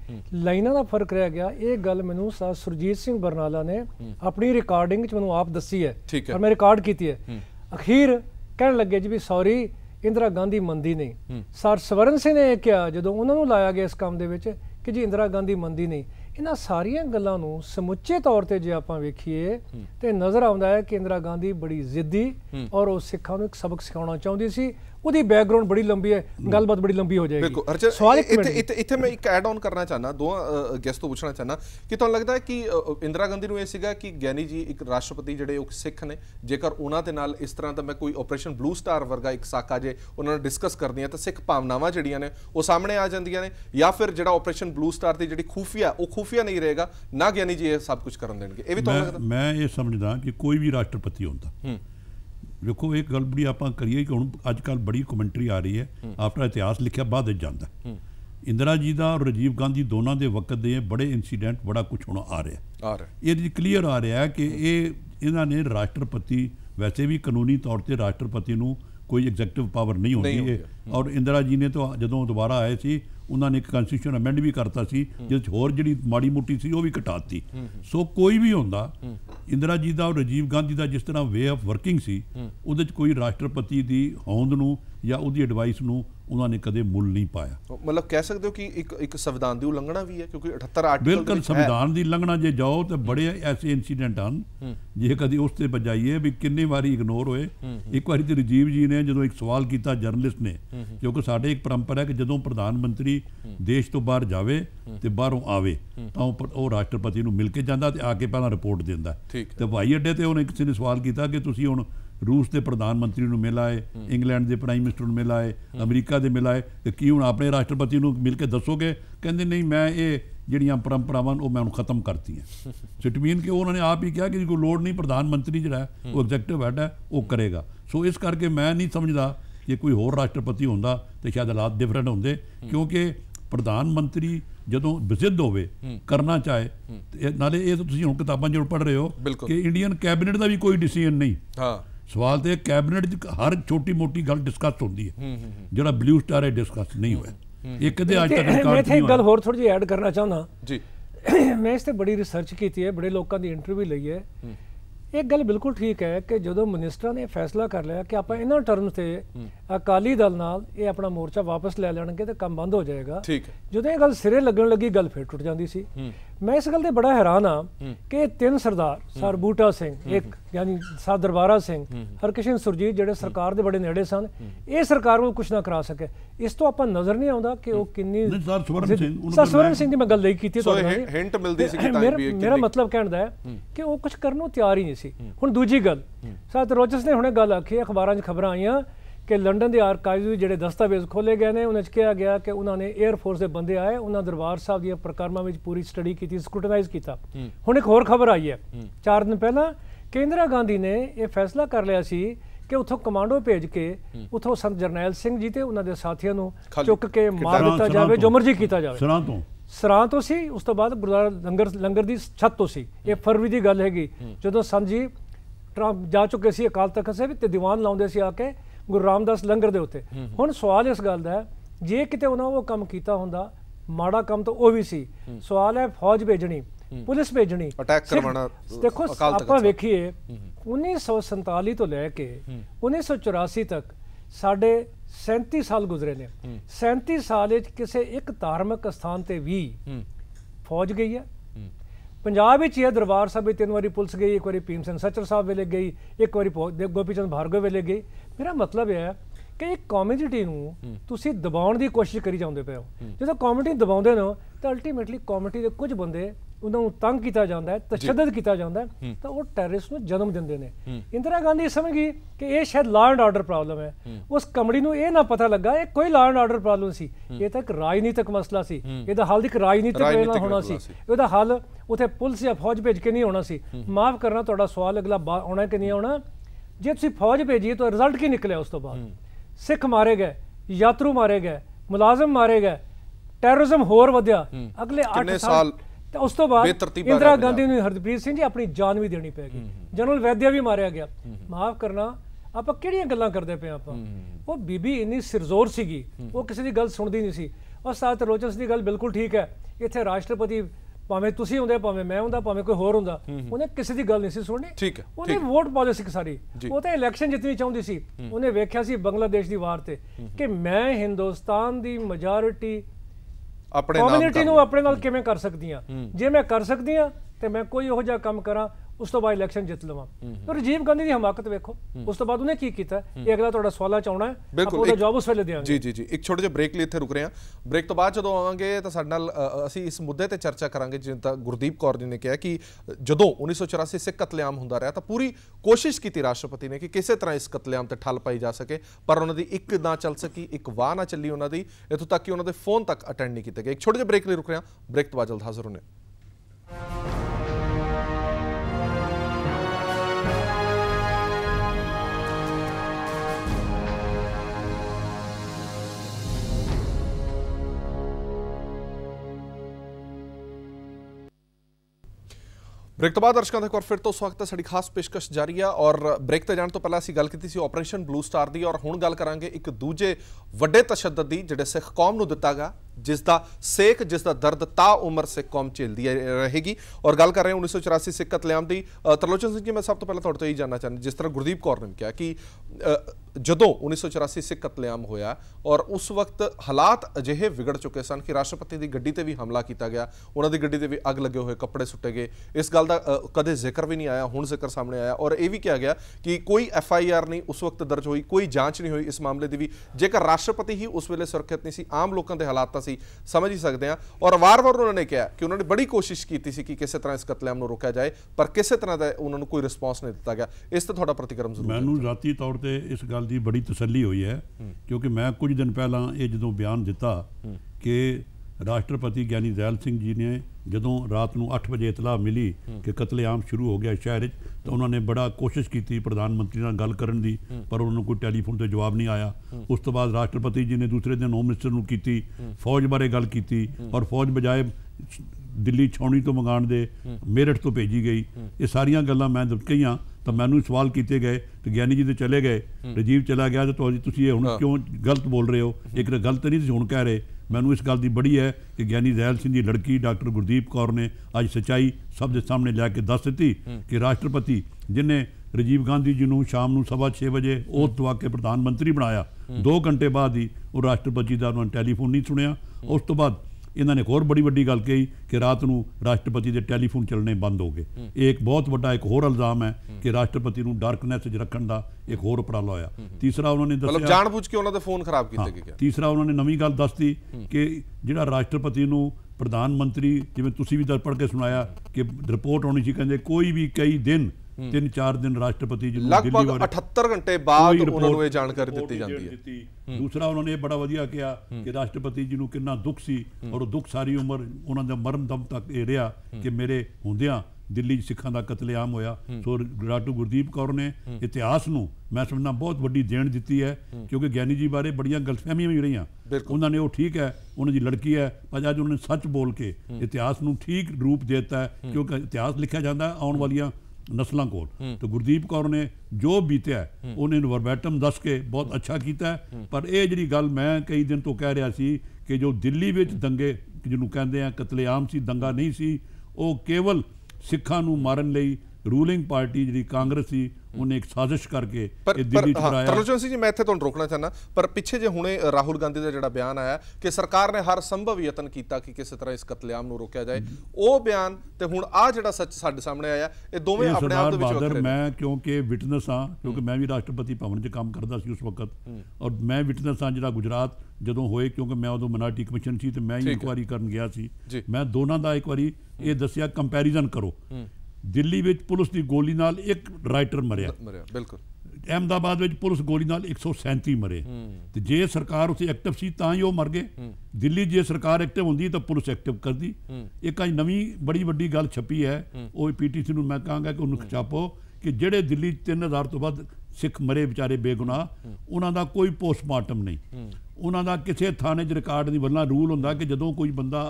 Speaker 5: ਲਾਈਨਾਂ ਦਾ ਫਰਕ ਰਹਿ ਗਿਆ ਇਹ ਗੱਲ ਮੈਨੂੰ ਸਰ ਸੁਰਜੀਤ ਸਿੰਘ ਬਰਨਾਲਾ ਨੇ ਆਪਣੀ ਰਿਕਾਰਡਿੰਗ 'ਚ ਮੈਨੂੰ ਆਪ ਦੱਸੀ ਹੈ ਪਰ ਮੈਂ ਰਿਕਾਰਡ ਕੀਤੀ ਹੈ ਅਖੀਰ ਕਹਿਣ ਲੱਗੇ ਜੀ ਵੀ ਸੌਰੀ ਇੰਦਰਾ ਗਾਂਧੀ ਮੰਦੀ ਨਹੀਂ ਸਰ ਸਵਰਨ ਸਿੰਘ ਨੇ ਇਹ ਕਿਹਾ ਜਦੋਂ ਉਹਨਾਂ ਨੂੰ ਲਾਇਆ ਗਿਆ ਇਸ ਕੰਮ ਦੇ ਵਿੱਚ ਕਿ ਜੀ ਇੰਦਰਾ ਗਾਂਧੀ ਮੰਦੀ ਨਹੀਂ ਇਹਨਾਂ ਸਾਰੀਆਂ ਗੱਲਾਂ ਨੂੰ ਸਮੁੱਚੇ ਤੌਰ ਤੇ ਜੇ ਆਪਾਂ ਵੇਖੀਏ ਤੇ ਨਜ਼ਰ ਆਉਂਦਾ ਹੈ ਕਿ ਇੰਦਰਾ ਗਾਂਧੀ ਬੜੀ ਜ਼ਿੱਦੀ ਔਰ ਉਹ ਸਿੱਖਾਂ ਨੂੰ ਇੱਕ ਸਬਕ ਸਿਖਾਉਣਾ ਚਾਹੁੰਦੀ ਸੀ ਉਹਦੀ ਬੈਕਗ੍ਰਾਉਂਡ ਬੜੀ ਲੰਬੀ ਹੈ ਗੱਲਬਾਤ ਬੜੀ ਲੰਬੀ ਹੋ ਜਾਏਗੀ ਬਿਲਕੁਲ ਸਵਾਲ ਇੱਥੇ
Speaker 1: ਇੱਥੇ ਮੈਂ ਇੱਕ ਐਡ ਆਨ ਕਰਨਾ ਚਾਹਨਾ ਦੋ ਗੈਸਟ ਤੋਂ ਪੁੱਛਣਾ ਚਾਹਨਾ ਕਿ ਤੁਹਾਨੂੰ ਲੱਗਦਾ ਹੈ ਕਿ ਇੰਦਰਾ ਗਾਂਧੀ ਨੂੰ ਇਹ ਸੀਗਾ ਕਿ ਗਿਆਨੀ ਜੀ ਇੱਕ ਰਾਸ਼ਟਰਪਤੀ ਜਿਹੜੇ ਉਹ ਸਿੱਖ ਨੇ ਜੇਕਰ ਉਹਨਾਂ ਦੇ ਨਾਲ ਇਸ ਤਰ੍ਹਾਂ ਦਾ ਮੈਂ ਕੋਈ ਆਪਰੇਸ਼ਨ ਬਲੂ ਸਟਾਰ ਵਰਗਾ ਇੱਕ ਸਾਕਾ ਜੇ ਉਹਨਾਂ ਨਾਲ ਡਿਸਕਸ ਕਰਦੀਆਂ ਤਾਂ ਸਿੱਖ ਭਾਵਨਾਵਾਂ ਜਿਹੜੀਆਂ ਨੇ ਉਹ ਸਾਹਮਣੇ ਆ ਜਾਂਦੀਆਂ ਨੇ ਜਾਂ ਫਿਰ ਜਿਹੜਾ ਆਪਰੇਸ਼ਨ ਬਲੂ ਸਟਾਰ ਦੀ ਜਿਹੜੀ ਖੂਫੀਆ ਉਹ ਖੂਫੀਆ ਨਹੀਂ ਰਹੇਗਾ ਨਾ ਗਿਆਨੀ ਜੀ ਇਹ ਸਭ ਕੁਝ ਕਰਨ ਦੇਣਗੇ ਇਹ ਵੀ ਤੁਹਾਨੂੰ ਲੱਗਦਾ
Speaker 4: ਮੈਂ ਇਹ ਸਮਝਦਾ ਕਿ ਕੋਈ ਵੀ ਰਾਸ਼ਟਰਪਤੀ ਹੁੰਦਾ ਹੂੰ ਵੇਖੋ ਇੱਕ ਗੱਲ ਬੜੀ ਆਪਾਂ ਕਰੀਏ ਕਿ ਹੁਣ ਅੱਜ ਕੱਲ ਬੜੀ ਕਮੈਂਟਰੀ ਆ ਰਹੀ ਹੈ ਆਫਟਰ ਇਤਿਹਾਸ ਲਿਖਿਆ ਬਾਅਦ ਵਿੱਚ ਜਾਂਦਾ ਇੰਦਰਾ ਜੀ ਦਾ ਔਰ ਰਜੀਵ ਗਾਂਧੀ ਦੋਨਾਂ ਦੇ ਵਕਤ ਦੇ ਬੜੇ ਇਨਸੀਡੈਂਟ ਬੜਾ ਕੁਝ ਹੁਣ ਆ ਰਿਹਾ ਆ ਰਿਹਾ ਇਹ ਕਲੀਅਰ ਆ ਰਿਹਾ ਕਿ ਇਹ ਇਹਨਾਂ ਨੇ ਰਾਸ਼ਟਰਪਤੀ ਵੈਸੇ ਵੀ ਕਾਨੂੰਨੀ ਤੌਰ ਤੇ ਰਾਸ਼ਟਰਪਤੀ ਨੂੰ ਕੋਈ ਐਗਜ਼ੈਕਟਿਵ ਪਾਵਰ ਨਹੀਂ ਹੁੰਦੀ ਹੈ ਔਰ ਇੰਦਰਾ ਜੀ ਨੇ ਤਾਂ ਜਦੋਂ ਦੁਬਾਰਾ ਆਏ ਸੀ ਉਹਨਾਂ ਨੇ ਇੱਕ ਕਨਸਟੀਟਿਊਸ਼ਨ ਅਮੈਂਡ ਵੀ ਕਰਤਾ ਸੀ ਜਿਸ ਹੋਰ ਜਿਹੜੀ ਮਾੜੀ ਮੋਟੀ ਸੀ ਉਹ ਵੀ ਘਟਾਤੀ ਸੋ ਕੋਈ ਵੀ ਹੁੰਦਾ ਇੰਦਰਾ ਜੀ ਦਾ ਔਰ ਰਜੀਵ ਗਾਂਧੀ ਦਾ ਜਿਸ ਤਰ੍ਹਾਂ ਵੇ ਆਫ ਵਰਕਿੰਗ ਸੀ ਉਹਦੇ 'ਚ ਕੋਈ ਰਾਸ਼ਟਰਪਤੀ ਦੀ ਹੋਂਦ ਨੂੰ ਜਾਂ ਉਹਦੀ ਐਡਵਾਈਸ ਨੂੰ ਉਹਨਾਂ ਨੇ ਕਦੇ ਮੁੱਲ ਨਹੀਂ ਪਾਇਆ
Speaker 1: ਮਤਲਬ ਕਹਿ ਸਕਦੇ ਹੋ ਕਿ ਇੱਕ ਇੱਕ ਸੰਵਿਧਾਨ ਦੀ ਉਲੰਘਣਾ ਵੀ ਹੈ ਕਿਉਂਕਿ 78 ਆਰਟੀਕਲ ਬਿਲਕੁਲ
Speaker 4: ਸੰਵਿਧਾਨ ਦੀ ਉਲੰਘਣਾ ਜੇ ਜਾਓ ਤੇ ਬੜੇ ਐਸੇ ਇਨਸੀਡੈਂਟ ਹਨ ਜੇ ਕਦੀ ਉਸ ਤੇ ਬਜਾਈਏ ਵੀ ਕਿੰਨੀ ਵਾਰੀ ਇਗਨੋਰ ਹੋਏ ਇੱਕ ਵਾਰੀ ਤੇ ਰਜੀਵ ਜੀ ਨੇ ਜਦੋਂ ਇੱਕ ਸਵਾਲ ਕੀਤਾ ਜਰਨਲਿਸਟ ਨੇ ਕਿਉਂਕਿ ਸਾਡੇ ਇੱਕ ਪਰੰਪਰਾ ਹੈ ਕਿ ਜਦੋਂ ਪ੍ਰਧਾਨ ਮੰਤਰੀ ਦੇਸ਼ ਤੋਂ ਬਾਹਰ ਜਾਵੇ ਤੇ ਬਾਹਰੋਂ ਆਵੇ ਤਾਂ ਉਹ ਰਾਸ਼ਟਰਪਤੀ ਨੂੰ ਮਿਲ ਕੇ ਜਾਂਦਾ ਤੇ ਆ ਕੇ ਪਹਿਲਾਂ ਰਿਪੋਰਟ ਦਿੰਦਾ ਤੇ ਭਾਈ ਅੱਡੇ ਤੇ ਉਹਨੇ ਕਿਸੇ ਨੇ ਸਵਾਲ ਕੀਤਾ ਕਿ ਤੁਸੀਂ ਹੁਣ ਰੂਸ ਦੇ ਪ੍ਰਧਾਨ ਮੰਤਰੀ ਨੂੰ ਮਿਲਾਏ ਇੰਗਲੈਂਡ ਦੇ ਪ੍ਰਾਈਮ ਮਿਨਿਸਟਰ ਨੂੰ ਮਿਲਾਏ ਅਮਰੀਕਾ ਦੇ ਮਿਲਾਏ ਤੇ ਕੀ ਹੁਣ ਆਪਣੇ ਰਾਸ਼ਟਰਪਤੀ ਨੂੰ ਮਿਲ ਕੇ ਦੱਸੋਗੇ ਕਹਿੰਦੇ ਨਹੀਂ ਮੈਂ ਇਹ ਜਿਹੜੀਆਂ ਪਰੰਪਰਾਵਾਂ ਉਹ ਮੈਂ ਉਹਨੂੰ ਖਤਮ ਕਰਤੀਆਂ ਸਿਟਮੀਨ ਕਿ ਉਹਨਾਂ ਨੇ ਆਪ ਹੀ ਕਿਹਾ ਕਿ ਕੋਈ ਲੋੜ ਨਹੀਂ ਪ੍ਰਧਾਨ ਮੰਤਰੀ ਜਿਹੜਾ ਉਹ ਐਗਜ਼ੈਕਟਿਵ ਹੈਡ ਹੈ ਉਹ ਕਰੇਗਾ ਸੋ ਇਸ ਕਰਕੇ ਮੈਂ ਨਹੀਂ ਸਮਝਦਾ ਕਿ ਕੋਈ ਹੋਰ ਰਾਸ਼ਟਰਪਤੀ ਹੁੰਦਾ ਤੇ ਸ਼ਾਇਦ ਹਾਲਾਤ ਡਿਫਰੈਂਟ ਹੁੰਦੇ ਕਿਉਂਕਿ ਪ੍ਰਧਾਨ ਮੰਤਰੀ ਜਦੋਂ ਵਿਸਿੱਧ ਹੋਵੇ ਕਰਨਾ ਚਾਹੇ ਨਾਲੇ ਇਹ ਤੁਸੀਂ ਹੁਣ ਕਿਤਾਬਾਂ ਜਿਹੜਾ ਪੜ੍ਹ ਰਹੇ ਹੋ ਕਿ ਇੰਡੀਅਨ ਕੈਬਨਿਟ ਦਾ ਵੀ ਕੋਈ ਡਿਸੀਜਨ ਨਹੀਂ ਹਾਂ ਸਵਾਲ ਤੇ ਕੈਬਨਿਟ ਚ ਹਰ ਛੋਟੀ ਮੋਟੀ ਗੱਲ ਡਿਸਕਸ ਹੁੰਦੀ ਹੈ ਜਿਹੜਾ ਬਲੂ ਸਟਾਰ ਹੈ ਡਿਸਕਸ ਨਹੀਂ ਹੋਇਆ ਇਹ ਕਦੇ ਅੱਜ ਤੱਕ ਰਿਕਾਰਡ ਨਹੀਂ ਹੋਇਆ ਮੈਂ ਇੱਕ ਗੱਲ
Speaker 5: ਹੋਰ ਥੋੜੀ ਜਿਹੀ ਐਡ ਕਰਨਾ ਚਾਹੁੰਦਾ ਜੀ ਮੈਂ ਇਸ ਤੇ ਬੜੀ ਰਿਸਰਚ ਕੀਤੀ ਹੈ ਬੜੇ ਲੋਕਾਂ ਦੀ ਇੰਟਰਵਿਊ ਲਈ ਹੈ ਇਹ ਗੱਲ ਬਿਲਕੁਲ ਠੀਕ ਹੈ ਕਿ ਜਦੋਂ ਮਿਨਿਸਟਰਾਂ ਨੇ ਫੈਸਲਾ ਕਰ ਲਿਆ ਕਿ ਆਪਾਂ ਇਹਨਾਂ ਟਰਮ ਤੇ ਅਕਾਲੀ ਦਲ ਨਾਲ ਇਹ ਆਪਣਾ ਮੋਰਚਾ ਵਾਪਸ ਲੈ ਲੈਣਗੇ ਤੇ ਕੰਮ ਬੰਦ ਹੋ ਜਾਏਗਾ ਜਦੋਂ ਇਹ ਗੱਲ ਸਿਰੇ ਲੱਗਣ ਲੱਗੀ ਗੱਲ ਫੇਰ ਟੁੱਟ ਜਾਂਦੀ ਸੀ ਮੈਂ ਇਸ ਗੱਲ ਤੇ ਬੜਾ ਹੈਰਾਨ ਆ ਕਿ ਤਿੰਨ ਸਰਦਾਰ ਸਰ ਬੂਟਾ ਸਿੰਘ ਇੱਕ ਯਾਨੀ ਸਾ ਦਰਬਾਰਾ ਸਿੰਘ ਹਰਕਿਸ਼ਨ ਸੁਰਜੀਤ ਜਿਹੜੇ ਸਰਕਾਰ ਦੇ ਬੜੇ ਨੇੜੇ ਸਨ ਇਹ ਸਰਕਾਰ ਨੂੰ ਕੁਝ ਨਾ ਕਰਾ ਸਕੇ ਇਸ ਤੋਂ ਆਪਾਂ ਨਜ਼ਰ ਨਹੀਂ ਆਉਂਦਾ ਕਿ ਉਹ ਕਿੰਨੀ ਸਰ ਸਵਰਨ ਸਿੰਘ ਸਵਰਨ ਸਿੰਘ ਦੀ ਮੈਂ ਗੱਲ ਲਈ ਕੀਤੀ ਤੁਹਾਡੇ ਨਾਲ ਹਿੰਟ ਮਿਲਦੀ ਸੀ ਕਿ ਟਾਈਮ ਵੀ ਮੇਰਾ ਮਤਲਬ ਕਹਿਣ ਦਾ ਹੈ ਕਿ ਉਹ ਕੁਝ ਕਰਨ ਨੂੰ ਤਿਆਰ ਹੀ ਨਹੀਂ ਸੀ ਹੁਣ ਦੂਜੀ ਗੱਲ ਸਰ ਰੋਜਸ ਨੇ ਹੁਣੇ ਗੱਲ ਆਖੀ ਅਖਬਾਰਾਂ 'ਚ ਖਬਰਾਂ ਆਈਆਂ ਕਿ ਲੰਡਨ ਦੇ ਆਰਕਾਈਵ ਵਿੱਚ ਜਿਹੜੇ ਦਸਤਾਵੇਜ਼ ਖੋਲੇ ਗਏ ਨੇ ਉਹਨਾਂ 'ਚ ਕਿਹਾ ਗਿਆ ਕਿ ਉਹਨਾਂ ਨੇ 에ਅਰ ਫੋਰਸ ਦੇ ਬੰਦੇ ਆਏ ਉਹਨਾਂ ਦਰਬਾਰ ਸਾਹਿਬ ਦੀਆਂ ਪ੍ਰਕਰਮਾਂ ਵਿੱਚ ਪੂਰੀ ਸਟੱਡੀ ਕੀਤੀ ਸਕੂਟਨਾਈਜ਼ ਕੀਤਾ ਹੁਣ ਇੱਕ ਹੋਰ ਖਬਰ ਆਈ ਹੈ 4 ਦਿਨ ਪਹਿਲਾਂ ਕੇਂਦਰਾ ਗਾਂਧੀ ਨੇ ਇਹ ਫੈਸਲਾ ਕਰ ਲਿਆ ਸੀ ਕਿ ਉਥੋਂ ਕਮਾਂਡੋ ਭੇਜ ਕੇ ਉਥੋਂ ਸੰਤ ਜਰਨੈਲ ਸਿੰਘ ਜੀ ਤੇ ਉਹਨਾਂ ਦੇ ਸਾਥੀਆਂ ਨੂੰ ਚੁੱਕ ਕੇ ਮਾਰ ਦਿੱਤਾ ਜਾਵੇ ਜੋ ਮਰਜ਼ੀ ਕੀਤਾ ਜਾਵੇ ਸਰਾਂ ਤੋਂ ਸਰਾਂ ਤੋਂ ਸੀ ਉਸ ਤੋਂ ਬਾਅਦ ਗੁਰਦਾਰਾ ਲੰਗਰ ਲੰਗਰ ਦੀ ਛੱਤ ਤੋਂ ਸੀ ਇਹ ਫਰਵਰੀ ਦੀ ਗੱਲ ਹੈਗੀ ਜਦੋਂ ਸੰਜੀ ਟਰੰਪ ਜਾ ਚੁੱਕੇ ਸੀ ਅਕਾਲ ਤਖਤ ਸਾਹਿਬ ਤੇ ਦੀਵਾਨ ਲਾਉਂਦੇ ਸੀ ਆ ਕੇ ਗੁਰੂ ਰਾਮਦਾਸ ਲੰਗਰ ਦੇ ਉੱਤੇ ਹੁਣ ਸਵਾਲ ਇਸ ਗੱਲ ਦਾ ਹੈ ਜੇ ਕਿਤੇ ਉਹਨਾਂ ਉਹ ਕੰਮ ਕੀਤਾ ਹੁੰਦਾ ਮਾੜਾ ਕੰਮ ਤਾਂ ਉਹ ਵੀ ਸੀ ਸਵਾਲ ਹੈ ਫੌਜ ਭੇਜਣੀ ਪੁਲਿਸ ਭੇਜਣੀ ਅਟੈਕ ਕਰਵਾਉਣਾ ਦੇਖੋ ਆਪਾਂ ਵੇਖੀਏ 1947 ਤੋਂ ਲੈ ਕੇ 1984 ਤੱਕ ਸਾਡੇ 37 ਸਾਲ ਗੁਜ਼ਰੇ ਨੇ 37 ਸਾਲ ਵਿੱਚ ਕਿਸੇ ਇੱਕ ਧਾਰਮਿਕ ਸਥਾਨ ਤੇ ਵੀ ਫੌਜ ਗਈ ਹੈ ਪੰਜਾਬ ਵਿੱਚ ਇਹ ਦਰਬਾਰ ਸਾਹਿਬ ਵਿੱਚ ਤਿੰਨ ਵਾਰੀ ਪੁਲਿਸ ਗਈ ਇੱਕ ਵਾਰੀ ਪੀਮ ਸਿੰਘ ਸੱਚਰ ਸਾਹਿਬ ਵੇਲੇ ਗਈ ਇੱਕ ਵਾਰੀ ਗੋਪੀ ਚੰਦ ਭਾਰਗਵ ਵੇਲੇ ਗਈ ਮੇਰਾ ਮਤਲਬ ਇਹ ਹੈ ਕਿ ਇੱਕ ਕਮਿਊਨਿਟੀ ਨੂੰ ਤੁਸੀਂ ਦਬਾਉਣ ਦੀ ਕੋਸ਼ਿਸ਼ ਕਰੀ ਜਾਂਦੇ ਪਏ ਹੋ ਜਦੋਂ ਕਮਿਊਨਿਟੀ ਦਬਾਉਂਦੇ ਨੇ ਤਾਂ ਅਲਟੀਮੇਟਲੀ ਕਮਿਊਨਿਟੀ ਦੇ ਕੁਝ ਬੰਦੇ ਉਹਨਾਂ ਨੂੰ ਤੰਗ ਕੀਤਾ ਜਾਂਦਾ ਹੈ ਤਸ਼ੱਦਦ ਕੀਤਾ ਜਾਂਦਾ ਹੈ ਤਾਂ ਉਹ ਟੈਰਰਿਸਟ ਨੂੰ ਜਨਮ ਦਿੰਦੇ ਨੇ ਇੰਦਰਾ ਗਾਂਧੀ ਸਮਝ ਗਈ ਕਿ ਇਹ ਸ਼ਾਇਦ ਲਾਅ ਐਂਡ ਆਰਡਰ ਪ੍ਰੋਬਲਮ ਹੈ ਉਸ ਕਮੜੀ ਨੂੰ ਇਹ ਨਾ ਪਤਾ ਲੱਗਾ ਇਹ ਕੋਈ ਲਾਅ ਐਂਡ ਆਰਡਰ ਪ੍ਰੋਬਲਮ ਸੀ ਇਹ ਤਾਂ ਇੱਕ ਰਾਜਨੀਤਿਕ ਮਸਲਾ ਸੀ ਇਹਦਾ ਹੱਲ ਇੱਕ ਰਾਜਨੀਤਿਕ ਵੇ ਹੋਣਾ ਸੀ ਇਹਦਾ ਹੱਲ ਉਥੇ ਪੁਲਿਸ ਜਾਂ ਫੌਜ ਭੇਜ ਕੇ ਨਹੀਂ ਹੋਣਾ ਸੀ ਮਾਫ ਕਰਨਾ ਤੁਹਾਡਾ ਸਵਾਲ ਅਗਲਾ ਆਉਣਾ ਕਿ ਨਹੀਂ ਆਉਣਾ ਜੇ ਤੁਸੀਂ ਫੌਜ ਭੇਜੀ ਤਾਂ ਰਿਜ਼ਲਟ ਕੀ ਨਿਕਲਿਆ ਉਸ ਤੋਂ ਬਾਅਦ ਸਿੱਖ ਮਾਰੇ ਗਏ ਯਾਤਰੂ ਮਾਰੇ ਗਏ ਮੁਲਾਜ਼ਮ ਮਾਰੇ ਗਏ ਟੈਰਰਿਜ਼ਮ ਹੋਰ ਵਧਿਆ ਅਗਲੇ 8 ਸਾਲ ਤੇ ਉਸ ਤੋਂ ਬਾਅਦ ਇੰਦਰਾ ਗਾਂਧੀ ਨੂੰ ਹਰਦੀਪ ਸਿੰਘ ਜੀ ਆਪਣੀ ਜਾਨ ਵੀ ਦੇਣੀ ਪੈ ਗਈ ਜਨਰਲ ਵੈਦਿਆ ਵੀ ਮਾਰਿਆ ਗਿਆ ਮਾਫ ਕਰਨਾ ਆਪਾਂ ਕਿਹੜੀਆਂ ਗੱਲਾਂ ਕਰਦੇ ਪਏ ਆਪਾਂ ਉਹ ਬੀਬੀ ਇੰਨੀ ਸਿਰਜ਼ੋਰ ਸੀਗੀ ਉਹ ਕਿਸੇ ਦੀ ਗੱਲ ਸੁਣਦੀ ਨਹੀਂ ਸੀ ਉਹ ਸਾਥ ਰੋਚਸ ਦੀ ਗੱਲ ਬਿਲਕੁਲ ਠੀਕ ਹੈ ਇੱਥੇ ਰਾਸ਼ਟਰਪਤੀ ਭਾਵੇਂ ਤੁਸੀਂ ਹੁੰਦੇ ਭਾਵੇਂ ਮੈਂ ਹੁੰਦਾ ਭਾਵੇਂ ਕੋਈ ਹੋਰ ਹੁੰਦਾ ਉਹਨੇ ਕਿਸੇ ਦੀ ਗੱਲ ਨਹੀਂ ਸੀ ਸੁਣਨੀ ਠੀਕ ਹੈ ਉਹਨੇ ਵੋਟ ਸੀ ਸਾਰੀ ਉਹ ਤਾਂ ਇਲੈਕਸ਼ਨ ਜਿੱਤਣੀ ਚਾਹੁੰਦੀ ਸੀ ਉਹਨੇ ਵੇਖਿਆ ਸੀ ਬੰਗਲਾਦੇਸ਼ ਦੀ ਵਾਰ ਤੇ ਕਿ ਮੈਂ ਹਿੰਦੁਸਤਾਨ ਦੀ ਮੈਜੋਰਿਟੀ ਆਪਣੇ ਨਾਲ ਕਮਿਊਨਿਟੀ ਨੂੰ ਆਪਣੇ ਨਾਲ ਕਿਵੇਂ ਕਰ ਸਕਦੀ ਆ ਜੇ ਮੈਂ ਕਰ ਸਕਦੀ ਆ ਤੇ ਮੈਂ ਕੋਈ ਉਹੋ ਜਿਹਾ ਕੰਮ ਕਰਾਂ ਉਸ ਤੋਂ ਬਾਅਦ ਇਲੈਕਸ਼ਨ ਜਿੱਤ ਲਵਾਂ ਪਰ ਰਜੀਵ ਗਾਂਧੀ ਦੀ ਹਮਾਕਤ ਵੇਖੋ ਉਸ ਤੋਂ ਬਾਅਦ ਉਹਨੇ ਕੀ ਕੀਤਾ ਇਹ ਅਗਲਾ ਤੁਹਾਡਾ ਸਵਾਲਾਂ ਚ ਆਉਣਾ
Speaker 1: ਹੈ ਆਪਾਂ ਉਹਦਾ ਜਵਾਬ ਉਸ ਵੇਲੇ ਦੇਵਾਂਗੇ ਜੀ ਜੀ ਜੀ ਇੱਕ ਛੋਟੇ ਜਿਹੇ ਬ੍ਰੇਕ ਲਈ ਇੱਥੇ ਰੁਕ ਰਹੇ ਹਾਂ ਬ੍ਰੇਕ ਤੋਂ ਬਾਅਦ ਜਦੋਂ ਆਵਾਂਗੇ ਤਾਂ ਸਾਡੇ ਨਾਲ ਅਸੀਂ ਇਸ ਮੁੱਦੇ ਤੇ ਚਰਚਾ ਕਰਾਂਗੇ ਜਿਵੇਂ ਤਾਂ ਗੁਰਦੀਪ ਕੌਰ ਜੀ ਨੇ ਕਿਹਾ ਕਿ ਜਦੋਂ 1984 ਸਿੱਖ ਕਤਲੇਆਮ ਹੁੰਦਾ ਰਿਹਾ ਤਾਂ ਪੂਰੀ ਕੋਸ਼ਿਸ਼ ਕੀਤੀ ਰਾਸ਼ਟਰਪਤੀ ਨੇ ਕਿ ਕਿਸੇ ਤਰ੍ਹਾਂ ਇਸ ਕਤਲੇਆਮ ਤੇ ਠੱਲ ਪਾਈ ਜਾ ਸਕੇ ਪਰ ਉਹਨਾਂ ਦੀ ਇੱਕ ਨਾ ਚੱਲ ਸਕੀ ਇੱਕ ਵਾਹ ਨਾ ਚੱਲੀ ਉਹਨਾਂ ਦੀ ਇਥੋਂ ਤੱਕ ਕਿ ਉਹਨਾਂ ਦੇ ਫੋਨ ਤੱਕ ਅਟੈਂਡ ਨਹੀਂ ਕੀਤੇ ਗਏ ਇੱਕ ਛੋਟੇ ਜਿਹੇ ਬ੍ਰੇਕ ਲਈ ਰੁਕ ਰਹੇ ਹਾਂ ਬ੍ਰੇਕ ਤੋਂ ਬਾਅਦ ਜਲਦ ਹਾਜ਼ਰ ਹੋਣੇ ਬ੍ਰੇਕ ਤੋਂ ਬਾਅਦ ਦਰਸ਼ਕਾਂ ਦਾ ਇੱਕ ਵਾਰ ਫਿਰ ਤੋਂ ਸਵਾਗਤ ਹੈ ਸਾਡੀ ਖਾਸ ਪੇਸ਼ਕਸ਼ ਜਾਰੀ ਆ ਔਰ ਬ੍ਰੇਕ ਤੇ ਜਾਣ ਤੋਂ ਪਹਿਲਾਂ ਅਸੀਂ ਗੱਲ ਕੀਤੀ ਸੀ ਆਪਰੇਸ਼ਨ ਬਲੂ ਸਟਾਰ ਦੀ ਔਰ ਹੁਣ ਗੱਲ ਕਰਾਂਗੇ ਇੱਕ ਦੂਜੇ ਵੱਡੇ ਤਸ਼ੱਦਦ ਦੀ ਜਿਹੜੇ ਸਿੱਖ ਕੌਮ ਨੂੰ ਦਿੱਤਾ ਗਿਆ ਜਿਸ ਦਾ ਸੇਖ ਜਿਸ ਦਾ ਦਰਦ ਤਾ ਉਮਰ ਸਿੱਖ ਕੌਮ ਝੇਲਦੀ ਰਹੇਗੀ ਔਰ ਗੱਲ ਕਰ ਰਹੇ 1984 ਸਿੱਖ ਕਤਲੇਆਮ ਦੀ ਤਰਲੋਚਨ ਸਿੰਘ ਜੀ ਮੈਂ ਸਭ ਤੋਂ ਪਹਿਲਾਂ ਤੁਹਾਡੇ ਤੋਂ ਇਹ ਜਾਨਣਾ ਚਾਹੁੰਦਾ ਜਿਸ ਤਰ੍ਹਾਂ ਗੁਰਦੀਪ ਕੌਰ ਨੇ ਕਿਹਾ ਕਿ ਜਦੋਂ 1984 ਸਿੱਖ ਕਤਲੇਆਮ ਹੋਇਆ ਔਰ ਉਸ ਵਕਤ ਹਾਲਾਤ ਅਜਿਹੇ ਵਿਗੜ ਚੁੱਕੇ ਸਨ ਕਿ ਰਾਸ਼ਟਰਪਤੀ ਦੀ ਗੱਡੀ ਤੇ ਵੀ ਹਮਲਾ ਕੀਤਾ ਗਿਆ ਉਹਨਾਂ ਦੀ ਗੱਡੀ ਤੇ ਵੀ ਅੱਗ ਲੱਗੇ ਹੋਏ ਕੱਪੜੇ ਸੁੱਟੇ ਗਏ ਇਸ ਗੱਲ ਦਾ ਕਦੇ ਜ਼ਿਕਰ ਵੀ ਨਹੀਂ ਆਇਆ ਹੁਣ ਜ਼ਿਕਰ ਸਾਹਮਣੇ ਆਇਆ ਔਰ ਇਹ ਵੀ ਕਿਹਾ ਗਿਆ ਕਿ ਕੋਈ ਐਫ ਆਈ ਆਰ ਨਹੀਂ ਉਸ ਵਕਤ ਦਰਜ ਹੋਈ ਕੋਈ ਜਾਂਚ ਨਹੀਂ ਹੋਈ ਇਸ ਮਾਮਲੇ ਦੀ ਵੀ ਜੇਕਰ ਰਾਸ਼ਟਰਪਤੀ ਹੀ ਉਸ ਵੇਲੇ ਸੁਰੱਖਿਅਤ ਨਹੀਂ ਸੀ ਆਮ ਲੋਕਾਂ ਦੇ ਹਾਲਾਤ ਤਾਂ ਸੀ ਸਮਝ ਹੀ ਸਕਦੇ ਆ ਔਰ ਵਾਰ-ਵਾਰ ਉਹਨਾਂ ਨੇ ਕਿਹਾ ਕਿ ਉਹਨਾਂ ਨੇ ਬੜੀ ਕੋਸ਼ਿਸ਼ ਕੀਤੀ ਸੀ ਕਿ ਕਿਸੇ ਤਰ੍ਹਾਂ ਇਸ ਕਤਲੇਆਮ ਨੂੰ ਰੋਕਿਆ ਜਾਏ ਪਰ ਕਿਸੇ ਤਰ੍ਹਾਂ ਦਾ ਉਹਨਾਂ ਨੂੰ ਕੋਈ ਰਿਸਪਾਂਸ ਨਹੀਂ ਦਿੱਤਾ ਗਿਆ ਇਸ ਤੇ ਤੁਹਾਡਾ ਪ੍ਰਤੀਕਰਮ ਜ਼ਰੂਰ ਮੈਨੂੰ
Speaker 4: ਜਾਤੀ ਤੌਰ ਤੇ ਇਸ ਗੱਲ ਗੱਲ ਦੀ ਬੜੀ ਤਸੱਲੀ ਹੋਈ ਹੈ ਕਿਉਂਕਿ ਮੈਂ ਕੁਝ ਦਿਨ ਪਹਿਲਾਂ ਇਹ ਜਦੋਂ ਬਿਆਨ ਦਿੱਤਾ ਕਿ ਰਾਸ਼ਟਰਪਤੀ ਗਿਆਨੀ ਜ਼ੈਲ ਸਿੰਘ ਜੀ ਨੇ ਜਦੋਂ ਰਾਤ ਨੂੰ 8 ਵਜੇ ਇਤਲਾਹ ਮਿਲੀ ਕਿ ਕਤਲੇਆਮ ਸ਼ੁਰੂ ਹੋ ਗਿਆ ਸ਼ਹਿਰ ਵਿੱਚ ਤਾਂ ਉਹਨਾਂ ਨੇ ਬੜਾ ਕੋਸ਼ਿਸ਼ ਕੀਤੀ ਪ੍ਰਧਾਨ ਮੰਤਰੀ ਨਾਲ ਗੱਲ ਕਰਨ ਦੀ ਪਰ ਉਹਨਾਂ ਨੂੰ ਕੋਈ ਟੈਲੀਫੋਨ ਤੇ ਜਵਾਬ ਨਹੀਂ ਆਇਆ ਉਸ ਤੋਂ ਬਾਅਦ ਰਾਸ਼ਟਰਪਤੀ ਜੀ ਨੇ ਦੂਸਰੇ ਦਿਨ ਹੋਮ ਮਿਨਿਸਟਰ ਨੂੰ ਕੀਤੀ ਫੌਜ ਬਾਰੇ ਗੱਲ ਕੀਤੀ ਔਰ ਫੌਜ ਬਜਾਏ ਦਿੱਲੀ ਛਾਉਣੀ ਤੋਂ ਮੰਗਾਣ ਦੇ ਮੇਰਠ ਤੋਂ ਭੇਜੀ ਗਈ ਇਹ ਸਾਰੀਆਂ ਗੱਲਾਂ ਮੈਂ ਦਬਕਈਆਂ ਤਾਂ ਮੈਨੂੰ ਸਵਾਲ ਕੀਤੇ ਗਏ ਤੇ ਗਿਆਨੀ ਜੀ ਤੇ ਚਲੇ ਗਏ ਰਜੀਵ ਚਲਾ ਗਿਆ ਤੇ ਤੁਸੀਂ ਇਹ ਹੁਣ ਕਿਉਂ ਗਲਤ ਬੋਲ ਰਹੇ ਹੋ ਇੱਕ ਤਾਂ ਗਲਤ ਨਹੀਂ ਹੁਣ ਕਹਿ ਰਹੇ ਮੈਨੂੰ ਇਸ ਗੱਲ ਦੀ ਬੜੀ ਹੈ ਕਿ ਗਿਆਨੀ ਜ਼ੈਲ ਸਿੰਘ ਦੀ ਲੜਕੀ ਡਾਕਟਰ ਗੁਰਦੀਪ ਕੌਰ ਨੇ ਅੱਜ ਸਚਾਈ ਸਭ ਦੇ ਸਾਹਮਣੇ ਲਿਆ ਕੇ ਦੱਸ ਦਿੱਤੀ ਕਿ ਰਾਸ਼ਟਰਪਤੀ ਜਿਨੇ ਰਜੀਵ ਗਾਂਧੀ ਜੀ ਨੂੰ ਸ਼ਾਮ ਨੂੰ ਸਵਾ 6 ਵਜੇ ਉਹ ਦਵਾ ਕੇ ਪ੍ਰਧਾਨ ਮੰਤਰੀ ਬਣਾਇਆ 2 ਘੰਟੇ ਬਾਅਦ ਹੀ ਉਹ ਰਾਸ਼ਟਰਪਤੀ ਦਾ ਉਹਨਾਂ ਟੈਲੀਫੋਨ ਨਹੀਂ ਸੁਣਿਆ ਉਸ ਤੋਂ ਬਾਅਦ ਇਹਨਾਂ ਨੇ ਇੱਕ ਹੋਰ ਬੜੀ ਵੱਡੀ ਗੱਲ ਕਹੀ ਕਿ ਰਾਤ ਨੂੰ ਰਾਸ਼ਟਰਪਤੀ ਦੇ ਟੈਲੀਫੋਨ ਚੱਲਣੇ ਬੰਦ ਹੋ ਗਏ ਇਹ ਇੱਕ ਬਹੁਤ ਵੱਡਾ ਇੱਕ ਹੋਰ ਇਲਜ਼ਾਮ ਹੈ ਕਿ ਰਾਸ਼ਟਰਪਤੀ ਨੂੰ ਡਾਰਕਨੈਸ ਵਿੱਚ ਰੱਖਣ ਦਾ ਇੱਕ ਹੋਰ ਉਪਰਾਲਾ ਹੋਇਆ ਤੀਸਰਾ ਉਹਨਾਂ ਨੇ ਦੱਸਿਆ ਮਤਲਬ ਜਾਣਬੁੱਝ
Speaker 1: ਕੇ ਉਹਨਾਂ ਦਾ ਫੋਨ ਖਰਾਬ ਕੀਤਾ ਗਿਆ
Speaker 4: ਤੀਸਰਾ ਉਹਨਾਂ ਨੇ ਨਵੀਂ ਗੱਲ ਦੱਸਤੀ ਕਿ ਜਿਹੜਾ ਰਾਸ਼ਟਰਪਤੀ ਨੂੰ ਪ੍ਰਧਾਨ ਮੰਤਰੀ ਜਿਵੇਂ ਤੁਸੀਂ ਵੀ ਦਰ ਪੜ ਕੇ ਸੁਣਾਇਆ ਕਿ ਰਿਪੋਰਟ ਆਉਣੀ ਸੀ ਕਹਿੰਦੇ ਕੋਈ ਵੀ ਕਈ ਦਿਨ ਤਿੰਨ ਚਾਰ ਦਿਨ ਰਾਸ਼ਟਰਪਤੀ ਜੀ ਨੂੰ ਦਿੱਲੀ ਲਗਭਗ 78 ਘੰਟੇ ਬਾਅਦ ਉਹਨਾਂ ਨੂੰ ਇਹ ਜਾਣਕਾਰੀ ਦਿੱਤੀ ਜਾਂਦੀ ਹੈ ਦੂਸਰਾ ਉਹਨਾਂ ਨੇ ਇਹ ਬੜਾ ਵਧੀਆ ਕਿਹਾ ਕਿ ਰਾਸ਼ਟਰਪਤੀ ਜੀ ਨੂੰ ਕਿੰਨਾ ਦੁੱਖ ਸੀ ਔਰ ਉਹ ਦੁੱਖ ਸਾਰੀ ਉਮਰ ਉਹਨਾਂ ਦਾ ਮਰਨ ਦਮ ਤੱਕ ਇਹ ਰਿਹਾ ਕਿ ਮੇਰੇ ਹੁੰਦਿਆਂ ਦਿੱਲੀ ਸਿੱਖਾਂ ਦਾ ਕਤਲੇਆਮ ਹੋਇਆ ਸੋ ਰਾਟੂ ਗੁਰਦੀਪ ਕੌਰ ਨੇ ਇਤਿਹਾਸ ਨੂੰ ਮੈਂ ਸਮਝਣਾ ਬਹੁਤ ਵੱਡੀ ਦੇਣ ਦਿੱਤੀ ਹੈ ਕਿਉਂਕਿ ਗਿਆਨੀ ਜੀ ਬਾਰੇ ਬੜੀਆਂ ਗਲਤਫਹਿਮੀਆਂ ਵੀ ਰਹੀਆਂ ਉਹਨਾਂ ਨੇ ਉਹ ਠੀਕ ਹੈ ਉਹਨਾਂ ਦੀ ਲੜਕੀ ਹੈ ਪਰ ਅੱਜ ਉਹਨਾਂ ਨੇ ਸੱਚ ਬੋਲ ਕੇ ਇਤਿਹਾਸ ਨੂੰ ਠੀਕ ਰੂਪ ਦਿੱਤਾ ਕਿਉਂਕਿ ਇਤਿਹਾਸ ਲਿਖਿਆ ਜਾਂਦਾ ਆਉਣ ਵਾਲੀਆਂ ਨਸਲਾਂ ਕੋਲ ਤੇ ਗੁਰਦੀਪ ਕੌਰ ਨੇ ਜੋ ਬੀਤਿਆ ਉਹਨੇ ਨੂੰ ਵਰਬੈਟਮ ਦੱਸ ਕੇ ਬਹੁਤ ਅੱਛਾ ਕੀਤਾ ਪਰ ਇਹ ਜਿਹੜੀ ਗੱਲ ਮੈਂ ਕਈ ਦਿਨ ਤੋਂ ਕਹਿ ਰਿਹਾ ਸੀ ਕਿ ਜੋ ਦਿੱਲੀ ਵਿੱਚ ਦੰਗੇ ਜਿਹਨੂੰ ਕਹਿੰਦੇ ਆ ਕਤਲੇਆਮ ਸੀ ਦੰਗਾ ਨਹੀਂ ਸੀ ਉਹ ਕੇਵਲ ਸਿੱਖਾਂ ਨੂੰ ਮਾਰਨ ਲਈ ਰੂਲਿੰਗ ਪਾਰਟੀ ਜਿਹੜੀ ਕਾਂਗਰਸ ਸੀ ਉਹਨੇ ਇੱਕ ਸਾਜ਼ਿਸ਼ ਕਰਕੇ ਇਹ ਦਿੱਲੀ ਚੁਰਾਇਆ ਪਰ ਤਰਲੋਚਨ
Speaker 1: ਸਿੰਘ ਜੀ ਮੈਂ ਇੱਥੇ ਤੁਹਾਨੂੰ ਰੋਕਣਾ ਚਾਹਨਾ ਪਰ ਪਿੱਛੇ ਜੇ ਹੁਣੇ ਰਾਹੁਲ ਗਾਂਧੀ ਦਾ ਜਿਹੜਾ ਬਿਆਨ ਆਇਆ ਕਿ ਸਰਕਾਰ ਨੇ ਹਰ ਸੰਭਵ ਯਤਨ ਕੀਤਾ ਕਿ ਕਿਸੇ ਤਰ੍ਹਾਂ ਇਸ ਕਤਲੇਆਮ ਨੂੰ ਰੋਕਿਆ ਜਾਏ ਉਹ ਬਿਆਨ ਤੇ ਹੁਣ ਆ ਜਿਹੜਾ ਸੱਚ ਸਾਡੇ ਸਾਹਮਣੇ ਆਇਆ ਇਹ ਦੋਵੇਂ ਆਪਣੇ ਆਪ ਦੇ ਵਿੱਚ ਵੱਖਰੇ
Speaker 4: ਮੈਂ ਕਿਉਂਕਿ ਵਿਟਨੈਸ ਆ ਕਿਉਂਕਿ ਮੈਂ ਵੀ ਰਾਸ਼ਟਰਪਤੀ ਭਵਨ 'ਚ ਕੰਮ ਕਰਦਾ ਸੀ ਉਸ ਵਕਤ ਔਰ ਮੈਂ ਵਿਟਨੈਸ ਆ ਜਿਹੜਾ ਗੁਜਰਾਤ ਜਦੋਂ ਹੋਏ ਕਿਉਂਕਿ ਮੈਂ ਉਦੋਂ ਮਨਾਟੀ ਕਮਿਸ਼ਨ ਸੀ ਤੇ ਮੈਂ ਹੀ ਇਨਕੁਆਰੀ ਕਰਨ ਗਿਆ ਸੀ ਮੈਂ ਦੋਨਾਂ ਦਾ ਇੱਕ ਵਾਰੀ ਇਹ ਦੱਸਿਆ ਕੰਪੈਰੀਜ਼ਨ ਕਰੋ ਦਿੱਲੀ ਵਿੱਚ ਪੁਲਿਸ ਦੀ ਗੋਲੀ ਨਾਲ ਇੱਕ ਰਾਈਟਰ ਮਰਿਆ ਬਿਲਕੁਲ ਅਹਮਦਾਬਾਦ ਵਿੱਚ ਪੁਲਿਸ ਗੋਲੀ ਨਾਲ 137 ਮਰੇ ਤੇ ਜੇ ਸਰਕਾਰ ਉਸੇ ਐਕਟਿਵ ਸੀ ਤਾਂ ਹੀ ਉਹ ਮਰ ਗਏ ਦਿੱਲੀ ਜੇ ਸਰਕਾਰ ਐਕਟਿਵ ਹੁੰਦੀ ਤਾਂ ਪੁਲਿਸ ਐਕਟਿਵ ਕਰਦੀ ਇੱਕ ਅਜ ਨਵੀਂ ਬੜੀ ਵੱਡੀ ਗੱਲ ਛਪੀ ਹੈ ਉਹ ਪੀਟੀਸੀ ਨੂੰ ਮੈਂ ਕਹਾਂਗਾ ਕਿ ਉਹਨੂੰ ਖਚਾਪੋ ਕਿ ਜਿਹੜੇ ਦਿੱਲੀ 3000 ਤੋਂ ਵੱਧ ਸਿੱਖ ਮਰੇ ਵਿਚਾਰੇ ਬੇਗੁਨਾਹ ਉਹਨਾਂ ਦਾ ਕੋਈ ਪੋਸਟਮਾਰਟਮ ਨਹੀਂ ਉਹਨਾਂ ਦਾ ਕਿਸੇ ਥਾਣੇ 'ਚ ਰਿਕਾਰਡ ਨਹੀਂ ਬੰਨਾ ਰੂਲ ਹੁੰਦਾ ਕਿ ਜਦੋਂ ਕੋਈ ਬੰਦਾ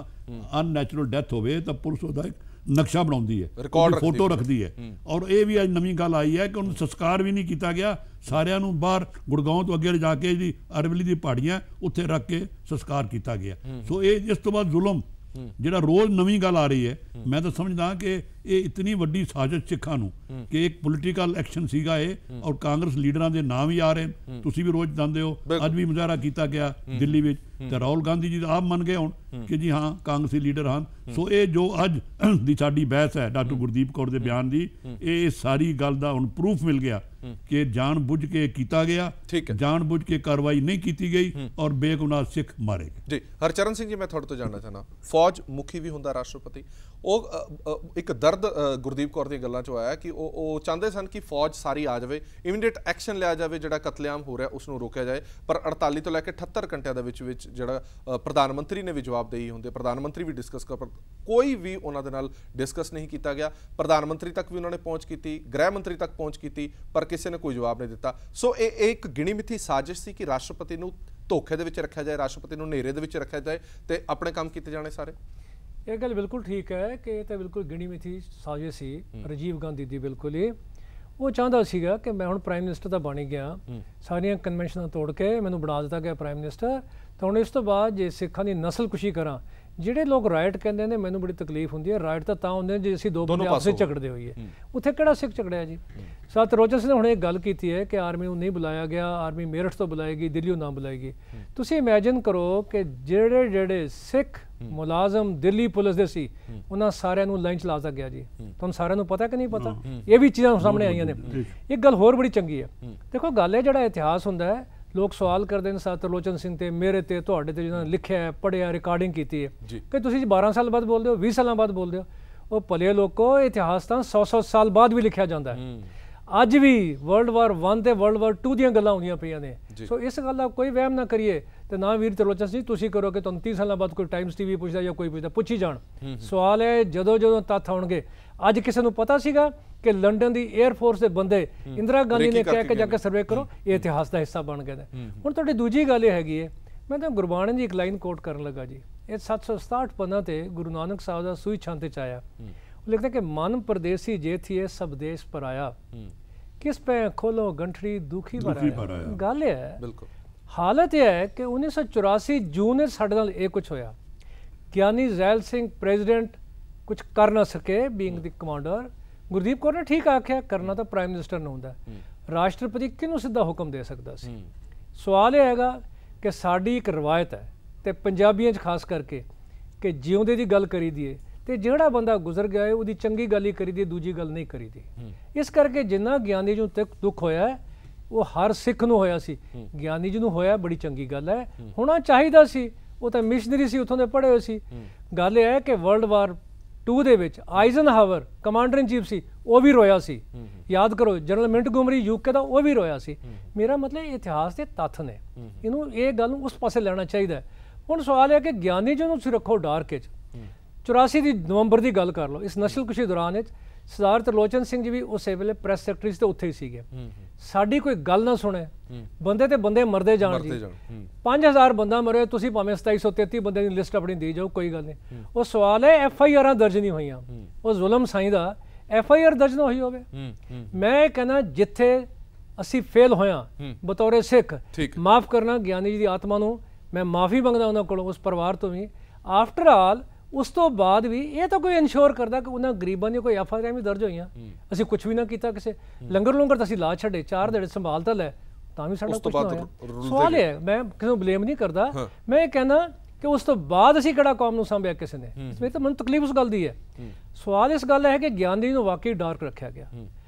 Speaker 4: ਅਨਨੈਚੁਰਲ ਡੈਥ ਹੋਵੇ ਤਾਂ ਪੁਲਿਸ ਉਹਦਾ ਇੱਕ ਨਕਸ਼ਾ ਬਣਾਉਂਦੀ ਹੈ ਰਿਕਾਰਡ ਫੋਟੋ ਰੱਖਦੀ ਹੈ ਔਰ ਇਹ ਵੀ ਅੱਜ ਨਵੀਂ ਗੱਲ ਆਈ ਹੈ ਕਿ ਉਹਨੂੰ ਸੰਸਕਾਰ ਵੀ ਨਹੀਂ ਕੀਤਾ ਗਿਆ ਸਾਰਿਆਂ ਨੂੰ ਬਾਹਰ ਗੁੜਗਾਉਂ ਤੋਂ ਅੱਗੇ ਜਾ ਕੇ ਜੀ ਅਰਵਲੀ ਦੀ ਪਹਾੜੀਆਂ ਉੱਥੇ ਰੱਖ ਕੇ ਸੰਸਕਾਰ ਕੀਤਾ ਗਿਆ ਸੋ ਇਹ ਇਸ ਤੋਂ ਬਾਅਦ ਜ਼ੁਲਮ ਜਿਹੜਾ ਰੋਜ਼ ਨਵੀਂ ਗੱਲ ਆ ਰਹੀ ਹੈ ਮੈਂ ਤਾਂ ਸਮਝਦਾ ਕਿ ਇਹ ਇਤਨੀ ਵੱਡੀ ਸਾਜ਼ਿਸ਼ ਸਿੱਖਾਂ ਨੂੰ ਕਿ ਇੱਕ ਪੋਲੀਟੀਕਲ ਐਕਸ਼ਨ ਸੀਗਾ ਇਹ ਔਰ ਕਾਂਗਰਸ ਲੀਡਰਾਂ ਦੇ ਨਾਮ ਹੀ ਆ ਰਹੇ ਤੁਸੀਂ ਵੀ ਰੋਜ਼ ਜਾਂਦੇ ਹੋ ਅੱਜ ਵੀ ਮੁਜ਼ਾਹਰਾ ਕੀਤਾ ਗਿਆ ਦਿੱਲੀ ਵਿੱਚ ਤੇ ਰਾਹੁਲ ਗਾਂਧੀ ਜੀ ਆਪ ਮੰਨ ਗਏ ਹੁਣ ਕਿ ਜੀ ਹਾਂ ਕਾਂਗਰਸੀ ਲੀਡਰ ਹਨ ਸੋ ਇਹ ਜੋ ਅੱਜ ਦੀ ਸਾਡੀ ਬਹਿਸ ਹੈ ਡਾਕਟਰ ਗੁਰਦੀਪ ਕੌਰ ਦੇ ਬਿਆਨ ਦੀ ਇਹ ਸਾਰੀ ਗੱਲ ਦਾ ਹੁਣ ਪ੍ਰੂਫ ਮਿਲ ਗਿਆ ਕਿ ਜਾਣ ਬੁੱਝ ਕੇ ਕੀਤਾ ਗਿਆ ਜਾਣ ਬੁੱਝ ਕੇ ਕਾਰਵਾਈ ਨਹੀਂ ਕੀਤੀ ਗਈ ਔਰ ਬੇਗੁਨਾਹ ਸਿੱਖ ਮਾਰੇ
Speaker 1: ਗਏ ਜੀ ਹਰਚਰਨ ਸਿੰਘ ਜੀ ਮੈਂ ਤੁਹਾਡੇ ਤੋਂ ਜਾਣਨਾ ਚਾਹਨਾ ਫੌਜ ਮੁਖੀ ਵੀ ਹੁੰਦਾ ਰਾਸ਼ਟਰਪਤੀ ਉਹ ਇੱਕ ਦਰ ਦਰਦ ਗੁਰਦੀਪ ਕੌਰ ਦੀਆਂ ਗੱਲਾਂ 'ਚੋਂ ਆਇਆ ਕਿ ਉਹ ਉਹ ਚਾਹੁੰਦੇ ਸਨ ਕਿ ਫੌਜ ਸਾਰੀ ਆ ਜਾਵੇ ਇਮੀਡੀਏਟ ਐਕਸ਼ਨ ਲਿਆ ਜਾਵੇ ਜਿਹੜਾ ਕਤਲੇਆਮ ਹੋ ਰਿਹਾ ਉਸ ਨੂੰ ਰੋਕਿਆ ਜਾਏ ਪਰ 48 ਤੋਂ ਲੈ ਕੇ 78 ਘੰਟਿਆਂ ਦੇ ਵਿੱਚ ਵਿੱਚ ਜਿਹੜਾ ਪ੍ਰਧਾਨ ਮੰਤਰੀ ਨੇ ਵੀ ਜਵਾਬ ਦੇਈ ਹੁੰਦੇ ਪ੍ਰਧਾਨ ਮੰਤਰੀ ਵੀ ਡਿਸਕਸ ਕਰ ਕੋਈ ਵੀ ਉਹਨਾਂ ਦੇ ਨਾਲ ਡਿਸਕਸ ਨਹੀਂ ਕੀਤਾ ਗਿਆ ਪ੍ਰਧਾਨ ਮੰਤਰੀ ਤੱਕ ਵੀ ਉਹਨਾਂ ਨੇ ਪਹੁੰਚ ਕੀਤੀ ਗ੍ਰਹਿ ਮੰਤਰੀ ਤੱਕ ਪਹੁੰਚ ਕੀਤੀ ਪਰ ਕਿਸੇ ਨੇ ਕੋਈ ਜਵਾਬ ਨਹੀਂ ਦਿੱਤਾ ਸੋ ਇਹ ਇੱਕ ਗਿਣੀ ਮਿੱਥੀ ਸਾਜ਼ਿਸ਼ ਸੀ ਕਿ ਰਾਸ਼ਟਰਪਤੀ ਨੂੰ ਧੋਖੇ ਦੇ ਵਿੱਚ ਰੱਖਿਆ ਜਾਏ ਰਾਸ਼ਟਰਪਤੀ ਨੂੰ ਨੇਰੇ ਦੇ ਵਿੱਚ ਰੱਖਿਆ ਜਾਏ ਤੇ ਆਪਣੇ ਕੰਮ ਕੀਤੇ ਜਾਣੇ ਸਾਰੇ
Speaker 5: ਇਹ ਗੱਲ ਬਿਲਕੁਲ ਠੀਕ ਹੈ ਕਿ ਇਹ ਤਾਂ ਬਿਲਕੁਲ ਗਿਣੀ ਮਿਥੀ ਸਾਜ਼ਿਸ਼ ਸੀ ਰਜੀਵ ਗਾਂਧੀ ਦੀ ਬਿਲਕੁਲ ਹੀ ਉਹ ਚਾਹੁੰਦਾ ਸੀਗਾ ਕਿ ਮੈਂ ਹੁਣ ਪ੍ਰਾਈਮ ਮਿਨਿਸਟਰ ਤਾਂ ਬਣ ਗਿਆ ਸਾਰੀਆਂ ਕਨਵੈਨਸ਼ਨਾਂ ਤੋੜ ਕੇ ਮੈਨੂੰ ਬਣਾ ਦਿੱਤਾ ਗਿਆ ਪ੍ਰਾਈਮ ਮਿਨਿਸਟਰ ਤਾਂ ਹੁਣ ਇਸ ਤੋਂ ਬਾਅਦ ਜੇ ਸਿੱਖਾਂ ਦੀ ਨਸਲ ਕੁਸ਼ੀ ਕਰਾਂ ਜਿਹੜੇ ਲੋਕ ਰਾਈਟ ਕਹਿੰਦੇ ਨੇ ਮੈਨੂੰ ਬੜੀ ਤਕਲੀਫ ਹੁੰਦੀ ਹੈ ਰਾਈਟ ਤਾਂ ਤਾਂ ਹੁੰਦੇ ਜੇ ਅਸੀਂ ਦੋ ਬੰਦੇ ਵਿੱਚ ਝਗੜਦੇ ਹੋਈਏ ਉੱਥੇ ਕਿਹੜਾ ਸਿੱਖ ਝਗੜਿਆ ਜੀ ਸਤ ਰੋਜਰ ਸਿੰਘ ਨੇ ਹੁਣ ਇਹ ਗੱਲ ਕੀਤੀ ਹੈ ਕਿ ਆਰਮੀ ਨੂੰ ਨਹੀਂ ਬੁਲਾਇਆ ਗਿਆ ਆਰਮੀ ਮੇਰਠ ਤੋਂ ਬੁਲਾਏਗੀ ਦਿੱਲੀੋਂ ਨਾ ਬੁਲਾਏਗੀ ਤੁਸੀਂ ਇਮੇਜਿਨ ਕਰੋ ਕਿ ਜਿਹੜੇ ਜਿਹੜੇ ਸਿੱਖ ਮੁਲਾਜ਼ਮ ਦਿੱਲੀ ਪੁਲਿਸ ਦੇ ਸੀ ਉਹਨਾਂ ਸਾਰਿਆਂ ਨੂੰ ਲਾਈਨ ਚ ਲਾਜ਼ਾ ਗਿਆ ਜੀ ਤੁਹਾਨੂੰ ਸਾਰਿਆਂ ਨੂੰ ਪਤਾ ਕਿ ਨਹੀਂ ਪਤਾ ਇਹ ਵੀ ਚੀਜ਼ਾਂ ਸਾਹਮਣੇ ਆਈਆਂ ਨੇ ਇੱਕ ਗੱਲ ਹੋਰ ਬੜੀ ਚੰਗੀ ਹੈ ਦੇਖੋ ਗੱਲ ਹੈ ਜਿਹੜਾ ਇਤਿਹਾਸ ਹੁੰਦਾ ਹੈ ਲੋਕ ਸਵਾਲ ਕਰਦੇ ਨੇ ਸਾਤਰ ਲੋਚਨ ਸਿੰਘ ਤੇ ਮੇਰੇ ਤੇ ਤੁਹਾਡੇ ਤੇ ਜਿਹਨਾਂ ਨੇ ਲਿਖਿਆ ਹੈ ਪੜਿਆ ਰਿਕਾਰਡਿੰਗ ਕੀਤੀ ਹੈ ਕਿ ਤੁਸੀਂ 12 ਸਾਲ ਬਾਅਦ ਬੋਲਦੇ ਹੋ 20 ਸਾਲਾਂ ਬਾਅਦ ਬੋਲਦੇ ਹੋ ਉਹ ਭਲੇ ਲੋਕੋ ਇਤਿਹਾਸ ਤਾਂ 100-100 ਸਾਲ ਬਾਅਦ ਵੀ ਲਿਖਿਆ ਜਾਂਦਾ ਹੈ ਅੱਜ ਵੀ ਵਰਲਡ ਵਾਰ 1 ਤੇ ਵਰਲਡ ਵਾਰ 2 ਦੀਆਂ ਗੱਲਾਂ ਹੁੰਦੀਆਂ ਪਈਆਂ ਨੇ ਸੋ ਇਸ ਗੱਲ ਦਾ ਕੋਈ ਵਹਿਮ ਨਾ ਕਰੀਏ ਤੇ ਨਾ ਵੀਰ ਤਲੋਚਨ ਜੀ ਤੁਸੀਂ ਕਰੋ ਕਿ ਤੁਹਾਨੂੰ 30 ਸਾਲਾਂ ਬਾਅਦ ਕੋਈ ਟਾਈਮਸ ਟੀਵੀ ਪੁੱਛਦਾ ਜਾਂ ਕੋਈ ਪੁੱਛਦਾ ਪੁੱਛੀ ਜਾਣ ਸਵਾਲ ਹੈ ਜਦੋਂ ਜਦੋਂ ਤੱਥ ਆਉਣਗੇ ਅੱਜ ਕਿਸੇ ਨੂੰ ਪਤਾ ਸੀਗਾ ਕਿ ਲੰਡਨ ਦੀ 에ਅਰ ਫੋਰਸ ਦੇ ਬੰਦੇ ਇੰਦਰਾ ਗਾਂਧੀ ਨੇ ਕਹਿ ਕੇ ਜਾ ਕੇ ਸਰਵੇ ਕਰੋ ਇਹ ਇਤਿਹਾਸ ਦਾ ਹਿੱਸਾ ਬਣ ਗਿਆ ਹੁਣ ਤੁਹਾਡੀ ਦੂਜੀ ਗੱਲ ਇਹ ਹੈਗੀ ਹੈ ਮੈਂ ਤਾਂ ਗੁਰਬਾਣੀ ਦੀ ਇੱਕ ਲਾਈਨ ਕੋਟ ਕਰਨ ਲੱਗਾ ਜੀ ਇਹ 767 ਪੰਨਾ ਤੇ ਗੁਰੂ ਨਾਨਕ ਸਾਹਿਬ ਦਾ ਸੂਈ ਛਾਂ ਚ ਆਇਆ ਉਹ ਲਿਖਦਾ ਕਿ ਮਨ ਪਰਦੇਸੀ ਜੇ ਥੀ ਇਹ ਸਭ ਦੇਸ਼ ਪਰਾਇਆ ਕਿਸ ਪੈ ਖੋਲੋ ਗੰਠੜੀ ਦੁਖੀ ਭਰਾਇਆ ਗੱਲ ਹੈ ਬਿਲਕੁਲ ਹਾਲਤ ਇਹ ਹੈ ਕਿ 1984 ਜੂਨ ਵਿੱਚ ਸਾਡੇ ਨਾਲ ਇਹ ਕੁਝ ਹੋਇਆ ਗਿਆਨੀ ਜ਼ੈਲ ਸਿੰਘ ਪ੍ਰੈਜ਼ੀਡੈਂਟ ਕੁਝ ਕਰ ਨਾ ਸਕੇ being the commander Gurdeep Kaur ਨੇ ਠੀਕ ਆਖਿਆ ਕਰਨਾ ਤਾਂ ਪ੍ਰਾਈਮ ਮਿਨਿਸਟਰ ਨੂੰ ਹੁੰਦਾ ਰਾਸ਼ਟਰਪਤੀ ਕਿਹਨੂੰ ਸਿੱਧਾ ਹੁਕਮ ਦੇ ਸਕਦਾ ਸੀ ਸਵਾਲ ਇਹ ਹੈਗਾ ਕਿ ਸਾਡੀ ਇੱਕ ਰਵਾਇਤ ਹੈ ਤੇ ਪੰਜਾਬੀਆਂ 'ਚ ਖਾਸ ਕਰਕੇ ਕਿ ਜਿਉਂਦੇ ਦੀ ਗੱਲ ਕਰੀ ਦੀਏ ਤੇ ਜਿਹੜਾ ਬੰਦਾ ਗੁਜ਼ਰ ਗਿਆ ਹੈ ਉਹਦੀ ਚੰਗੀ ਗੱਲ ਹੀ ਕਰੀ ਦੀ ਦੂਜੀ ਗੱਲ ਨਹੀਂ ਕਰੀ ਦੀ ਇਸ ਕਰਕੇ ਜਿੰਨਾ ਗਿਆਨੀ ਨੂੰ ਤੱਕ ਦੁੱਖ ਹੋਇਆ ਹੈ ਉਹ ਹਰ ਸਿੱਖ ਨੂੰ ਹੋਇਆ ਸੀ ਗਿਆਨੀ ਜੀ ਨੂੰ ਹੋਇਆ ਬੜੀ ਚੰਗੀ ਗੱਲ ਹੈ ਹੋਣਾ ਚਾਹੀਦਾ ਸੀ ਉਹ ਤਾਂ ਮਿਸ਼ਨਰੀ ਸੀ ਉਥੋਂ ਦੇ ਪੜ੍ਹੇ ਹੋਏ ਸੀ ਗੱਲ ਇਹ ਹੈ ਕਿ ਵਰਲਡ ਵਾਰ 2 ਦੇ ਵਿੱਚ ਆਈਜ਼ਨਹਾਵਰ ਕਮਾਂਡਰ ਇਨ ਚੀਫ ਸੀ ਉਹ ਵੀ ਰੋਇਆ ਸੀ ਯਾਦ ਕਰੋ ਜਨਰਲ ਮਿੰਟ ਗੁਮਰੀ ਯੂਕੇ ਦਾ ਉਹ ਵੀ ਰੋਇਆ ਸੀ ਮੇਰਾ ਮਤਲਬ ਇਤਿਹਾਸ ਦੇ ਤੱਥ ਨੇ ਇਹਨੂੰ ਇਹ ਗੱਲ ਨੂੰ ਉਸ ਪਾਸੇ ਲੈਣਾ ਚਾਹੀਦਾ ਹੁਣ ਸਵਾਲ ਹੈ ਕਿ ਗਿਆਨੀ ਜੀ ਨੂੰ ਰੱਖੋ ਡਾਰਕ ਵਿੱਚ 84 ਦੀ ਨਵੰਬਰ ਦੀ ਗੱਲ ਕਰ ਲਓ ਇਸ ਨਸਲ ਕੁਸ਼ੀ ਦੌਰਾਨ ਵਿੱਚ ਸਰਦਾਰ ਤਰਲੋਚਨ ਸਿੰਘ ਜੀ ਵੀ ਉਸੇ ਵੇਲੇ ਪ੍ਰੈਸ ਸੈਕਟਰੀ ਤੇ ਉੱਥੇ ਹੀ ਸੀਗੇ ਸਾਡੀ ਕੋਈ ਗੱਲ ਨਾ ਸੁਣੇ ਬੰਦੇ ਤੇ ਬੰਦੇ ਮਰਦੇ ਜਾਣ ਜੀ 5000 ਬੰਦਾ ਮਰੇ ਤੁਸੀਂ ਭਾਵੇਂ 2733 ਬੰਦੇ ਦੀ ਲਿਸਟ ਆਪਣੀ ਦੇ ਜਾਓ ਕੋਈ ਗੱਲ ਨਹੀਂ ਉਹ ਸਵਾਲ ਹੈ ਐਫ ਆਈ ਆਰਾਂ ਦਰਜ ਨਹੀਂ ਹੋਈਆਂ ਉਹ ਜ਼ੁਲਮ ਸਾਈਂ ਦਾ ਐਫ ਆਈ ਆਰ ਦਰਜ ਨਾ ਹੋਈ ਹੋਵੇ ਮੈਂ ਕਹਿੰਦਾ ਜਿੱਥੇ ਅਸੀਂ ਫੇਲ ਹੋਇਆ ਬਤੌਰੇ ਸਿੱਖ ਮਾਫ ਕਰਨਾ ਗਿਆਨੀ ਜੀ ਦੀ ਆਤਮਾ ਨੂੰ ਮੈਂ ਮਾਫੀ ਮੰਗਦਾ ਉਹਨਾਂ ਕੋਲੋਂ ਉਸ ਪਰਿਵਾਰ ਤੋਂ ਵੀ ਆਫਟਰ ਆਲ ਉਸ ਤੋਂ ਬਾਅਦ ਵੀ ਇਹ ਤਾਂ ਕੋਈ ਇਨਸ਼ੋਰ ਕਰਦਾ ਕਿ ਉਹਨਾਂ ਗਰੀਬਾਂ ਦੀ ਕੋਈ ਐਫ ਵੀ ਦਰਜ ਹੋਈਆਂ ਅਸੀਂ ਕੁਝ ਵੀ ਨਾ ਕੀਤਾ ਕਿਸੇ ਲੰਗਰ ਲੰਗਰ ਤਾਂ ਅਸੀਂ ਲਾ ਛੱਡੇ ਚਾਰ ਦਿਨ ਸੰਭਾਲ ਤਾਂ ਲੈ ਤਾਂ ਵੀ ਸਾਡਾ ਕੁਝ ਨਹੀਂ ਸਵਾਲ ਇਹ ਹੈ ਮੈਂ ਕਿਸੇ ਨੂੰ ਬਲੇਮ ਨਹੀਂ ਕਰਦਾ ਮੈਂ ਇਹ ਕਹਿੰਦਾ ਕਿ ਉਸ ਤੋਂ ਬਾਅਦ ਅਸੀਂ ਕਿਹੜਾ ਕੌਮ ਨੂੰ ਸੰਭਿਆ ਕਿਸੇ ਨੇ ਇਸ ਵਿੱਚ ਤਾਂ ਮਨ ਤਕਲੀਫ ਉਸ ਗੱਲ ਦੀ ਹੈ ਸਵਾਲ ਇਸ ਗੱਲ ਹੈ ਕਿ ਗਿਆਨਦੀ ਨੂੰ ਵਾਕਈ ਡਾਰਕ ਰੱਖਿਆ ਗਿਆ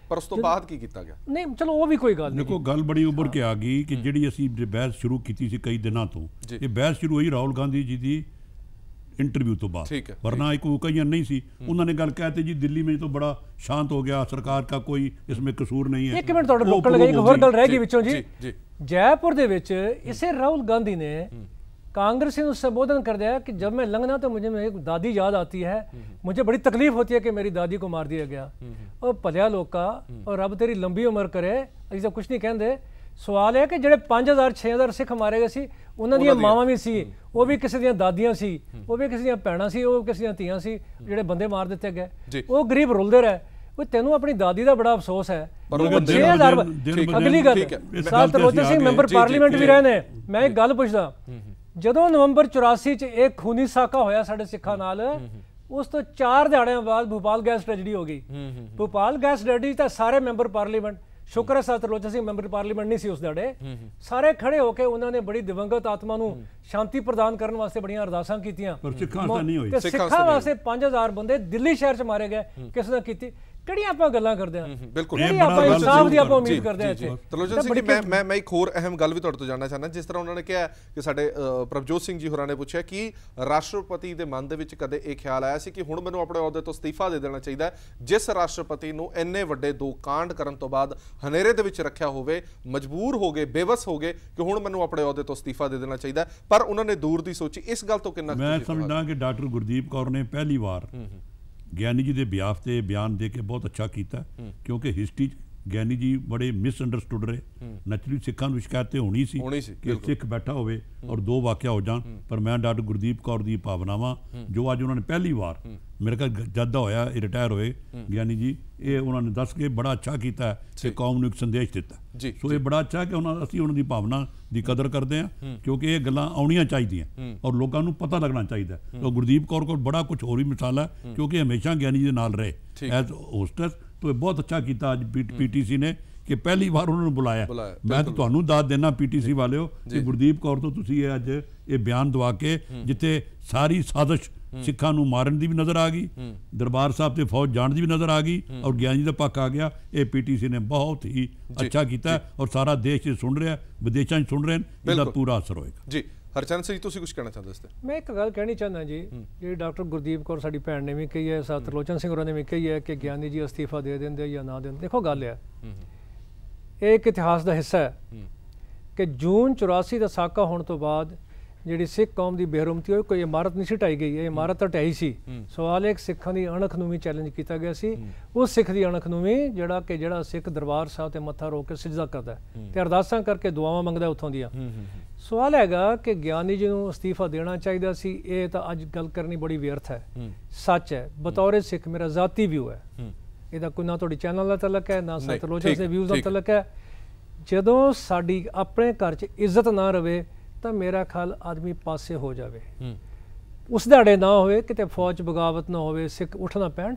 Speaker 1: ਪਰ ਉਸ ਤੋਂ ਬਾਅਦ ਕੀ ਕੀਤਾ ਗਿਆ ਨਹੀਂ ਚਲੋ ਉਹ ਵੀ ਕੋਈ ਗੱਲ ਨਹੀਂ ਦੇਖੋ ਗੱਲ ਬੜੀ ਉੱਭਰ
Speaker 4: ਕੇ ਆ ਗਈ ਕਿ ਜਿਹੜੀ ਅਸੀਂ ਬਹਿਸ ਸ਼ੁਰੂ ਕੀਤੀ ਸੀ ਕਈ ਦਿਨਾਂ ਤੋਂ ਇਹ ਬਹਿਸ ਸ਼ੁਰੂ ਹੋਈ ਰਾਹੁਲ ਗਾਂਧੀ ਜੀ ਦੀ ਇੰਟਰਵਿਊ ਤੋਂ ਬਾਅਦ ਵਰਨਾ ਇੱਕ ਕਈਆਂ ਨਹੀਂ ਸੀ ਉਹਨਾਂ ਨੇ ਗੱਲ ਤੇ ਜੀ ਦਿੱਲੀ ਵਿੱਚ ਤੋਂ ਬੜਾ ਸ਼ਾਂਤ ਹੋ ਗਿਆ ਸਰਕਾਰ ਦਾ ਕੋਈ
Speaker 5: ਇਸ ਵਿੱਚ ਕਸੂਰ ਨਹੀਂ ਹੈ ਇੱਕ ਮਿੰਟ ਤੁਹਾਡੇ ਲੋਕ ਲਗਾਈ ਇੱਕ ਹੋਰ ਗੱਲ ਰਹਿ ਗਈ ਵਿੱਚੋਂ ਜੀ ਜੈਪੁਰ ਦੇ ਵਿੱਚ ਇਸੇ ਰਾਹੁਲ ਗਾਂਧੀ ਨੇ ਕਾਂਗਰਸ ਨੂੰ ਸੰਬੋਧਨ ਕਰਦੇ ਆ ਕਿ ਜਦ ਮੈਂ ਲੰਘਣਾ ਤਾਂ ਮੈਨੂੰ ਇੱਕ ਦਾਦੀ ਯਾਦ ਆਤੀ ਹੈ ਮੈਨੂੰ ਬੜੀ ਤਕਲੀਫ ਹੁੰਦੀ ਹੈ ਕਿ ਮੇਰੀ ਦਾਦੀ ਕੋ ਮਾਰ ਦਿਆ ਗਿਆ ਉਹ ਭਲਿਆ ਲੋਕਾ ਔਰ ਰੱਬ ਤੇਰੀ ਲੰਬੀ ਉਮਰ ਕਰੇ ਅਸੀਂ ਸਭ ਕੁਝ ਨਹੀਂ ਕਹਿੰਦੇ ਸਵਾਲ ਇਹ ਕਿ ਜਿਹੜੇ 5000 6000 ਸਿੱਖ ਮਾਰੇ ਗਏ ਸੀ ਉਹਨਾਂ ਦੀਆਂ ਮਾਵਾਂ ਵੀ ਸੀ ਉਹ ਵੀ ਕਿਸੇ ਦੀਆਂ ਦਾਦੀਆਂ ਸੀ ਉਹ ਵੀ ਕਿਸੇ ਦੀਆਂ ਭੈਣਾਂ ਸੀ ਉਹ ਕਿਸੇ ਦੀਆਂ ਧੀਆਂ ਸੀ ਜਿਹੜੇ ਬੰਦੇ ਮਾਰ ਦਿੱਤੇ ਗਏ ਉਹ ਗਰੀਬ ਰੁਲਦੇ ਰਹੇ ਉਹ ਤੈਨੂੰ ਆਪਣੀ ਦਾਦੀ ਦਾ ਬੜਾ ਅਫਸੋਸ ਹੈ 6000 ਅਗਲੀ ਗੱਲ ਸਾਲ ਤਰੋਜਨ ਸਿੰਘ ਮੈਂਬਰ ਪਾਰਲੀਮੈਂਟ ਵੀ ਰਹੇ ਨੇ ਮੈਂ ਇੱਕ ਗੱਲ ਪੁੱਛਦਾ ਜਦੋਂ ਨਵੰਬਰ 84 ਚ ਇਹ ਖੂਨੀ ਸਾਕਾ ਹੋਇਆ ਸਾਡੇ ਸਿੱਖਾਂ ਨਾਲ ਉਸ ਤੋਂ 4 ਦਿਹਾੜਿਆਂ ਬਾਅਦ ਭੋਪਾਲ ਗੈਸ ਟ੍ਰੈਜਡੀ ਹੋ ਗਈ ਭੋਪਾਲ ਗੈਸ ਟ੍ਰੈਜਡੀ ਤਾਂ ਸਾਰੇ ਮੈਂਬਰ ਪਾਰਲੀਮੈਂਟ ਸ਼ੁਕਰ ਹੈ ਲੋਚਾ ਸਿੰਘ ਮੈਂਬਰ ਪਾਰਲੀਮੈਂਟ ਨਹੀਂ ਸੀ ਉਸ ਦੜੇ ਸਾਰੇ ਖੜੇ ਹੋ ਕੇ ਉਹਨਾਂ ਨੇ ਬੜੀ ਦਿਵੰਗਤ ਆਤਮਾ ਨੂੰ ਸ਼ਾਂਤੀ ਪ੍ਰਦਾਨ ਕਰਨ ਵਾਸਤੇ ਬੜੀਆਂ ਅਰਦਾਸਾਂ ਕੀਤੀਆਂ ਪਰ ਸਿੱਖਾਂ ਦਾ ਨਹੀਂ ਹੋਈ ਸਿੱਖਾਂ ਵਾਸਤੇ 5000 ਬੰਦੇ ਦਿੱਲੀ ਸ਼ਹਿਰ 'ਚ ਮਾਰੇ ਗਏ ਕਿਸ ਨੇ ਕੀਤੀ ਕਿਹੜੀਆਂ ਆਪਾਂ ਗੱਲਾਂ ਕਰਦੇ ਆ ਬਿਲਕੁਲ ਇਹ ਆਪਾਂ ਇਨਸਾਫ ਦੀ ਆਪਾਂ ਉਮੀਦ ਕਰਦੇ ਆ ਇੱਥੇ ਤਲੋਚਨ ਸਿੰਘ ਮੈਂ
Speaker 1: ਮੈਂ ਮੈਂ ਇੱਕ ਹੋਰ ਅਹਿਮ ਗੱਲ ਵੀ ਤੁਹਾਡੇ ਤੋਂ ਜਾਣਨਾ ਚਾਹੁੰਦਾ ਜਿਸ ਤਰ੍ਹਾਂ ਉਹਨਾਂ ਨੇ ਕਿਹਾ ਕਿ ਸਾਡੇ ਪ੍ਰਭਜੋਤ ਸਿੰਘ ਜੀ ਹੋਰਾਂ ਨੇ ਪੁੱਛਿਆ ਕਿ ਰਾਸ਼ਟਰਪਤੀ ਦੇ ਮਨ ਦੇ ਵਿੱਚ ਕਦੇ ਇਹ ਖਿਆਲ ਆਇਆ ਸੀ ਕਿ ਹੁਣ ਮੈਨੂੰ ਆਪਣੇ ਅਹੁਦੇ ਤੋਂ ਅਸਤੀਫਾ ਦੇ ਦੇਣਾ ਚਾਹੀਦਾ ਜਿਸ ਰਾਸ਼ਟਰਪਤੀ ਨੂੰ ਇੰਨੇ ਵੱਡੇ ਦੋ ਕਾਂਡ ਕਰਨ ਤੋਂ ਬਾਅਦ ਹਨੇਰੇ ਦੇ ਵਿੱਚ ਰੱਖਿਆ ਹੋਵੇ ਮਜਬੂਰ ਹੋ ਗਏ ਬੇਵਸ ਹੋ ਗਏ ਕਿ ਹੁਣ ਮੈਨੂੰ ਆਪਣੇ ਅਹੁਦੇ ਤੋਂ ਅਸਤੀਫਾ ਦੇ ਦੇਣਾ ਚਾਹੀਦਾ ਪਰ ਉਹਨਾਂ ਨੇ ਦੂਰ ਦੀ ਸੋਚੀ ਇਸ ਗੱਲ ਤੋਂ ਕਿੰਨਾ ਮੈਂ
Speaker 4: ਸਮਝਦਾ ਕਿ ਡਾਕਟਰ ਗੁਰਦੀਪ ਕੌਰ ਨੇ ਪਹਿਲੀ ਵਾਰ ਗਿਆਨੀ ਜੀ ਦੇ ਬਿਆਫ ਤੇ ਬਿਆਨ ਦੇ ਕੇ ਬਹੁਤ ਅੱਛਾ ਕੀਤਾ ਕਿਉਂਕਿ ਹਿਸਟਰੀ ਗਿਆਨੀ ਜੀ ਬੜੇ ਮਿਸ ਅੰਡਰਸਟੂਡ ਰਹੇ ਨੈਚੁਰਲੀ ਸਿੱਖਾਂ ਨੂੰ ਸ਼ਿਕਾਇਤ ਤੇ ਹੋਣੀ ਸੀ ਕਿ ਸਿੱਖ ਬੈਠਾ ਹੋਵੇ ਔਰ ਦੋ ਵਾਕਿਆ ਹੋ ਜਾਣ ਪਰ ਮੈਂ ਡਾਕਟਰ ਗੁਰਦੀਪ ਕੌਰ ਦੀ ਭਾਵਨਾਵਾਂ ਜੋ ਅੱਜ ਉਹਨਾਂ ਨੇ ਪਹਿਲੀ ਵਾਰ ਮੇਰੇ ਕੋਲ ਜਦਾ ਹੋਇਆ ਰਿਟਾਇਰ ਹੋਏ ਗਿਆਨੀ ਜੀ ਇਹ ਉਹਨਾਂ ਨੇ ਦੱਸ ਕੇ ਬੜਾ ਅੱਛਾ ਕੀਤਾ ਤੇ ਕੌਮ ਨੂੰ ਇੱਕ ਸੰਦੇਸ਼ ਦਿੱਤਾ ਸੋ ਇਹ ਬੜਾ ਅੱਛਾ ਕਿ ਉਹਨਾਂ ਅਸੀਂ ਉਹਨਾਂ ਦੀ ਭਾਵਨਾ ਦੀ ਕਦਰ ਕਰਦੇ ਹਾਂ ਕਿਉਂਕਿ ਇਹ ਗੱਲਾਂ ਆਉਣੀਆਂ ਚਾਹੀਦੀਆਂ ਔਰ ਲੋਕਾਂ ਨੂੰ ਪਤਾ ਲੱਗਣਾ ਚਾਹੀਦਾ ਤਾਂ ਗੁਰਦੀਪ ਕੌਰ ਕੋਲ ਬੜਾ ਕੁਝ ਹੋਰ ਵੀ ਮਿਸਾਲ ਹੈ ਕਿਉਂਕਿ ਹਮੇਸ਼ਾ ਗਿਆਨੀ ਜੀ ਦੇ ਨਾਲ ਰਹੇ ਐਜ਼ ਹੋਸਟਸ तो ਬਹੁਤ ਅੱਛਾ ਕੀਤਾ ਅੱਜ ਪੀਟੀਸੀ ਨੇ ਕਿ ਪਹਿਲੀ ਵਾਰ ਉਹਨਾਂ ਨੂੰ ਬੁਲਾਇਆ ਮੈਂ ਤੁਹਾਨੂੰ ਦੱਸ ਦੇਣਾ ਪੀਟੀਸੀ ਵਾਲਿਓ ਕਿ ਗੁਰਦੀਪ ਕੌਰ ਤੋਂ ਤੁਸੀਂ ਇਹ ਅੱਜ ਇਹ ਬਿਆਨ ਦਵਾ ਕੇ ਜਿੱਥੇ ਸਾਰੀ ਸਾਜ਼ਿਸ਼ ਸਿੱਖਾਂ ਨੂੰ ਮਾਰਨ ਦੀ ਵੀ ਨਜ਼ਰ ਆ ਗਈ ਦਰਬਾਰ ਸਾਹਿਬ ਤੇ ਫੌਜ ਜਾਣ ਦੀ ਵੀ ਨਜ਼ਰ ਆ ਗਈ ਔਰ ਗਿਆਨੀ ਦਾ ਪੱਕ ਆ ਗਿਆ ਇਹ ਪੀਟੀਸੀ ਨੇ ਬਹੁਤ ਹੀ ਅੱਛਾ ਕੀਤਾ ਔਰ ਸਾਰਾ ਦੇਸ਼ ਇਹ ਸੁਣ ਰਿਹਾ ਵਿਦੇਸ਼ਾਂ 'ਚ ਸੁਣ ਰਹੇ ਨੇ ਇਹਦਾ ਪੂਰਾ ਅਸਰ ਹੋਏਗਾ
Speaker 1: ਜੀ ਹਰਚੰਦ ਸਿੰਘ ਤੁਸੀਂ ਕੁਝ ਕਹਿਣਾ ਚਾਹੁੰਦੇ ਤੇ
Speaker 5: ਮੈਂ ਇੱਕ ਗੱਲ ਕਹਿਣੀ ਚਾਹੁੰਦਾ ਜੀ ਜਿਹੜੀ ਡਾਕਟਰ ਗੁਰਦੀਪ ਕੌਰ ਸਾਡੀ ਭੈਣ ਨੇ ਵੀ ਕਹੀ ਹੈ ਸਤਲੋਚਨ ਸਿੰਘ ਹੋਰਾਂ ਨੇ ਵੀ ਕਹੀ ਹੈ ਕਿ ਗਿਆਨੀ ਜੀ ਅਸਤੀਫਾ ਦੇ ਦਿੰਦੇ ਜਾਂ ਨਾ ਦਿੰਦੇ ਦੇਖੋ ਗੱਲ ਹੈ ਇਹ ਇੱਕ ਇਤਿਹਾਸ ਦਾ ਹਿੱਸਾ ਹੈ ਕਿ ਜੂਨ 84 ਦਾ ਸਾਕਾ ਹੋਣ ਤੋਂ ਬਾਅਦ ਜਿਹੜੀ ਸਿੱਖ ਕੌਮ ਦੀ ਬੇਰਹਿਮਤੀ ਹੋਈ ਕੋਈ ਇਮਾਰਤ ਨਹੀਂ ਛਟਾਈ ਗਈ ਹੈ ਇਮਾਰਤ ਤਾਂ ਸੀ ਸਵਾਲ ਇੱਕ ਸਿੱਖਾਂ ਦੀ ਅਣਖ ਨੂੰ ਵੀ ਚੈਲੰਜ ਕੀਤਾ ਗਿਆ ਸੀ ਉਸ ਸਿੱਖ ਦੀ ਅਣਖ ਨੂੰ ਵੀ ਜਿਹੜਾ ਕਿ ਜਿਹੜਾ ਸਿੱਖ ਦਰਬਾਰ ਸਾਹਿਬ ਤੇ ਮੱਥਾ ਰੋਕ ਕੇ ਸਜਦਾ ਕਰਦਾ ਤੇ ਅਰਦਾਸਾਂ ਕਰਕੇ ਦੁਆਵਾਂ ਮੰਗਦਾ ਉੱਥੋਂ ਦੀਆਂ ਸਵਾਲ ਹੈਗਾ ਕਿ ਗਿਆਨੀ ਜੀ ਨੂੰ ਅਸਤੀਫਾ ਦੇਣਾ ਚਾਹੀਦਾ ਸੀ ਇਹ ਤਾਂ ਅੱਜ ਗੱਲ ਕਰਨੀ ਬੜੀ ਵਿਅਰਥ ਹੈ ਸੱਚ ਹੈ ਬਤੌਰੇ ਸਿੱਖ ਮੇਰਾ ਜ਼ਾਤੀ ਵਿਊ ਹੈ ਇਹਦਾ ਕੋਈ ਨਾ ਤੁਹਾਡੀ ਚੈਨਲ ਦਾ ਤਲਕ ਹੈ ਨਾ ਸਤਲੋਜ ਦੇ ਵਿਊਜ਼ ਦਾ ਤਲਕ ਹੈ ਜਦੋਂ ਸਾਡੀ ਆਪਣੇ ਘਰ 'ਚ ਇੱਜ਼ਤ ਨਾ ਰਵੇ ਤਾਂ ਮੇਰਾ ਖਿਆਲ ਆਦਮੀ ਪਾਸੇ ਹੋ ਜਾਵੇ ਉਸ ਦਿਹਾੜੇ ਨਾ ਹੋਵੇ ਕਿਤੇ ਫੌਜ ਬਗਾਵਤ ਨਾ ਹੋਵੇ ਸਿੱਖ ਉਠਣਾ ਪੈਣ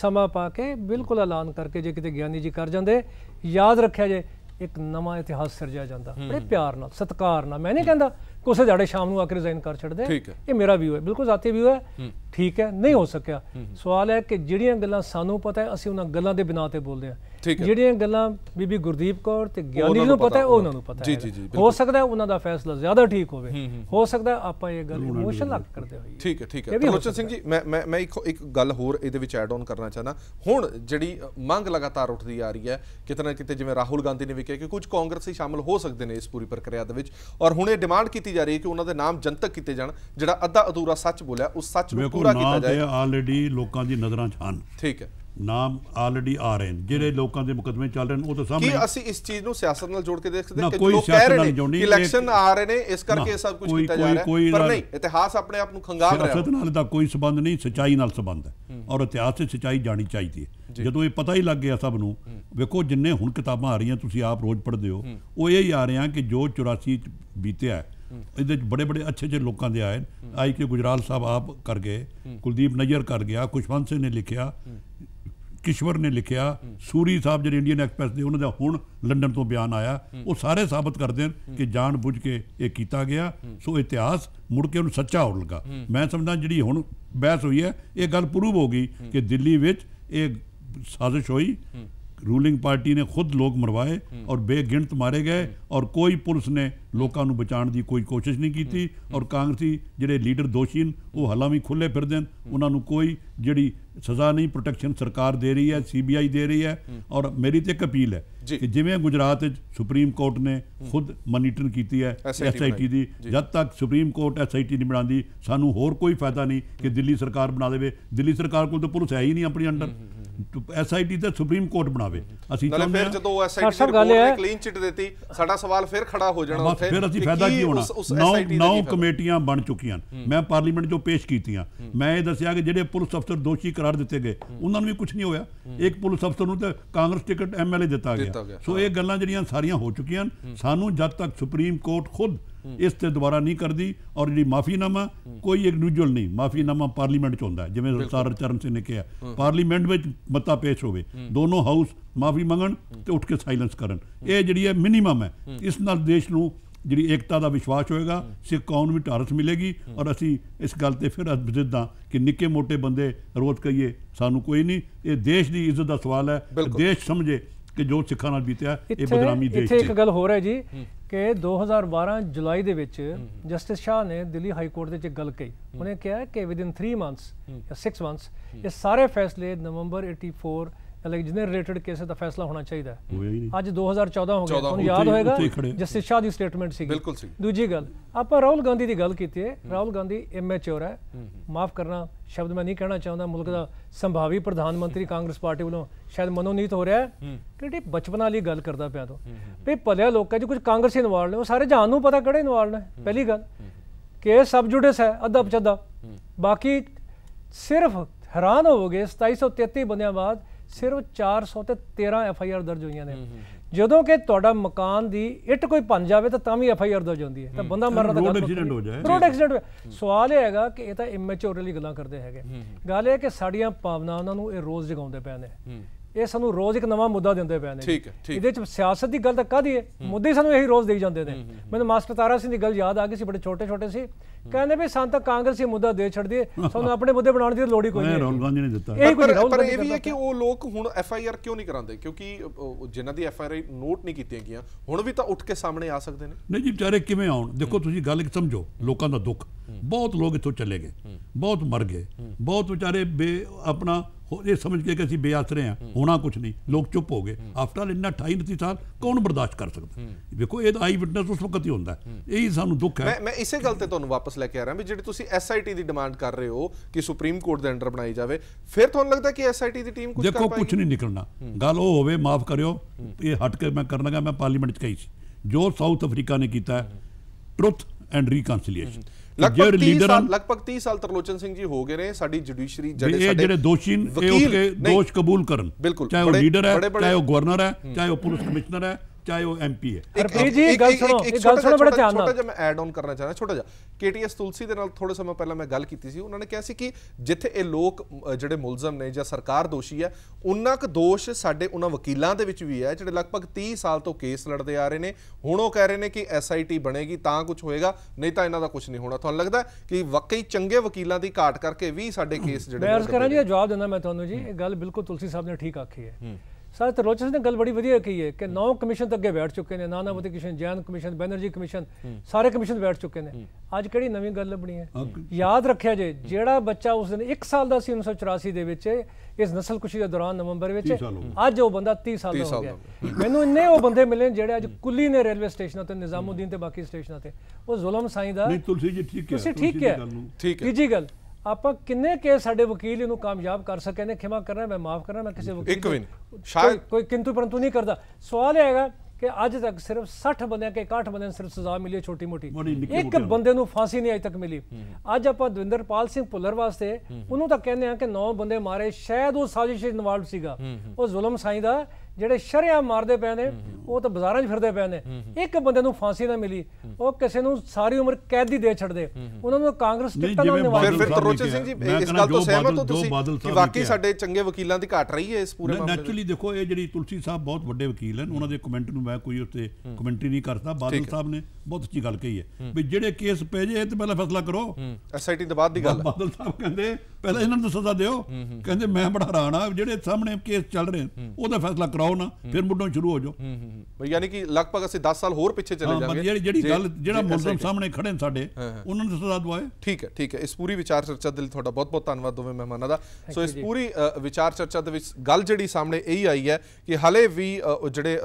Speaker 5: ਸਮਾਂ ਪਾ ਕੇ ਬਿਲਕੁਲ ਐਲਾਨ ਕਰਕੇ ਜੇ ਕਿਤੇ ਗਿਆਨੀ ਜੀ ਕਰ ਜਾਂਦੇ ਯਾਦ ਰੱਖਿਆ ਜੇ ਇੱਕ ਨਵਾਂ ਇਤਿਹਾਸ ਸਿਰਜਿਆ ਜਾਂਦਾ ਬੜੇ ਪਿਆਰ ਨਾਲ ਸਤਕਾਰ ਨਾਲ ਮੈਂ ਨਹੀਂ ਕਹਿੰਦਾ ਕੁਸੇ ਜਾੜੇ ਸ਼ਾਮ ਨੂੰ ਆ ਕੇ ਰਿਜ਼ਾਈਨ ਕਰ ਛੱਡਦੇ ਇਹ ਮੇਰਾ ਵੀਊ ਹੈ ਬਿਲਕੁਲ ਜ਼ਾਤੀ ਵੀਊ ਹੈ ਠੀਕ ਹੈ ਨਹੀਂ ਹੋ ਸਕਿਆ ਸਵਾਲ ਹੈ ਕਿ ਜਿਹੜੀਆਂ ਗੱਲਾਂ ਸਾਨੂੰ ਪਤਾ ਹੈ ਅਸੀਂ ਉਹਨਾਂ ਗੱਲਾਂ ਦੇ ਬਿਨਾ ਤੇ ਬੋਲਦੇ ਆ ਜਿਹੜੀਆਂ ਗੱਲਾਂ ਬੀਬੀ ਗੁਰਦੀਪ ਕੌਰ ਤੇ ਗਿਆਨੀ ਜੀ ਨੂੰ ਪਤਾ ਹੈ ਉਹ ਉਹਨਾਂ ਨੂੰ ਪਤਾ ਹੈ ਹੋ ਸਕਦਾ ਉਹਨਾਂ ਦਾ ਫੈਸਲਾ ਜ਼ਿਆਦਾ ਠੀਕ ਹੋਵੇ ਹੋ ਸਕਦਾ ਆਪਾਂ ਇਹ ਗੱਲ ਇਮੋਸ਼ਨ ਲੱਗ ਕਰਦੇ ਹੋਈਏ
Speaker 1: ਠੀਕ ਹੈ ਠੀਕ ਹੈ ਲੋਚਨ ਸਿੰਘ ਜੀ ਮੈਂ ਮੈਂ ਮੈਂ ਇੱਕ ਇੱਕ ਗੱਲ ਹੋਰ ਇਹਦੇ ਵਿੱਚ ਐਡ ਆਨ ਕਰਨਾ ਚਾਹਨਾ ਹੁਣ ਜਿਹੜੀ ਮੰਗ ਲਗਾਤਾਰ ਉੱਠਦੀ ਆ ਰਹੀ ਹੈ ਕਿਤਨਾ ਕਿਤੇ ਜਿਵੇਂ ਰਾਹੁਲ ਗਾਂਧੀ ਨੇ ਵੀ ਕਿਹਾ ਕਿ ਕੁਝ ਕਾਂਗਰਸੀ ਸ਼ਾਮਲ ਹੋ ਸਕਦੇ ਨੇ ਇਸ ਪੂਰੀ ਪ੍ਰਕਿਰਿਆ ਦੇ ਵਿੱਚ ਔਰ ਹੁਣ ਇਹ ਡਿਮਾਂਡ ਕੀਤੀ ਕੀਤੀ ਜਾ ਰਹੀ ਹੈ ਕਿ ਉਹਨਾਂ ਦੇ ਨਾਮ ਜਨਤਕ ਕੀਤੇ ਜਾਣ ਜਿਹੜਾ ਅੱਧਾ ਅਧੂਰਾ ਸੱਚ ਬੋਲਿਆ ਉਸ ਸੱਚ ਨੂੰ ਪੂਰਾ ਕੀਤਾ ਜਾਏ ਨਾਮ
Speaker 4: ਆਲਰੇਡੀ ਲੋਕਾਂ ਦੀ ਨਜ਼ਰਾਂ 'ਚ ਹਨ ਠੀਕ ਹੈ ਨਾਮ ਆਲਰੇਡੀ ਆ ਰਹੇ ਨੇ ਜਿਹੜੇ ਲੋਕਾਂ ਦੇ ਮੁਕਦਮੇ ਚੱਲ ਰਹੇ ਨੇ ਉਹ ਤਾਂ ਸਾਹਮਣੇ ਕੀ ਅਸੀਂ
Speaker 1: ਇਸ ਚੀਜ਼ ਨੂੰ ਸਿਆਸਤ ਨਾਲ ਜੋੜ ਕੇ ਦੇਖ ਸਕਦੇ ਕਿ ਲੋਕ ਕਹਿ ਰਹੇ ਨੇ ਕਿ ਇਲੈਕਸ਼ਨ ਆ ਰਹੇ ਨੇ ਇਸ ਕਰਕੇ ਸਭ ਕੁਝ ਕੀਤਾ ਜਾ ਰਿਹਾ ਪਰ ਨਹੀਂ ਇਤਿਹਾਸ ਆਪਣੇ ਆਪ ਨੂੰ ਖੰਗਾਲ ਰਿਹਾ ਸਿਆਸਤ
Speaker 4: ਨਾਲ ਦਾ ਕੋਈ ਸਬੰਧ ਨਹੀਂ ਸਚਾਈ ਨਾਲ ਸਬੰਧ ਹੈ ਔਰ ਇਤਿਹਾਸ ਤੇ ਸਚਾਈ ਜਾਣੀ ਚਾਹੀਦੀ ਹੈ ਜਦੋਂ ਇਹ ਪਤਾ ਹੀ ਲੱਗ ਗਿਆ ਸਭ ਨੂੰ ਵੇਖੋ ਜਿੰਨੇ ਹੁਣ ਕਿਤਾਬਾਂ ਆ ਰਹੀਆਂ ਤੁਸੀਂ ਆਪ ਰੋਜ਼ ਪੜ੍ਹਦੇ ਹੋ ਉਹ ਇਹ ਹੀ ਆ ਰਹੇ ਆ ਕਿ ਜੋ 84 ਚ ਬੀਤਿਆ ਹੈ ਇਹਦੇ ਵਿੱਚ ਬੜੇ ਬੜੇ ਅੱਛੇ ਜਿਹੇ ਲੋਕਾਂ ਦੇ ਆਏ ਆਈ ਕੇ ਗੁਜਰਾਲ ਸਾਹਿਬ ਆਪ ਕਰ ਗਏ ਕੁਲਦੀਪ ਨਜਰ ਕਰ ਗਿਆ ਖੁਸ਼ਵੰਤ ਸਿੰਘ ਨੇ ਲਿਖਿਆ ਕਿਸ਼ਵਰ ਨੇ ਲਿਖਿਆ ਸੂਰੀ ਸਾਹਿਬ ਜਿਹੜੇ ਇੰਡੀਅਨ ਐਕਸਪ੍ਰੈਸ ਦੇ ਉਹਨਾਂ ਦਾ ਹੁਣ ਲੰਡਨ ਤੋਂ ਬਿਆਨ ਆਇਆ ਉਹ ਸਾਰੇ ਸਾਬਤ ਕਰਦੇ ਹਨ ਕਿ ਜਾਣ ਬੁੱਝ ਕੇ ਇਹ ਕੀਤਾ ਗਿਆ ਸੋ ਇਤਿਹਾਸ ਮੁੜ ਕੇ ਉਹਨੂੰ ਸੱਚਾ ਹੋਣ ਲੱਗਾ ਮੈਂ ਸਮਝਦਾ ਜਿਹੜੀ ਹੁਣ ਬਹਿਸ ਹੋਈ ਹੈ ਇਹ ਗੱਲ ਪ੍ਰੂਵ ਹੋ ਗਈ ਕਿ ਦਿੱਲੀ ਵਿੱਚ ਇਹ ਸਾਜ਼ਿਸ਼ ਹੋਈ ਰੂਲਿੰਗ ਪਾਰਟੀ ਨੇ ਖੁਦ ਲੋਕ ਮਰਵਾਏ ਔਰ ਬੇਗਿਣਤ ਮਾਰੇ ਗਏ ਔਰ ਕੋਈ ਪੁਲਿਸ ਨੇ ਲੋਕਾਂ ਨੂੰ ਬਚਾਉਣ ਦੀ ਕੋਈ ਕੋਸ਼ਿਸ਼ ਨਹੀਂ ਕੀਤੀ ਔਰ ਕਾਂਗਰਸੀ ਜਿਹੜੇ ਲੀਡਰ ਦੋਸ਼ੀ ਨੇ ਉਹ ਹਲਾਂ ਵੀ ਖੁੱਲੇ ਫਿਰਦੇ ਨੇ ਉਹਨਾਂ ਨੂੰ ਕੋਈ ਜਿਹੜੀ ਸਜ਼ਾ ਨਹੀਂ ਪ੍ਰੋਟੈਕਸ਼ਨ ਸਰਕਾਰ ਦੇ ਰਹੀ ਹੈ ਸੀਬੀਆਈ ਦੇ ਰਹੀ ਹੈ ਔਰ ਮੇਰੀ ਤੇ ਇੱਕ ਅਪੀਲ ਹੈ ਕਿ ਜਿਵੇਂ ਗੁਜਰਾਤ ਵਿੱਚ ਸੁਪਰੀਮ ਕੋਰਟ ਨੇ ਖੁਦ ਮਨੀਟਰ ਕੀਤੀ ਹੈ ਐਸਆਈਟੀ ਦੀ ਜਦ ਤੱਕ ਸੁਪਰੀਮ ਕੋਰਟ ਐਸਆਈਟੀ ਨਹੀਂ ਬਣਾਉਂਦੀ ਸਾਨੂੰ ਹੋਰ ਕੋਈ ਫਾਇਦਾ ਨਹੀਂ ਕਿ ਦਿੱਲੀ ਸਰਕਾਰ ਬਣਾ ਦੇਵੇ ਦਿੱਲੀ ਸਰਕਾਰ ਕੋਲ ਤਾਂ ਪੁਲਿਸ ਹੈ ਹੀ ਨਹੀਂ ਆਪਣੀ ਅੰਡਰ ਐਸਆਈਟੀ ਤੇ ਸੁਪਰੀਮ ਕੋਰਟ ਬਣਾਵੇ ਅਸੀਂ ਚਾਹੁੰਦੇ ਹਾਂ ਜਦੋਂ ਐਸਆਈਟੀ ਨੇ ਕੋਰਟ ਨੇ
Speaker 1: ਕਲੀਨ ਚਿੱਟ ਦਿੱਤੀ ਸਾਡਾ ਸਵਾਲ ਫਿਰ ਖੜਾ ਹੋ ਜਾਣਾ ਉੱਥੇ ਫਿਰ ਅਸੀਂ ਫਾਇਦਾ ਕੀ ਹੋਣਾ ਨੌ ਨੌ
Speaker 4: ਕਮੇਟੀਆਂ ਬਣ ਚੁੱਕੀਆਂ ਮੈਂ ਪਾਰਲੀਮੈਂਟ ਜੋ ਪੇਸ਼ ਕੀਤੀਆਂ ਮੈਂ ਇਹ ਦੱਸਿਆ ਕਿ ਜਿਹੜੇ ਪੁਲਿਸ ਅਫਸਰ ਦੋਸ਼ੀ ਕਰਾਰ ਦਿੱਤੇ ਗਏ ਉਹਨਾਂ ਨੂੰ ਵੀ ਕੁਝ ਨਹੀਂ ਹੋਇਆ ਇੱਕ ਪੁਲਿਸ ਅਫਸਰ ਨੂੰ ਤੇ ਕਾਂਗਰਸ ਟਿਕਟ ਐਮਐਲਏ ਦਿੱਤਾ ਗਿਆ ਸੋ ਇਹ ਗੱਲਾਂ ਜਿਹੜੀਆਂ ਸਾਰੀਆਂ ਹੋ ਚੁੱਕੀਆਂ ਸਾਨੂੰ ਜਦ ਤੱਕ ਸੁਪਰੀਮ ਕੋਰਟ ਖੁਦ ਇਸ ਤੇ ਦੁਬਾਰਾ ਨਹੀਂ ਕਰਦੀ ਔਰ ਜਿਹੜੀ ਮਾਫੀਨਾਮਾ ਕੋਈ ਇੰਡੀਵਿਜੂਅਲ ਨਹੀਂ ਮਾਫੀਨਾਮਾ ਪਾਰਲੀਮੈਂਟ ਚ ਹੁੰਦਾ ਹੈ ਜਿਵੇਂ ਸਰਦਾਰ ਚਰਨ ਸਿੰਘ ਨੇ ਕਿਹਾ ਪਾਰਲੀਮੈਂਟ ਵਿੱਚ ਮਤਾ ਪੇਸ਼ ਹੋਵੇ ਦੋਨੋਂ ਹਾਊਸ ਮਾਫੀ ਮੰਗਣ ਤੇ ਉੱਠ ਕੇ ਸਾਇਲੈਂਸ ਕਰਨ ਇਹ ਜਿਹੜੀ ਹੈ ਮਿਨੀਮਮ ਹੈ ਇਸ ਨਾਲ ਦੇਸ਼ ਨੂੰ ਜਿਹੜੀ ਏਕਤਾ ਦਾ ਵਿਸ਼ਵਾਸ ਹੋਏਗਾ ਸਿੱਖ ਕੌਮ ਨੂੰ ਢਾਰਸ ਮਿਲੇਗੀ ਔਰ ਅਸੀਂ ਇਸ ਗੱਲ ਤੇ ਫਿਰ ਅਦਭਿਦਾਂ ਕਿ ਨਿੱਕੇ ਮੋਟੇ ਬੰਦੇ ਰੋਜ਼ ਕਹੀਏ ਸਾਨੂੰ ਕੋਈ ਨਹੀਂ ਇਹ ਦੇਸ਼ ਦੀ ਇੱਜ਼ਤ ਦਾ ਸਵਾਲ ਹੈ ਦੇਸ਼ ਸਮਝੇ ਕਿ ਜੋ ਸਿੱਖਾਂ ਨਾਲ ਬੀਤਿਆ ਇਹ ਬਦਨਾਮੀ ਦੇਸ਼ ਇੱਥੇ ਇੱਕ
Speaker 5: ਗੱਲ ਹੋ ਹੈ ਜੀ ਕਿ 2012 ਜੁਲਾਈ ਦੇ ਵਿੱਚ ਜਸਟਿਸ ਸ਼ਾਹ ਨੇ ਦਿੱਲੀ ਹਾਈ ਕੋਰਟ ਦੇ ਵਿੱਚ ਗੱਲ ਕਹੀ ਉਹਨੇ ਕਿਹਾ ਕਿ ਵਿਦ 3 ਮੰਥਸ ਜਾਂ 6 ਮੰਥਸ ਇਹ ਸਾਰੇ ਫੈਸਲੇ ਨਵੰਬਰ 84 ਜਿੰਨੇ ਰਿਲੇਟਡ ਕੇਸ ਦਾ ਫੈਸਲਾ ਹੋਣਾ ਚਾਹੀਦਾ ਹੈ ਅੱਜ 2014 ਹੋ ਗਿਆ ਤੁਹਾਨੂੰ ਯਾਦ ਹੋਏਗਾ ਜਸਟਿਸ ਸ਼ਾਹ ਦੀ ਸਟੇਟਮੈਂਟ ਸੀਗੀ ਬਿਲਕੁਲ ਸੀ ਦੂਜੀ ਗੱਲ ਆਪਾਂ ਰਾਹੁਲ ਗਾਂਧੀ ਦੀ ਗੱਲ ਕੀਤੀ ਹੈ ਰਾਹੁਲ ਗਾਂਧੀ ਇਮੈਚੁਰ ਹੈ ਮਾਫ ਕਰਨਾ ਸ਼ਬਦ ਮੈਂ ਨਹੀਂ ਕਹਿਣਾ ਚਾਹੁੰਦਾ ਮੁਲਕ ਦਾ ਸੰਭਾਵੀ ਪ੍ਰਧਾਨ ਮੰਤਰੀ ਕਾਂਗਰਸ ਪਾਰਟੀ ਵੱਲੋਂ ਸ਼ਾਇਦ ਮਨੋਨੀਤ ਹੋ ਰਿਹਾ ਹੈ ਕਿਹੜੀ ਬਚਪਨ ਵਾਲੀ ਗੱਲ ਕਰਦਾ ਪਿਆ ਤੋ ਵੀ ਭਲਿਆ ਲੋਕਾਂ 'ਚ ਕੁਝ ਕਾਂਗਰਸੀ ਇਨਵਾਲਡ ਨੇ ਉਹ ਸਾਰੇ ਜਾਣ ਨੂੰ ਪਤਾ ਕਿਹੜੇ ਇਨਵਾਲਡ ਨੇ ਪਹਿਲੀ ਗੱਲ ਕੇਸ ਸਬ ਜੁਡਿਸ ਹੈ ਅੱਧਾ ਪਚੱਦਾ ਬਾਕੀ ਸਿਰਫ ਹੈਰਾਨ ਹੋਵੋਗੇ 2733 ਬੰਦਿਆਂ ਬਾਅਦ ਸਿਰਫ 400 ਤੇ 13 ਐਫ ਆਈ ਆਰ ਦਰਜ ਹੋਈਆਂ ਨੇ ਜਦੋਂ ਕਿ ਤੁਹਾਡਾ ਮਕਾਨ ਦੀ ਇੱਟ ਕੋਈ ਭੰਨ ਜਾਵੇ ਤਾਂ ਤਾਂ ਵੀ ਐਫ ਆਈ ਆਰ ਦਰਜ ਹੁੰਦੀ ਹੈ ਤਾਂ ਬੰਦਾ ਮਰਨਾ ਤਾਂ ਰੋਡ ਐਕਸੀਡੈਂਟ ਹੋ ਜਾਏ ਰੋਡ ਐਕਸੀਡੈਂਟ ਸਵਾਲ ਇਹ ਹੈਗਾ ਕਿ ਇਹ ਤਾਂ ਇਮੈਚੁਰਲੀ ਗੱਲਾਂ ਕਰਦੇ ਹੈਗੇ ਗੱਲ ਇਹ ਕਿ ਸਾਡੀਆਂ ਭਾਵਨਾਵਾਂ ਨੂੰ ਇਹ ਰੋਜ਼ ਜਗਾਉਂਦੇ ਪਏ ਨੇ ਇਹ ਸਾਨੂੰ ਰੋਜ਼ ਇੱਕ ਨਵਾਂ ਮੁੱਦਾ ਦਿੰਦੇ ਪਏ ਨੇ ਠੀਕ ਹੈ ਠੀਕ ਇਹਦੇ ਚ ਸਿਆਸਤ ਦੀ ਗੱਲ ਤਾਂ ਕਾਦੀ ਹੈ ਮੁੱਦੇ ਸਾਨੂੰ ਇਹੀ ਰੋਜ਼ ਦੇਈ ਜਾਂਦੇ ਨੇ ਮੈਨੂੰ ਮਾਸਟਰ ਤਾਰਾ ਸਿੰਘ ਦੀ ਗੱਲ ਯਾਦ ਆ ਗਈ ਸੀ ਬੜੇ ਛੋਟੇ ਛੋਟੇ ਸੀ ਕਹਿੰਦੇ ਵੀ ਸੰਤ ਕਾਂਗਰਸ ਇਹ ਮੁੱਦਾ ਦੇ ਛੱਡਦੀ ਹੈ ਸਾਨੂੰ ਆਪਣੇ ਮੁੱਦੇ ਬਣਾਉਣ ਦੀ ਲੋੜ ਹੀ ਕੋਈ ਨਹੀਂ ਰਾਹੁਲ
Speaker 4: ਜੀ ਨੇ ਦਿੱਤਾ ਇਹ ਕੋਈ ਰਾਹੁਲ ਪਰ ਇਹ ਵੀ ਹੈ
Speaker 1: ਕਿ ਉਹ ਲੋਕ ਹੁਣ ਐਫ ਆਈ ਆਰ ਕਿਉਂ ਨਹੀਂ ਕਰਾਉਂਦੇ ਕਿਉਂਕਿ ਜਿਨ੍ਹਾਂ ਦੀ ਐਫ ਆਈ ਆਰ ਨੋਟ ਨਹੀਂ ਕੀਤੀਆਂ ਗਈਆਂ ਹੁਣ ਵੀ ਤਾਂ ਉੱਠ ਕੇ ਸਾਹਮਣੇ ਆ ਸਕਦੇ ਨੇ
Speaker 4: ਨਹੀਂ ਜੀ ਵਿਚਾਰੇ ਕਿਵੇਂ ਆਉਣ ਦੇਖੋ ਤੁਸੀਂ ਗੱਲ ਇੱਕ ਸਮਝੋ ਲੋਕਾਂ ਦਾ ਦੁੱਖ ਬਹੁਤ ਲੋਕ ਇਥੋਂ ਚਲੇ ਗਏ ਬਹੁਤ ਮਰ ਗਏ ਬਹੁਤ ਵਿਚਾਰੇ ਬੇ ਆਪਣਾ ਇਹ ਸਮਝ ਕੇ ਕਿ ਅਸੀਂ ਬੇਆਸਰੇ ਆ ਹੋਣਾ ਕੁਝ ਨਹੀਂ ਲੋਕ ਚੁੱਪ ਹੋ ਗਏ ਆਫਟਰ ਆਲ ਇੰਨਾ 28 29 ਸਾਲ ਕੌਣ ਬਰਦਾਸ਼ਤ ਕਰ ਸਕਦਾ ਵੇਖੋ ਇਹ ਆਈ ਵਿਟਨੈਸ ਉਸ ਵਕਤ ਹੀ ਹੁੰਦਾ ਇਹੀ ਸਾਨੂੰ ਦੁੱਖ ਹੈ ਮੈਂ
Speaker 1: ਮੈਂ ਇਸੇ ਗੱਲ ਤੇ ਤੁਹਾਨੂੰ ਵਾਪਸ ਲੈ ਕੇ ਆ ਰਿਹਾ ਵੀ ਜਿਹੜੀ ਤੁਸੀਂ ਐਸਆਈਟੀ ਦੀ ਡਿਮਾਂਡ ਕਰ ਰਹੇ ਹੋ ਕਿ ਸੁਪਰੀਮ ਕੋਰਟ ਦੇ ਅੰਡਰ ਬਣਾਈ ਜਾਵੇ ਫਿਰ ਤੁਹਾਨੂੰ ਲੱਗਦਾ ਕਿ ਐਸਆਈਟੀ ਦੀ ਟੀਮ ਕੁਝ ਕਰ ਪਾਏਗੀ ਦੇਖੋ ਕੁਝ ਨਹੀਂ
Speaker 4: ਨਿਕਲਣਾ ਗੱਲ ਉਹ ਹੋਵੇ ਮਾਫ ਕਰਿਓ ਇਹ ਹਟ ਕੇ ਮੈਂ ਕਰਨ ਲੱਗਾ ਮੈਂ ਪਾਰਲੀਮੈਂਟ 'ਚ ਕਹੀ ਸੀ ਜੋ ਸਾਊਥ ਅਫਰੀਕਾ ਨੇ ਕੀਤਾ ਟਰੁੱਥ ਐਂਡ ਰੀਕਨਸੀਲੀਏਸ਼ਨ ਲਗਭਗ 30 ਸਾਲ
Speaker 1: ਲਗਭਗ 30 ਸਾਲ ਤਰਲੋਚਨ ਸਿੰਘ ਜੀ ਹੋ ਗਏ ਨੇ ਸਾਡੀ ਜੁਡੀਸ਼ਰੀ ਜਿਹੜੇ ਸਾਡੇ ਜਿਹੜੇ ਦੋਸ਼ੀ ਨੇ ਉਹ ਕੇ ਦੋਸ਼
Speaker 4: ਕਬੂਲ ਕਰਨ ਚਾਹੇ ਉਹ ਲੀਡਰ ਹੈ ਚਾਹੇ ਉਹ ਗਵਰਨਰ ਹੈ ਚਾਹੇ ਉਹ ਪੁਲਿਸ ਕਮਿਸ਼ਨਰ ਹੈ ਚਾਹੇ ਉਹ ਐਮਪੀ ਹੈ
Speaker 1: ਹਰਪ੍ਰੀਤ ਜੀ ਗੱਲ ਸੁਣੋ ਇੱਕ ਗੱਲ ਸੁਣੋ ਬੜਾ ਧਿਆਨ ਨਾਲ ਛੋਟਾ ਜਿਹਾ ਮੈਂ ਐਡ ਆਨ ਕਰਨਾ ਚਾਹੁੰਦਾ ਛੋਟਾ ਜਿਹਾ ਕੇਟੀਐਸ ਤੁਲਸੀ ਦੇ ਨਾਲ ਥੋੜੇ ਸਮੇਂ ਪਹਿਲਾਂ ਮੈਂ ਗੱਲ ਕੀਤੀ ਸੀ ਉਹਨਾਂ ਨੇ ਕਿਹਾ ਸੀ ਕਿ ਜਿੱਥੇ ਇਹ ਲੋਕ ਜਿਹੜੇ ਮੁਲਜ਼ਮ ਨੇ ਜਾਂ ਸਰਕਾਰ ਦੋਸ਼ੀ ਹੈ ਉਹਨਾਂ ਕ ਦੋਸ਼ ਸਾਡੇ ਉਹਨਾਂ ਵਕੀਲਾਂ ਦੇ ਵਿੱਚ ਵੀ ਹੈ ਜਿਹੜੇ ਲਗਭਗ 30 ਸਾਲ ਤੋਂ ਕੇਸ ਲੜਦੇ ਆ ਰਹੇ ਨੇ ਹੁਣ ਉਹ ਕਹਿ ਰਹੇ ਨੇ ਕਿ ਐਸਆਈਟੀ ਬਣੇਗੀ ਤਾਂ ਕੁਝ ਹੋਏਗਾ ਨਹੀਂ ਤਾਂ ਇਹਨਾਂ ਦਾ ਕੁਝ ਨਹੀਂ ਹੋਣਾ ਤੁਹਾਨੂੰ ਲੱਗਦਾ ਕਿ ਵਾਕਈ ਚੰਗੇ ਵਕੀਲਾਂ ਦੀ ਘਾਟ ਕਰਕੇ ਵੀ ਸਾਡੇ ਕੇਸ ਜਿਹੜੇ ਮੈਂ ਅਰਜ਼ ਕਰਾਂ ਜੀ
Speaker 5: ਜਵਾਬ ਦਿੰਦਾ ਮੈਂ ਤੁਹਾਨੂੰ ਜੀ ਇਹ ਗੱਲ ਬਿਲਕੁਲ ਤੁਲਸੀ ਸਾਹਿਬ ਨੇ ਠੀਕ ਆਖੀ ਹੈ ਸਰ ਤਰਲੋਚਨ ਸਿੰਘ ਨੇ ਗੱਲ ਬੜੀ ਵਧੀਆ ਕਹੀ ਹੈ ਕਿ ਨੌ ਕਮਿਸ਼ਨ ਤੱਕ ਅੱਗੇ ਬੈਠ ਚੁੱਕੇ ਨੇ ਨਾਨਾ ਨਾਨਾਵਤੀ ਕਿਸ਼ਨ ਜੈਨ ਕਮਿਸ਼ਨ ਬੈਨਰਜੀ ਕਮਿਸ਼ਨ ਸਾਰੇ ਕਮਿਸ਼ਨ ਬੈਠ ਚੁੱਕੇ ਨੇ ਅੱਜ ਕਿਹੜੀ ਨਵੀਂ ਗੱਲ ਲੱਭਣੀ ਹੈ ਯਾਦ ਰੱਖਿਆ ਜੇ ਜਿਹੜਾ ਬੱਚਾ ਉਸ ਦਿਨ 1 ਸਾਲ ਦਾ ਸੀ 1984 ਦੇ ਵਿੱਚ ਇਸ ਨਸਲਕੁਸ਼ੀ ਦੇ ਦੌਰਾਨ ਨਵੰਬਰ ਵਿੱਚ ਅੱਜ ਉਹ ਬੰਦਾ 30 ਸਾਲ ਦਾ ਹੋ ਗਿਆ ਮੈਨੂੰ ਇੰਨੇ ਉਹ ਬੰਦੇ ਮਿਲੇ ਜਿਹੜੇ ਅੱਜ ਕੁੱਲੀ ਨੇ ਰੇਲਵੇ ਸਟੇਸ਼ਨਾਂ ਤੇ ਨਿਜ਼ਾਮਉਦੀਨ ਤੇ ਬਾਕੀ ਸਟੇਸ਼ਨਾਂ ਤੇ ਉਹ ਜ਼ੁਲਮ ਸਾਈਂ ਦਾ ਨਹੀਂ ਤੁਲਸੀ ਜੀ ਠੀਕ ਹੈ ਤੁਸੀਂ ਠੀਕ ਹੈ ਜੀ ਗੱਲ ਆਪਾਂ ਕਿੰਨੇ ਕੇਸ ਸਾਡੇ ਵਕੀਲ ਇਹਨੂੰ ਕਾਮਯਾਬ ਕਰ ਸਕੇ ਨੇ ਖਿਮਾ ਕਰਨਾ ਮੈਂ ਮਾਫ ਕਰਨਾ ਮੈਂ ਕਿਸੇ ਵਕੀਲ ਇੱਕ ਵੀ ਸ਼ਾਇਦ ਕੋਈ ਕਿੰਤੂ ਪਰੰਤੂ ਨਹੀਂ ਕਰਦਾ ਸਵਾਲ ਇਹ ਹੈਗਾ ਕਿ ਅੱਜ ਤੱਕ ਸਿਰਫ 60 ਬੰਦਿਆਂ ਕੇ 61 ਬੰਦਿਆਂ ਨੂੰ ਸਿਰਫ ਸਜ਼ਾ ਮਿਲੀ ਛੋਟੀ ਮੋਟੀ ਇੱਕ ਬੰਦੇ ਨੂੰ ਫਾਂਸੀ ਨਹੀਂ ਅਜੇ ਤੱਕ ਮਿਲੀ ਅੱਜ ਆਪਾਂ ਦਵਿੰਦਰਪਾਲ ਸਿੰਘ ਭੁੱਲਰ ਵਾਸਤੇ ਉਹਨੂੰ ਤਾਂ ਕਹਿੰਦੇ ਆ ਕਿ 9 ਬੰਦੇ ਮਾਰੇ ਸ਼ਾਇਦ ਉਹ ਸਾਜ਼ਿਸ਼ ਇਨਵੋਲਵ ਸੀਗਾ ਉਹ ਜ਼ੁਲਮ ਸਾਈਂ ਦਾ ਜਿਹੜੇ ਸ਼ਰਿਆ ਮਾਰਦੇ ਪਏ ਨੇ ਉਹ ਤਾਂ ਬਾਜ਼ਾਰਾਂ 'ਚ ਫਿਰਦੇ ਪਏ ਨੇ ਇੱਕ ਬੰਦੇ ਨੂੰ ਫਾਂਸੀ ਨਾ ਮਿਲੀ ਉਹ ਕਿਸੇ ਨੂੰ
Speaker 1: ਸਾਰੀ ਉਮਰ ਕੈਦੀ ਦੇ ਛੱਡਦੇ ਉਹਨਾਂ
Speaker 5: ਨੂੰ ਕਾਂਗਰਸ ਟਿਕਟਾਂ ਨਾਲ ਨਿਵਾਜ ਫਿਰ ਫਿਰ ਤਰੋਚੇ ਸਿੰਘ ਜੀ ਇਸ ਗੱਲ ਤੋਂ ਸਹਿਮਤ ਹੋ ਤੁਸੀਂ ਕਿ
Speaker 1: ਵਾਕਈ ਸਾਡੇ ਚੰਗੇ ਵਕੀਲਾਂ ਦੀ ਘਾਟ ਰਹੀ ਹੈ ਇਸ ਪੂਰੇ ਮਾਮਲੇ ਵਿੱਚ ਨੈਚੁਰਲੀ ਦੇਖੋ ਇਹ ਜਿਹੜੀ ਤੁਲਸੀ ਸਾਹਿਬ ਬਹੁਤ
Speaker 4: ਵੱਡੇ ਵਕੀਲ ਹਨ ਉਹਨਾਂ ਦੇ ਕਮੈਂਟ ਨੂੰ ਮੈਂ ਕੋਈ ਉੱਤੇ ਕਮੈਂਟਰੀ ਨਹੀਂ ਕਰਦਾ ਬਾਦਲ ਸਾਹਿਬ ਨੇ ਬਹੁਤ ਅੱਛੀ ਗੱਲ ਕਹੀ ਹੈ ਵੀ ਜਿਹੜੇ ਕੇਸ ਪੈ ਜੇ ਇਹ ਤੇ ਪਹਿਲਾਂ ਫੈਸਲਾ ਕਰੋ ਐਸਆਈਟੀ ਤੋਂ ਬਾਅਦ ਦੀ ਗੱਲ ਹੈ ਬਾਦਲ ਸਾਹਿਬ ਕਹਿੰਦੇ ਪਹਿਲਾਂ ਇਹਨਾਂ ਨੂੰ ਸਜ਼ਾ ਦਿਓ ਕਹਿੰਦੇ ਮੈਂ ਬੜਾ ਹੈਰਾਨ ਆ ਜਿਹੜੇ ਸਾਹਮਣੇ ਕੇਸ ਚੱਲ ਰਹੇ ਉਹਦਾ ਫੈਸਲਾ ਕਰਾਓ ਆਓ ਨਾ ਫਿਰ ਮੁੱਢੋਂ ਸ਼ੁਰੂ ਹੋ ਜਾਓ
Speaker 1: ਬਈ ਯਾਨੀ ਕਿ ਲਗਭਗ ਅਸੀਂ 10 ਸਾਲ ਹੋਰ ਪਿੱਛੇ ਚਲੇ ਜਾਵਾਂਗੇ ਜਿਹੜੀ ਜਿਹੜੀ ਗੱਲ ਜਿਹੜਾ ਮੁਲਜ਼ਮ ਸਾਹਮਣੇ ਖੜੇ ਨੇ ਸਾਡੇ ਉਹਨਾਂ ਨੂੰ ਸਜ਼ਾ ਦਵਾਏ ਠੀਕ ਹੈ ਠੀਕ ਹੈ ਇਸ ਪੂਰੀ ਵਿਚਾਰ ਚਰਚਾ ਦੇ ਲਈ ਤੁਹਾਡਾ ਬਹੁਤ ਬਹੁਤ ਧੰਨਵਾਦ ਦੋਵੇਂ ਮਹਿਮਾਨਾਂ ਦਾ ਸੋ ਇਸ ਪੂਰੀ ਵਿਚਾਰ ਚਰਚਾ ਦੇ ਵਿੱਚ ਗੱਲ ਜਿਹੜੀ ਸਾਹਮਣੇ ਇਹੀ ਆਈ ਹੈ ਕਿ ਹਲੇ ਵੀ ਜਿਹੜੇ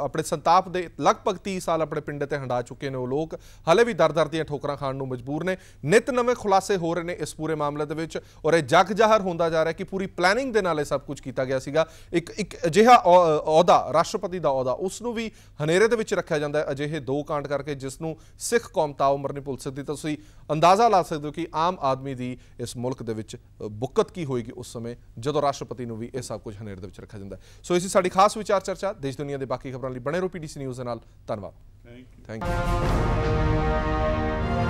Speaker 1: ਆਪਣੇ ਸੰਤਾਪ ਦੇ ਲਗਭਗ 30 ਸਾਲ ਆਪਣੇ ਪਿੰਡ ਤੇ ਹੰਡਾ ਚੁੱਕੇ ਨੇ ਉਹ ਲੋਕ ਹਲੇ ਵੀ ਦਰਦਰ ਦੀਆਂ ਠੋਕਰਾਂ ਖਾਣ ਨੂੰ ਮਜਬੂਰ ਨੇ ਨਿਤ ਨਵੇਂ ਖੁਲਾਸੇ ਹੋ ਰਹੇ ਨੇ ਇਸ ਪੂਰੇ ਮਾਮਲੇ ਦੇ ਵਿੱਚ ਔਰ ਇਹ ਜਗ ਜਾਹਰ ਹੁੰਦਾ ਜਾ ਰਿਹਾ ਕਿ ਪੂਰੀ ਪਲੈਨਿੰਗ ਦੇ ਨਾਲ ਇਹ ਸਭ ਕੁਝ ਕੀਤਾ ਗਿਆ ਸੀਗਾ ਇੱਕ ਇੱਕ ਅਜਿਹਾ ਅਹੁਦਾ ਰਾਸ਼ਟਰਪਤੀ ਦਾ ਅਹੁਦਾ ਉਸ ਨੂੰ ਵੀ ਹਨੇਰੇ ਦੇ ਵਿੱਚ ਰੱਖਿਆ ਜਾਂਦਾ ਹੈ ਅਜਿਹੇ ਦੋ ਕਾਂਡ ਕਰਕੇ ਜਿਸ ਨੂੰ ਸਿੱਖ ਕੌਮ ਉਮਰ ਨਹੀਂ ਭੁੱਲ ਸਕਦੀ ਤਾਂ ਤੁਸੀਂ ਅੰਦਾਜ਼ਾ ਲਾ ਸਕਦੇ ਹੋ ਕਿ ਆਮ ਆਦਮੀ ਦੀ ਇਸ ਮੁਲਕ ਦੇ ਵਿੱਚ ਬੁੱਕਤ ਕੀ ਹੋਏਗੀ ਉਸ ਸਮੇਂ ਜਦੋਂ ਰਾਸ਼ਟਰਪਤੀ ਨੂੰ ਵੀ ਇਹ ਸਭ ਕੁਝ ਹਨੇਰੇ ਦੇ ਵਿੱਚ ਰੱਖਿਆ ਜਾਂਦਾ ਸੋ ਇਸੇ ਸਾਡੀ ਖਾਸ ਵਿਚਾਰ ਚਰਚਾ ਦੇਸ਼ ਦੁਨੀਆ ਦੇ ਬਾਕੀ ਖਬਰਾਂ ਲਈ ਬਣੇ ਰਹੋ ਪੀਡੀਸੀ ਨਿਊਜ਼ ਨਾਲ ਧੰਨਵਾਦ ਥੈਂਕ ਯੂ